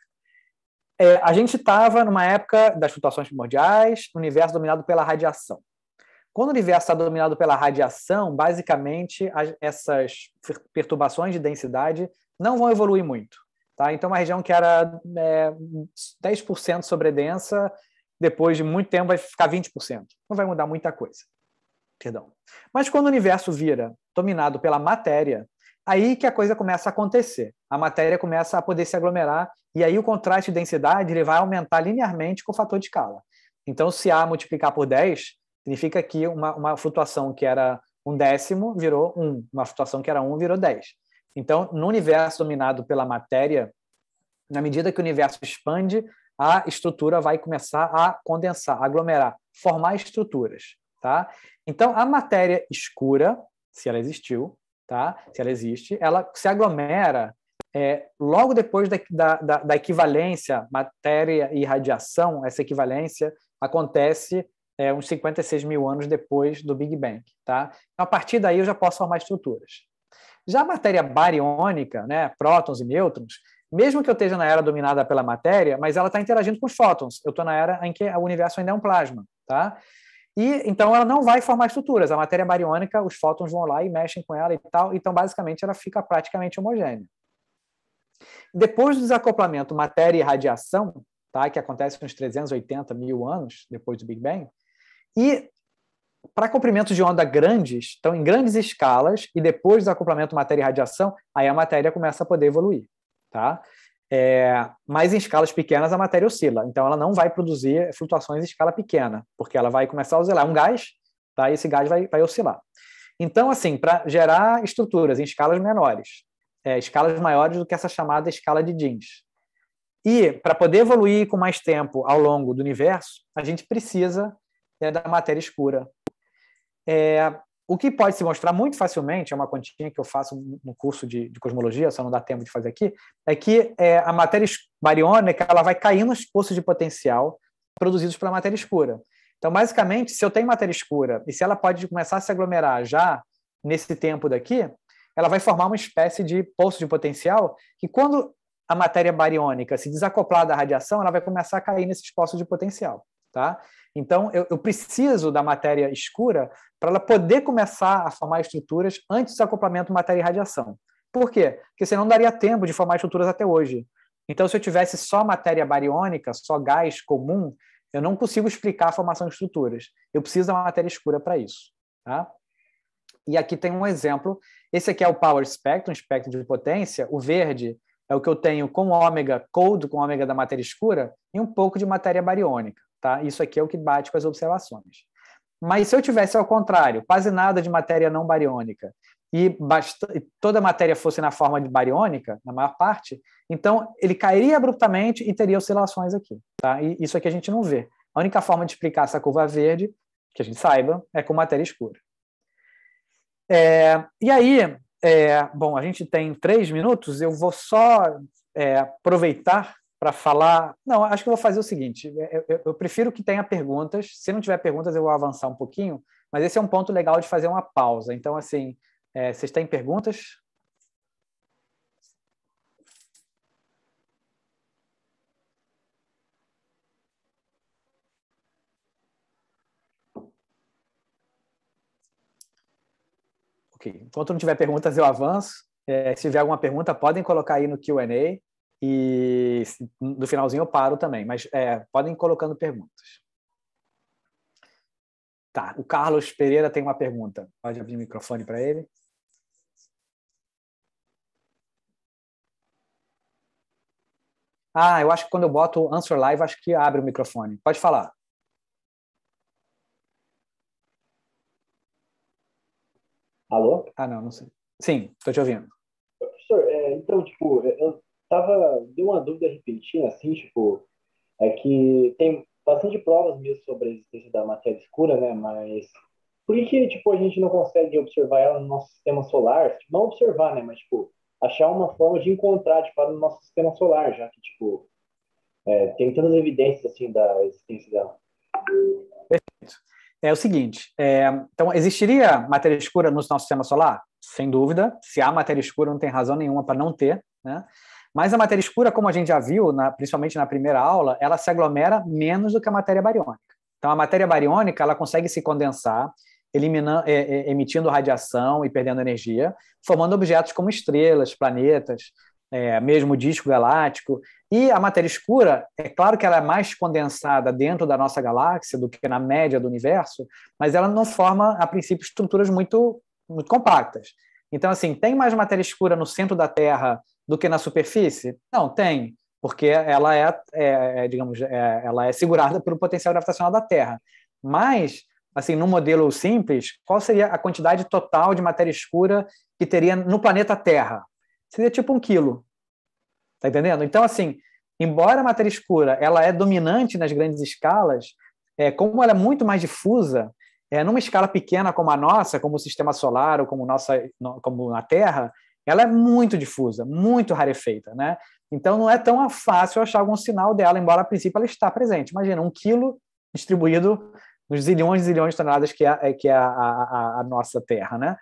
É, a gente estava numa época das flutuações primordiais, universo dominado pela radiação. Quando o universo está dominado pela radiação, basicamente essas perturbações de densidade não vão evoluir muito. Tá? Então, uma região que era é, 10% sobredensa, depois de muito tempo vai ficar 20%. Não vai mudar muita coisa. Perdão. Mas quando o universo vira dominado pela matéria, aí que a coisa começa a acontecer. A matéria começa a poder se aglomerar e aí o contraste de densidade ele vai aumentar linearmente com o fator de escala. Então, se A multiplicar por 10, significa que uma, uma flutuação que era um décimo virou 1, uma flutuação que era 1 virou 10. Então, no universo dominado pela matéria, na medida que o universo expande, a estrutura vai começar a condensar, aglomerar, formar estruturas, tá? Então, a matéria escura, se ela existiu, tá? Se ela existe, ela se aglomera é, logo depois da, da, da, equivalência matéria e radiação, essa equivalência acontece é, uns 56 mil anos depois do Big Bang, tá? Então, a partir daí eu já posso formar estruturas. Já a matéria bariônica, né, prótons e nêutrons, mesmo que eu esteja na era dominada pela matéria, mas ela está interagindo com os fótons. Eu estou na era em que o universo ainda é um plasma, tá? E então ela não vai formar estruturas. A matéria bariônica, os fótons vão lá e mexem com ela e tal. Então, basicamente, ela fica praticamente homogênea. Depois do desacoplamento matéria e radiação, tá? Que acontece uns 380 mil anos depois do Big Bang, e para comprimentos de onda grandes, então em grandes escalas, e depois do acoplamento matéria e radiação, aí a matéria começa a poder evoluir. Tá? É, mas em escalas pequenas a matéria oscila, então ela não vai produzir flutuações em escala pequena, porque ela vai começar a oscilar. É um gás, tá? E esse gás vai, vai oscilar. Então, assim, para gerar estruturas em escalas menores, é, escalas maiores do que essa chamada escala de jeans. E para poder evoluir com mais tempo ao longo do universo, a gente precisa é, da matéria escura, é, o que pode se mostrar muito facilmente, é uma continha que eu faço no curso de, de cosmologia, só não dá tempo de fazer aqui, é que é, a matéria bariônica ela vai cair nos poços de potencial produzidos pela matéria escura. Então, basicamente, se eu tenho matéria escura e se ela pode começar a se aglomerar já nesse tempo daqui, ela vai formar uma espécie de poço de potencial que, quando a matéria bariônica se desacoplar da radiação, ela vai começar a cair nesses poços de potencial. Tá? Então, eu, eu preciso da matéria escura para ela poder começar a formar estruturas antes do acoplamento matéria e radiação. Por quê? Porque senão não daria tempo de formar estruturas até hoje. Então, se eu tivesse só matéria bariônica, só gás comum, eu não consigo explicar a formação de estruturas. Eu preciso da matéria escura para isso. Tá? E aqui tem um exemplo. Esse aqui é o power spectrum, espectro de potência. O verde é o que eu tenho com ômega cold, com ômega da matéria escura, e um pouco de matéria bariônica. Tá? Isso aqui é o que bate com as observações. Mas se eu tivesse ao contrário, quase nada de matéria não bariônica e toda a matéria fosse na forma de bariônica, na maior parte, então ele cairia abruptamente e teria oscilações aqui. Tá? E isso aqui a gente não vê. A única forma de explicar essa curva verde, que a gente saiba, é com matéria escura. É, e aí, é, bom, a gente tem três minutos, eu vou só é, aproveitar para falar. Não, acho que eu vou fazer o seguinte: eu, é, é, eu, eu, prefiro que tenha perguntas. Se não tiver perguntas, eu vou avançar um pouquinho, mas esse é um ponto legal de fazer uma pausa. Então, assim, é, vocês têm perguntas? Ok. Enquanto não tiver perguntas, eu avanço. É, se tiver alguma pergunta, podem colocar aí no QA. E no finalzinho eu paro também, mas é, podem ir colocando perguntas. Tá, o Carlos Pereira tem uma pergunta. Pode abrir o microfone para ele. Ah, eu acho que quando eu boto Answer Live, acho que abre o microfone. Pode falar. Alô? Ah, não, não sei. Sim, estou te ouvindo. Professor, é, então, tipo, eu é, tava, deu uma dúvida repentina, assim, tipo, é que tem bastante provas mesmo sobre a existência da matéria escura, né? Mas por que, tipo, a gente não consegue observar ela no nosso sistema solar? Tipo, não observar, né? Mas, tipo, achar uma forma de encontrar, tipo, ela no nosso sistema solar, já que, tipo, é, tem tantas evidências, assim, da existência dela. Perfeito. É o seguinte, é, então, existiria matéria escura no nosso sistema solar? Sem dúvida. Se há matéria escura, não tem razão nenhuma para não ter, né? Mas a matéria escura, como a gente já viu, na, principalmente na primeira aula, ela se aglomera menos do que a matéria bariônica. Então, a matéria bariônica ela consegue se condensar, eliminando, é, é, emitindo radiação e perdendo energia, formando objetos como estrelas, planetas, é, mesmo disco galáctico. E a matéria escura, é claro que ela é mais condensada dentro da nossa galáxia do que na média do universo, mas ela não forma, a princípio, estruturas muito, muito compactas. Então, assim, tem mais matéria escura no centro da Terra do que na superfície? Não, tem, porque ela é, é, é digamos, é, ela é segurada pelo potencial gravitacional da Terra. Mas, assim, num modelo simples, qual seria a quantidade total de matéria escura que teria no planeta Terra? Seria tipo um quilo. Tá entendendo? Então, assim, embora a matéria escura ela é dominante nas grandes escalas, é, como ela é muito mais difusa, é, numa escala pequena como a nossa, como o sistema solar ou como, nossa, como a Terra, ela é muito difusa, muito rarefeita, né? Então não é tão fácil achar algum sinal dela, embora a princípio ela está presente. Imagina, um quilo distribuído nos zilhões e zilhões de toneladas que é, é que é a, a, a, nossa Terra, né?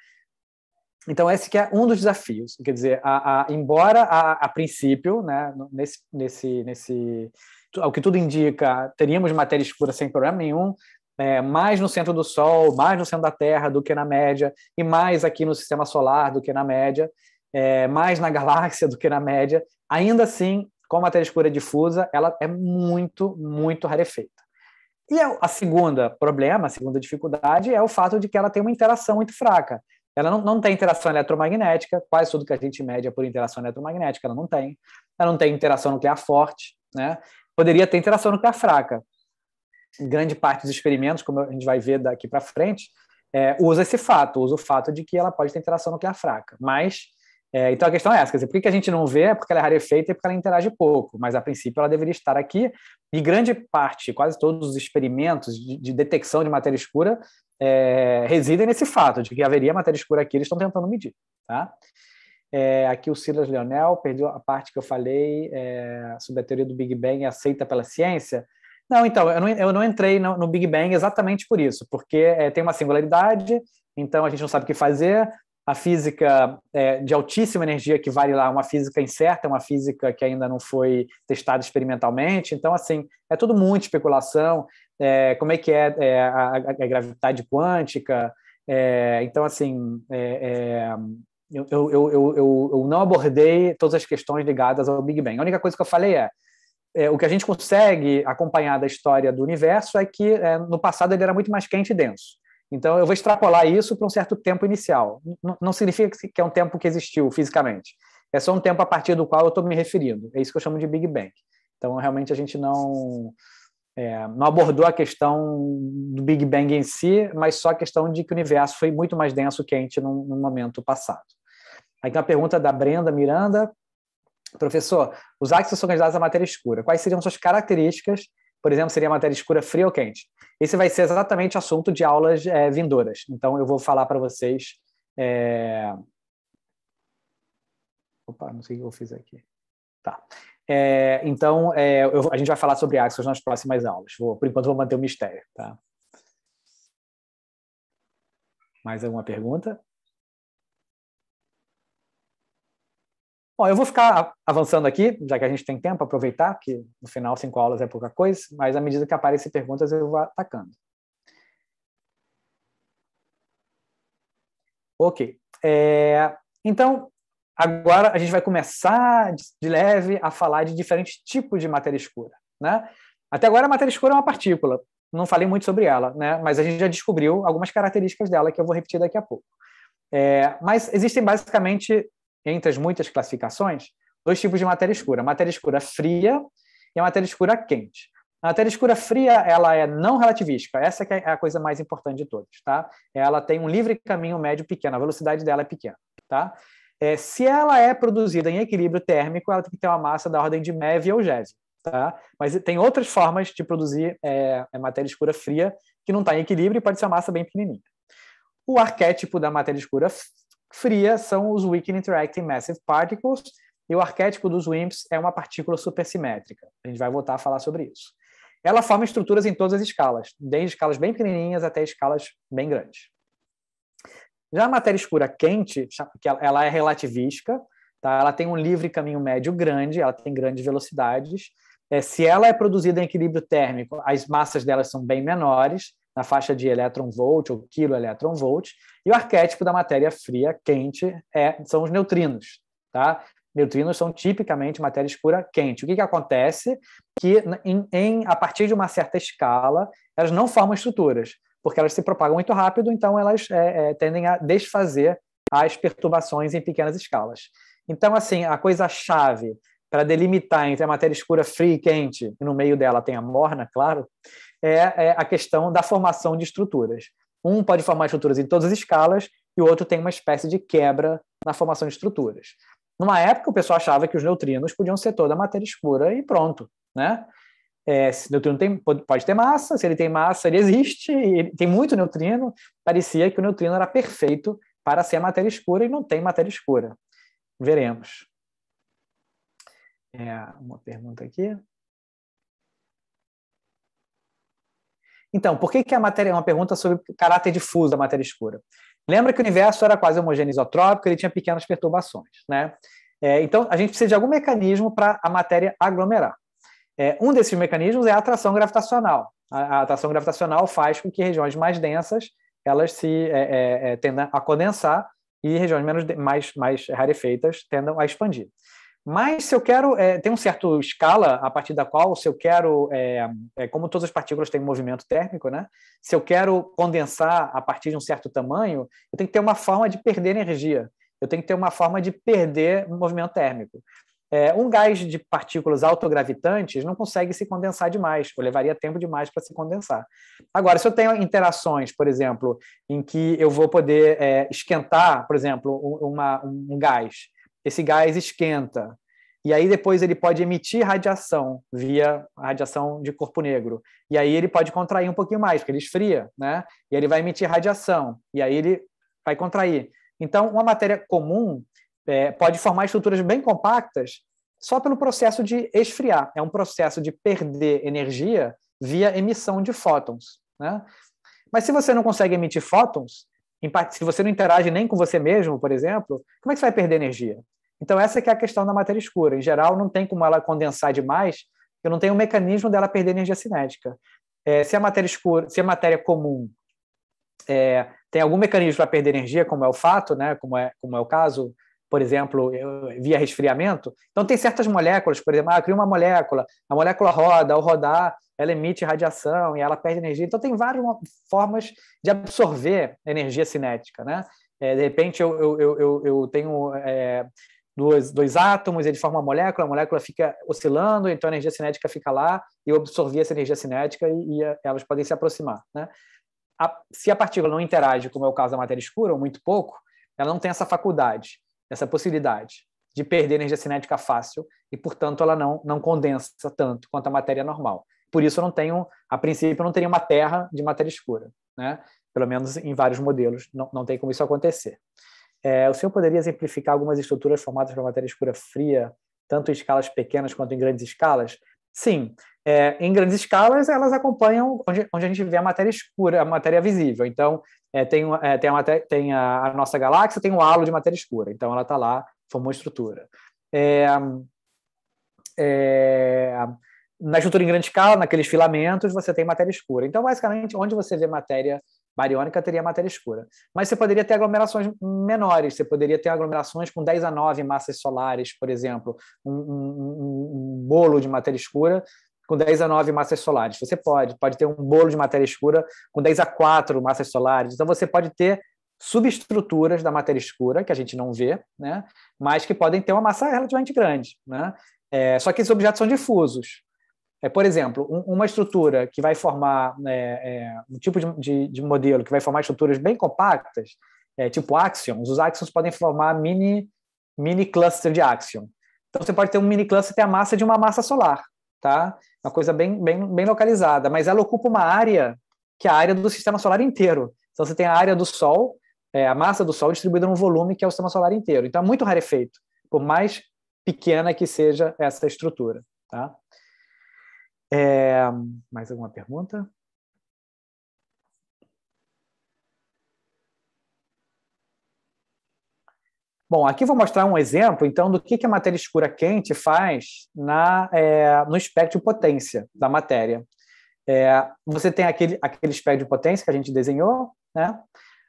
Então esse que é um dos desafios. Quer dizer, a, embora a, princípio, né, nesse, nesse, nesse, ao que tudo indica, teríamos matéria escura sem problema nenhum, é, mais no centro do Sol, mais no centro da Terra do que na média, e mais aqui no sistema solar do que na média, é, mais na galáxia do que na média. Ainda assim, com a matéria escura é difusa, ela é muito, muito rarefeita. E a, é a segunda problema, a segunda dificuldade é o fato de que ela tem uma interação muito fraca. Ela não, não tem interação eletromagnética, quase tudo que a gente mede é por interação eletromagnética, ela não tem. Ela não tem interação nuclear forte, né? Poderia ter interação nuclear fraca, grande parte dos experimentos, como a gente vai ver daqui para frente, é, usa esse fato, usa o fato de que ela pode ter interação nuclear fraca. Mas, é, então a questão é essa, quer dizer, por que a gente não vê? É porque ela é rarefeita e porque ela interage pouco, mas a princípio ela deveria estar aqui, e grande parte, quase todos os experimentos de, de detecção de matéria escura é, residem nesse fato, de que haveria matéria escura aqui, eles estão tentando medir, tá? É, aqui o Silas Leonel perdeu a parte que eu falei é, sobre a teoria do Big Bang aceita pela ciência, não, então, eu não, eu não entrei no, no, Big Bang exatamente por isso, porque é, tem uma singularidade, então a gente não sabe o que fazer, a física é, de altíssima energia que vale lá, uma física incerta, uma física que ainda não foi testada experimentalmente, então, assim, é tudo muito especulação, é, como é que é, a, a, gravidade quântica, então, assim, eu, eu, eu, eu, não abordei todas as questões ligadas ao Big Bang. A única coisa que eu falei é, é, o que a gente consegue acompanhar da história do universo é que é, no passado ele era muito mais quente e denso. Então, eu vou extrapolar isso para um certo tempo inicial. N não significa que é um tempo que existiu fisicamente. É só um tempo a partir do qual eu estou me referindo. É isso que eu chamo de Big Bang. Então, realmente, a gente não, é, não abordou a questão do Big Bang em si, mas só a questão de que o universo foi muito mais denso, e quente, no momento passado. Aí tem uma pergunta da Brenda Miranda. Professor, os actos são candidatos à matéria escura. Quais seriam suas características? Por exemplo, seria matéria escura fria ou quente? Esse vai ser exatamente o assunto de aulas é, vindouras. Então, eu vou falar para vocês. É... Opa, não sei o que eu fiz aqui. Tá. É, então, é, eu, a gente vai falar sobre Axos nas próximas aulas. Vou, por enquanto, vou manter o mistério. Tá? Mais alguma pergunta? Bom, eu vou ficar avançando aqui, já que a gente tem tempo, aproveitar, que no final cinco aulas é pouca coisa, mas à medida que aparecem perguntas eu vou atacando. Ok. É, então, agora a gente vai começar de leve a falar de diferentes tipos de matéria escura. Né? Até agora a matéria escura é uma partícula, não falei muito sobre ela, né? mas a gente já descobriu algumas características dela que eu vou repetir daqui a pouco. É, mas existem basicamente entre as muitas classificações, dois tipos de matéria escura: a matéria escura fria e a matéria escura quente. A matéria escura fria ela é não relativística, essa é a coisa mais importante de todas. Tá? Ela tem um livre caminho médio pequeno, a velocidade dela é pequena. Tá? É, se ela é produzida em equilíbrio térmico, ela tem que ter uma massa da ordem de MeV ou GeV. Tá? Mas tem outras formas de produzir é, é matéria escura fria que não está em equilíbrio e pode ser uma massa bem pequenininha. O arquétipo da matéria escura fria são os Weak Interacting Massive Particles, e o arquétipo dos WIMPs é uma partícula supersimétrica. A gente vai voltar a falar sobre isso. Ela forma estruturas em todas as escalas, desde escalas bem pequenininhas até escalas bem grandes. Já a matéria escura quente, que ela é relativística, tá? ela tem um livre caminho médio grande, ela tem grandes velocidades. É, se ela é produzida em equilíbrio térmico, as massas delas são bem menores, na faixa de elétron volt ou quilo elétron volt, e o arquétipo da matéria fria quente é, são os neutrinos, tá? Neutrinos são tipicamente matéria escura quente. O que, que acontece? Que em, em, a partir de uma certa escala, elas não formam estruturas, porque elas se propagam muito rápido, então elas é, é, tendem a desfazer as perturbações em pequenas escalas. Então, assim, a coisa-chave para delimitar entre a matéria escura fria e quente, e no meio dela tem a morna, claro, é, é a questão da formação de estruturas. Um pode formar estruturas em todas as escalas e o outro tem uma espécie de quebra na formação de estruturas. Numa época, o pessoal achava que os neutrinos podiam ser toda matéria escura e pronto, né? É, neutrino tem, pode ter massa, se ele tem massa, ele existe, ele tem muito neutrino. Parecia que o neutrino era perfeito para ser matéria escura e não tem matéria escura. Veremos. É, uma pergunta aqui. Então, por que, que a matéria é uma pergunta sobre o caráter difuso da matéria escura? Lembra que o universo era quase homogêneo isotrópico, ele tinha pequenas perturbações, né? É, então, a gente precisa de algum mecanismo para a matéria aglomerar. É, um desses mecanismos é a atração gravitacional. A, a, atração gravitacional faz com que regiões mais densas elas se é, é, é tendam a condensar e regiões menos mais, mais rarefeitas tendam a expandir. Mas se eu quero, é, tem um certo escala a partir da qual, se eu quero, é, é, como todas as partículas têm movimento térmico, né? Se eu quero condensar a partir de um certo tamanho, eu tenho que ter uma forma de perder energia. Eu tenho que ter uma forma de perder movimento térmico. um gás de partículas autogravitantes não consegue se condensar demais, ou levaria tempo demais para se condensar. Agora, se eu tenho interações, por exemplo, em que eu vou poder esquentar, por exemplo, uma, um gás esse gás esquenta. E aí depois ele pode emitir radiação via radiação de corpo negro. E aí ele pode contrair um pouquinho mais, porque ele esfria, né? E ele vai emitir radiação. E aí ele vai contrair. Então, uma matéria comum é, pode formar estruturas bem compactas só pelo processo de esfriar. É um processo de perder energia via emissão de fótons. Né? Mas se você não consegue emitir fótons, se você não interage nem com você mesmo, por exemplo, como é que você vai perder energia? Então, essa que é a questão da matéria escura. Em geral, não tem como ela condensar demais, eu não tenho um mecanismo dela perder energia cinética. É, se a matéria escura, se a matéria comum é, tem algum mecanismo para perder energia, como é o fato, né, como, é, como é o caso, por exemplo, via resfriamento. Então, tem certas moléculas, por exemplo, ah, cria uma molécula, a molécula roda, ao rodar, ela emite radiação e ela perde energia. Então, tem várias formas de absorver energia cinética. Né? É, de repente, eu, eu, eu, eu tenho é, dois, dois átomos, ele forma uma molécula, a molécula fica oscilando, então a energia cinética fica lá, eu absorvi essa energia cinética e, e eh, elas podem se aproximar. Né? A, se a partícula não interage, como é o caso da matéria escura, ou muito pouco, ela não tem essa faculdade, essa possibilidade de perder energia cinética fácil e, portanto, ela não, não condensa tanto quanto a matéria normal. Por isso, eu não tenho, a princípio, eu não teria uma terra de matéria escura, né? Pelo menos em vários modelos, não, não tem como isso acontecer. É, o senhor poderia exemplificar algumas estruturas formadas pela matéria escura fria, tanto em escalas pequenas quanto em grandes escalas? Sim, é, em grandes escalas elas acompanham onde, onde, a gente vê a matéria escura, a matéria visível. Então, é, tem, é, tem, a, matéria, tem a, a, nossa galáxia, tem um halo de matéria escura. Então, ela está lá, formou estrutura. É, é, na estrutura em grande escala, naqueles filamentos, você tem matéria escura. Então, basicamente, onde você vê matéria escura, bariônica teria matéria escura. Mas você poderia ter aglomerações menores, você poderia ter aglomerações com 10 a 9 massas solares, por exemplo, um, um, um bolo de matéria escura com 10 a 9 massas solares. Você pode, pode ter um bolo de matéria escura com 10 a 4 massas solares. Então você pode ter subestruturas da matéria escura que a gente não vê, né? Mas que podem ter uma massa relativamente grande, né? É, só que esses objetos são difusos, é, por exemplo, um, uma estrutura que vai formar é, é, um tipo de, de, de, modelo que vai formar estruturas bem compactas, é, tipo axions, os axions podem formar mini, mini cluster de axion. Então, você pode ter um mini cluster que a massa de uma massa solar, tá? Uma coisa bem, bem, bem localizada, mas ela ocupa uma área que é a área do sistema solar inteiro. Então, você tem a área do Sol, é, a massa do Sol distribuída num volume que é o sistema solar inteiro. Então, é muito rarefeito, por mais pequena que seja essa estrutura, tá? É, mais alguma pergunta? Bom, aqui vou mostrar um exemplo, então, do que a matéria escura quente faz na, é, no espectro de potência da matéria. É, você tem aquele, aquele espectro de potência que a gente desenhou, né?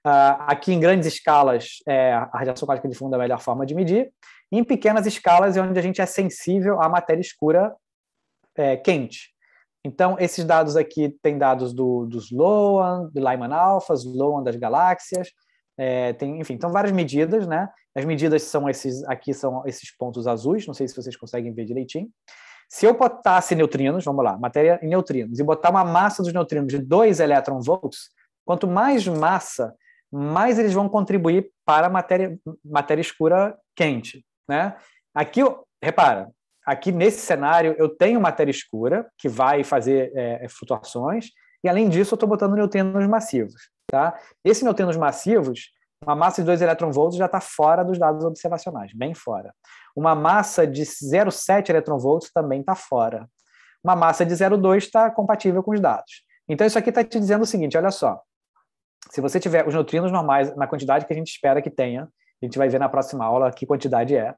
Ah, aqui em grandes escalas, é, a radiação quântica de fundo é a melhor forma de medir, em pequenas escalas é onde a gente é sensível à matéria escura é, quente. Então, esses dados aqui têm dados do, Sloan, Loan, do Lyman Alphas, Sloan das galáxias, é, tem, enfim, então várias medidas, né? As medidas são esses, aqui são esses pontos azuis, não sei se vocês conseguem ver direitinho. Se eu botasse neutrinos, vamos lá, matéria em neutrinos, e botar uma massa dos neutrinos de 2 elétron volts, quanto mais massa, mais eles vão contribuir para a matéria, matéria escura quente. Né? Aqui, repara, Aqui nesse cenário eu tenho matéria escura que vai fazer é, é flutuações e além disso eu estou botando neutrinos massivos, tá? Esses neutrinos massivos, uma massa de 2 eletronvolts já está fora dos dados observacionais, bem fora. Uma massa de 0,7 eletronvolts também está fora. Uma massa de 0,2 está compatível com os dados. Então isso aqui está te dizendo o seguinte, olha só. Se você tiver os neutrinos normais na quantidade que a gente espera que tenha, a gente vai ver na próxima aula que quantidade é.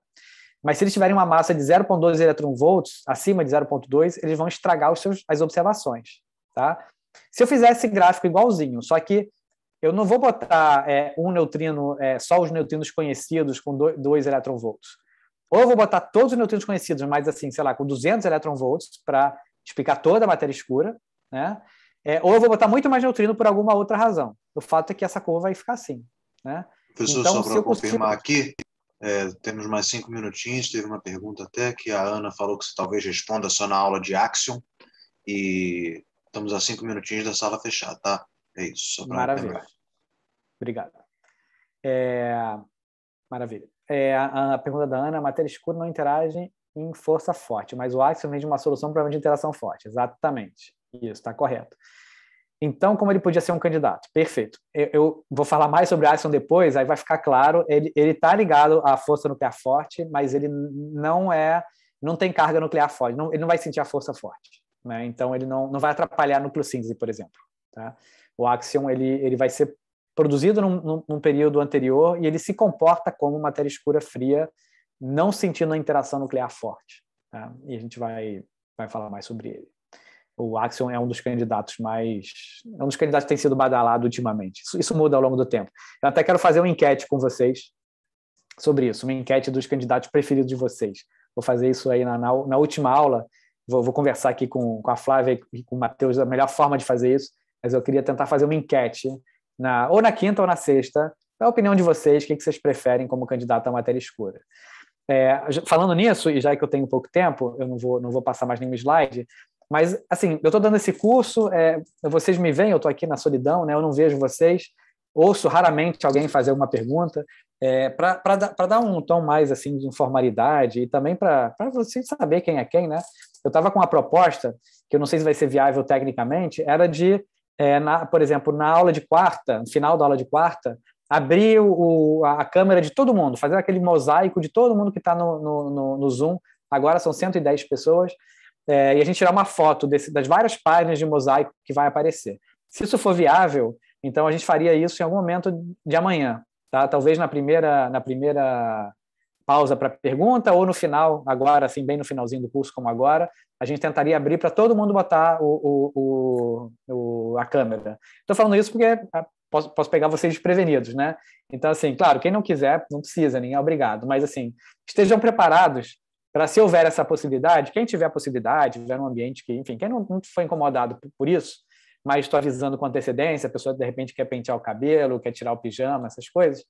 Mas se eles tiverem uma massa de 0,2 eletronvolts, acima de 0,2, eles vão estragar os seus, as observações. Tá? Se eu fizesse gráfico igualzinho, só que eu não vou botar é, um neutrino, é, só os neutrinos conhecidos com 2 eletronvolts. Ou eu vou botar todos os neutrinos conhecidos, mas assim, sei lá, com 200 eletronvolts, para explicar toda a matéria escura, né? É, ou eu vou botar muito mais neutrino por alguma outra razão. O fato é que essa curva vai ficar assim. Né? Professor, então, só para confirmar consigo... aqui, é, temos mais cinco minutinhos. Teve uma pergunta até que a Ana falou que você talvez responda só na aula de Axiom. E estamos a cinco minutinhos da sala fechar, tá? É isso. Só Maravilha. Obrigado. É... Maravilha. É, a, a, pergunta da Ana, a matéria escura não interage em força forte, mas o Axiom vem de uma solução para uma interação forte. Exatamente. Isso, está correto. Então, como ele podia ser um candidato? Perfeito. Eu, eu vou falar mais sobre Alisson depois, aí vai ficar claro. Ele está ligado à força nuclear forte, mas ele não é, não tem carga nuclear forte. Não, ele não vai sentir a força forte. Né? Então, ele não, não vai atrapalhar a núcleo-síntese, por exemplo. Tá? O Axion ele, ele vai ser produzido num, num, num período anterior e ele se comporta como matéria escura fria, não sentindo a interação nuclear forte. Tá? E a gente vai, vai falar mais sobre ele o Axion é um dos candidatos mais. É um dos candidatos que tem sido badalado ultimamente. Isso, isso, muda ao longo do tempo. Eu até quero fazer uma enquete com vocês sobre isso, uma enquete dos candidatos preferidos de vocês. Vou fazer isso aí na, na, na última aula. Vou, vou conversar aqui com, com, a Flávia e com o Matheus da melhor forma de fazer isso, mas eu queria tentar fazer uma enquete, na, ou na quinta ou na sexta, da é opinião de vocês, o que, que vocês preferem como candidato à matéria escura. É, falando nisso, e já que eu tenho pouco tempo, eu não vou, não vou passar mais nenhum slide, mas, assim, eu estou dando esse curso, é, vocês me veem, eu estou aqui na solidão, né? eu não vejo vocês, ouço raramente alguém fazer alguma pergunta, é, para dar, um tom mais assim de informalidade e também para você saber quem é quem, né? Eu estava com uma proposta, que eu não sei se vai ser viável tecnicamente, era de, é, na, por exemplo, na aula de quarta, no final da aula de quarta, abrir o, a, a câmera de todo mundo, fazer aquele mosaico de todo mundo que está no, no, no, no Zoom, agora são 110 pessoas, é, e a gente tirar uma foto desse, das várias páginas de mosaico que vai aparecer. Se isso for viável, então a gente faria isso em algum momento de amanhã, tá? Talvez na primeira na primeira pausa para pergunta ou no final, agora assim bem no finalzinho do curso como agora, a gente tentaria abrir para todo mundo botar o, o, o, a câmera. Estou falando isso porque ah, posso, posso pegar vocês desprevenidos, né? Então assim, claro, quem não quiser não precisa, nem é obrigado, mas assim estejam preparados para se houver essa possibilidade, quem tiver a possibilidade, tiver um ambiente que, enfim, quem não, não foi incomodado por, por isso, mas estou avisando com antecedência, a pessoa de repente quer pentear o cabelo, quer tirar o pijama, essas coisas.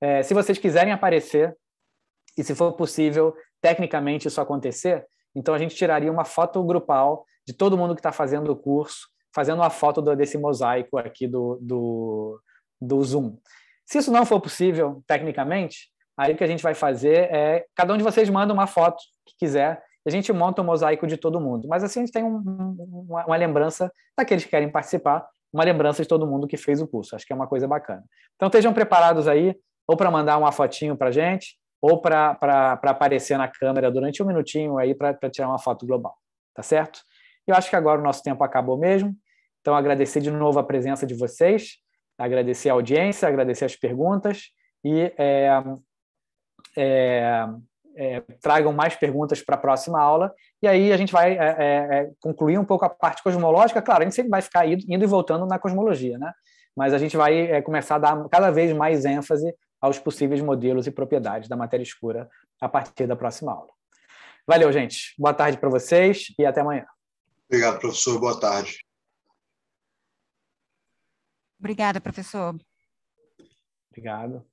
É, se vocês quiserem aparecer e se for possível tecnicamente isso acontecer, então a gente tiraria uma foto grupal de todo mundo que está fazendo o curso, fazendo uma foto do, desse mosaico aqui do, do, do Zoom. Se isso não for possível tecnicamente, Aí o que a gente vai fazer é, cada um de vocês manda uma foto que quiser, a gente monta um mosaico de todo mundo. Mas assim a gente tem um, uma, uma lembrança daqueles que querem participar, uma lembrança de todo mundo que fez o curso. Acho que é uma coisa bacana. Então estejam preparados aí, ou para mandar uma fotinho para a gente, ou para aparecer na câmera durante um minutinho aí para tirar uma foto global. Tá certo? Eu acho que agora o nosso tempo acabou mesmo. Então, agradecer de novo a presença de vocês, agradecer a audiência, agradecer as perguntas e é, é, é, tragam mais perguntas para a próxima aula. E aí a gente vai é, é, é, concluir um pouco a parte cosmológica. Claro, a gente sempre vai ficar indo, indo e voltando na cosmologia, né? mas a gente vai é, começar a dar cada vez mais ênfase aos possíveis modelos e propriedades da matéria escura a partir da próxima aula. Valeu, gente. Boa tarde para vocês e até amanhã. Obrigado, professor. Boa tarde. Obrigada, professor. Obrigado.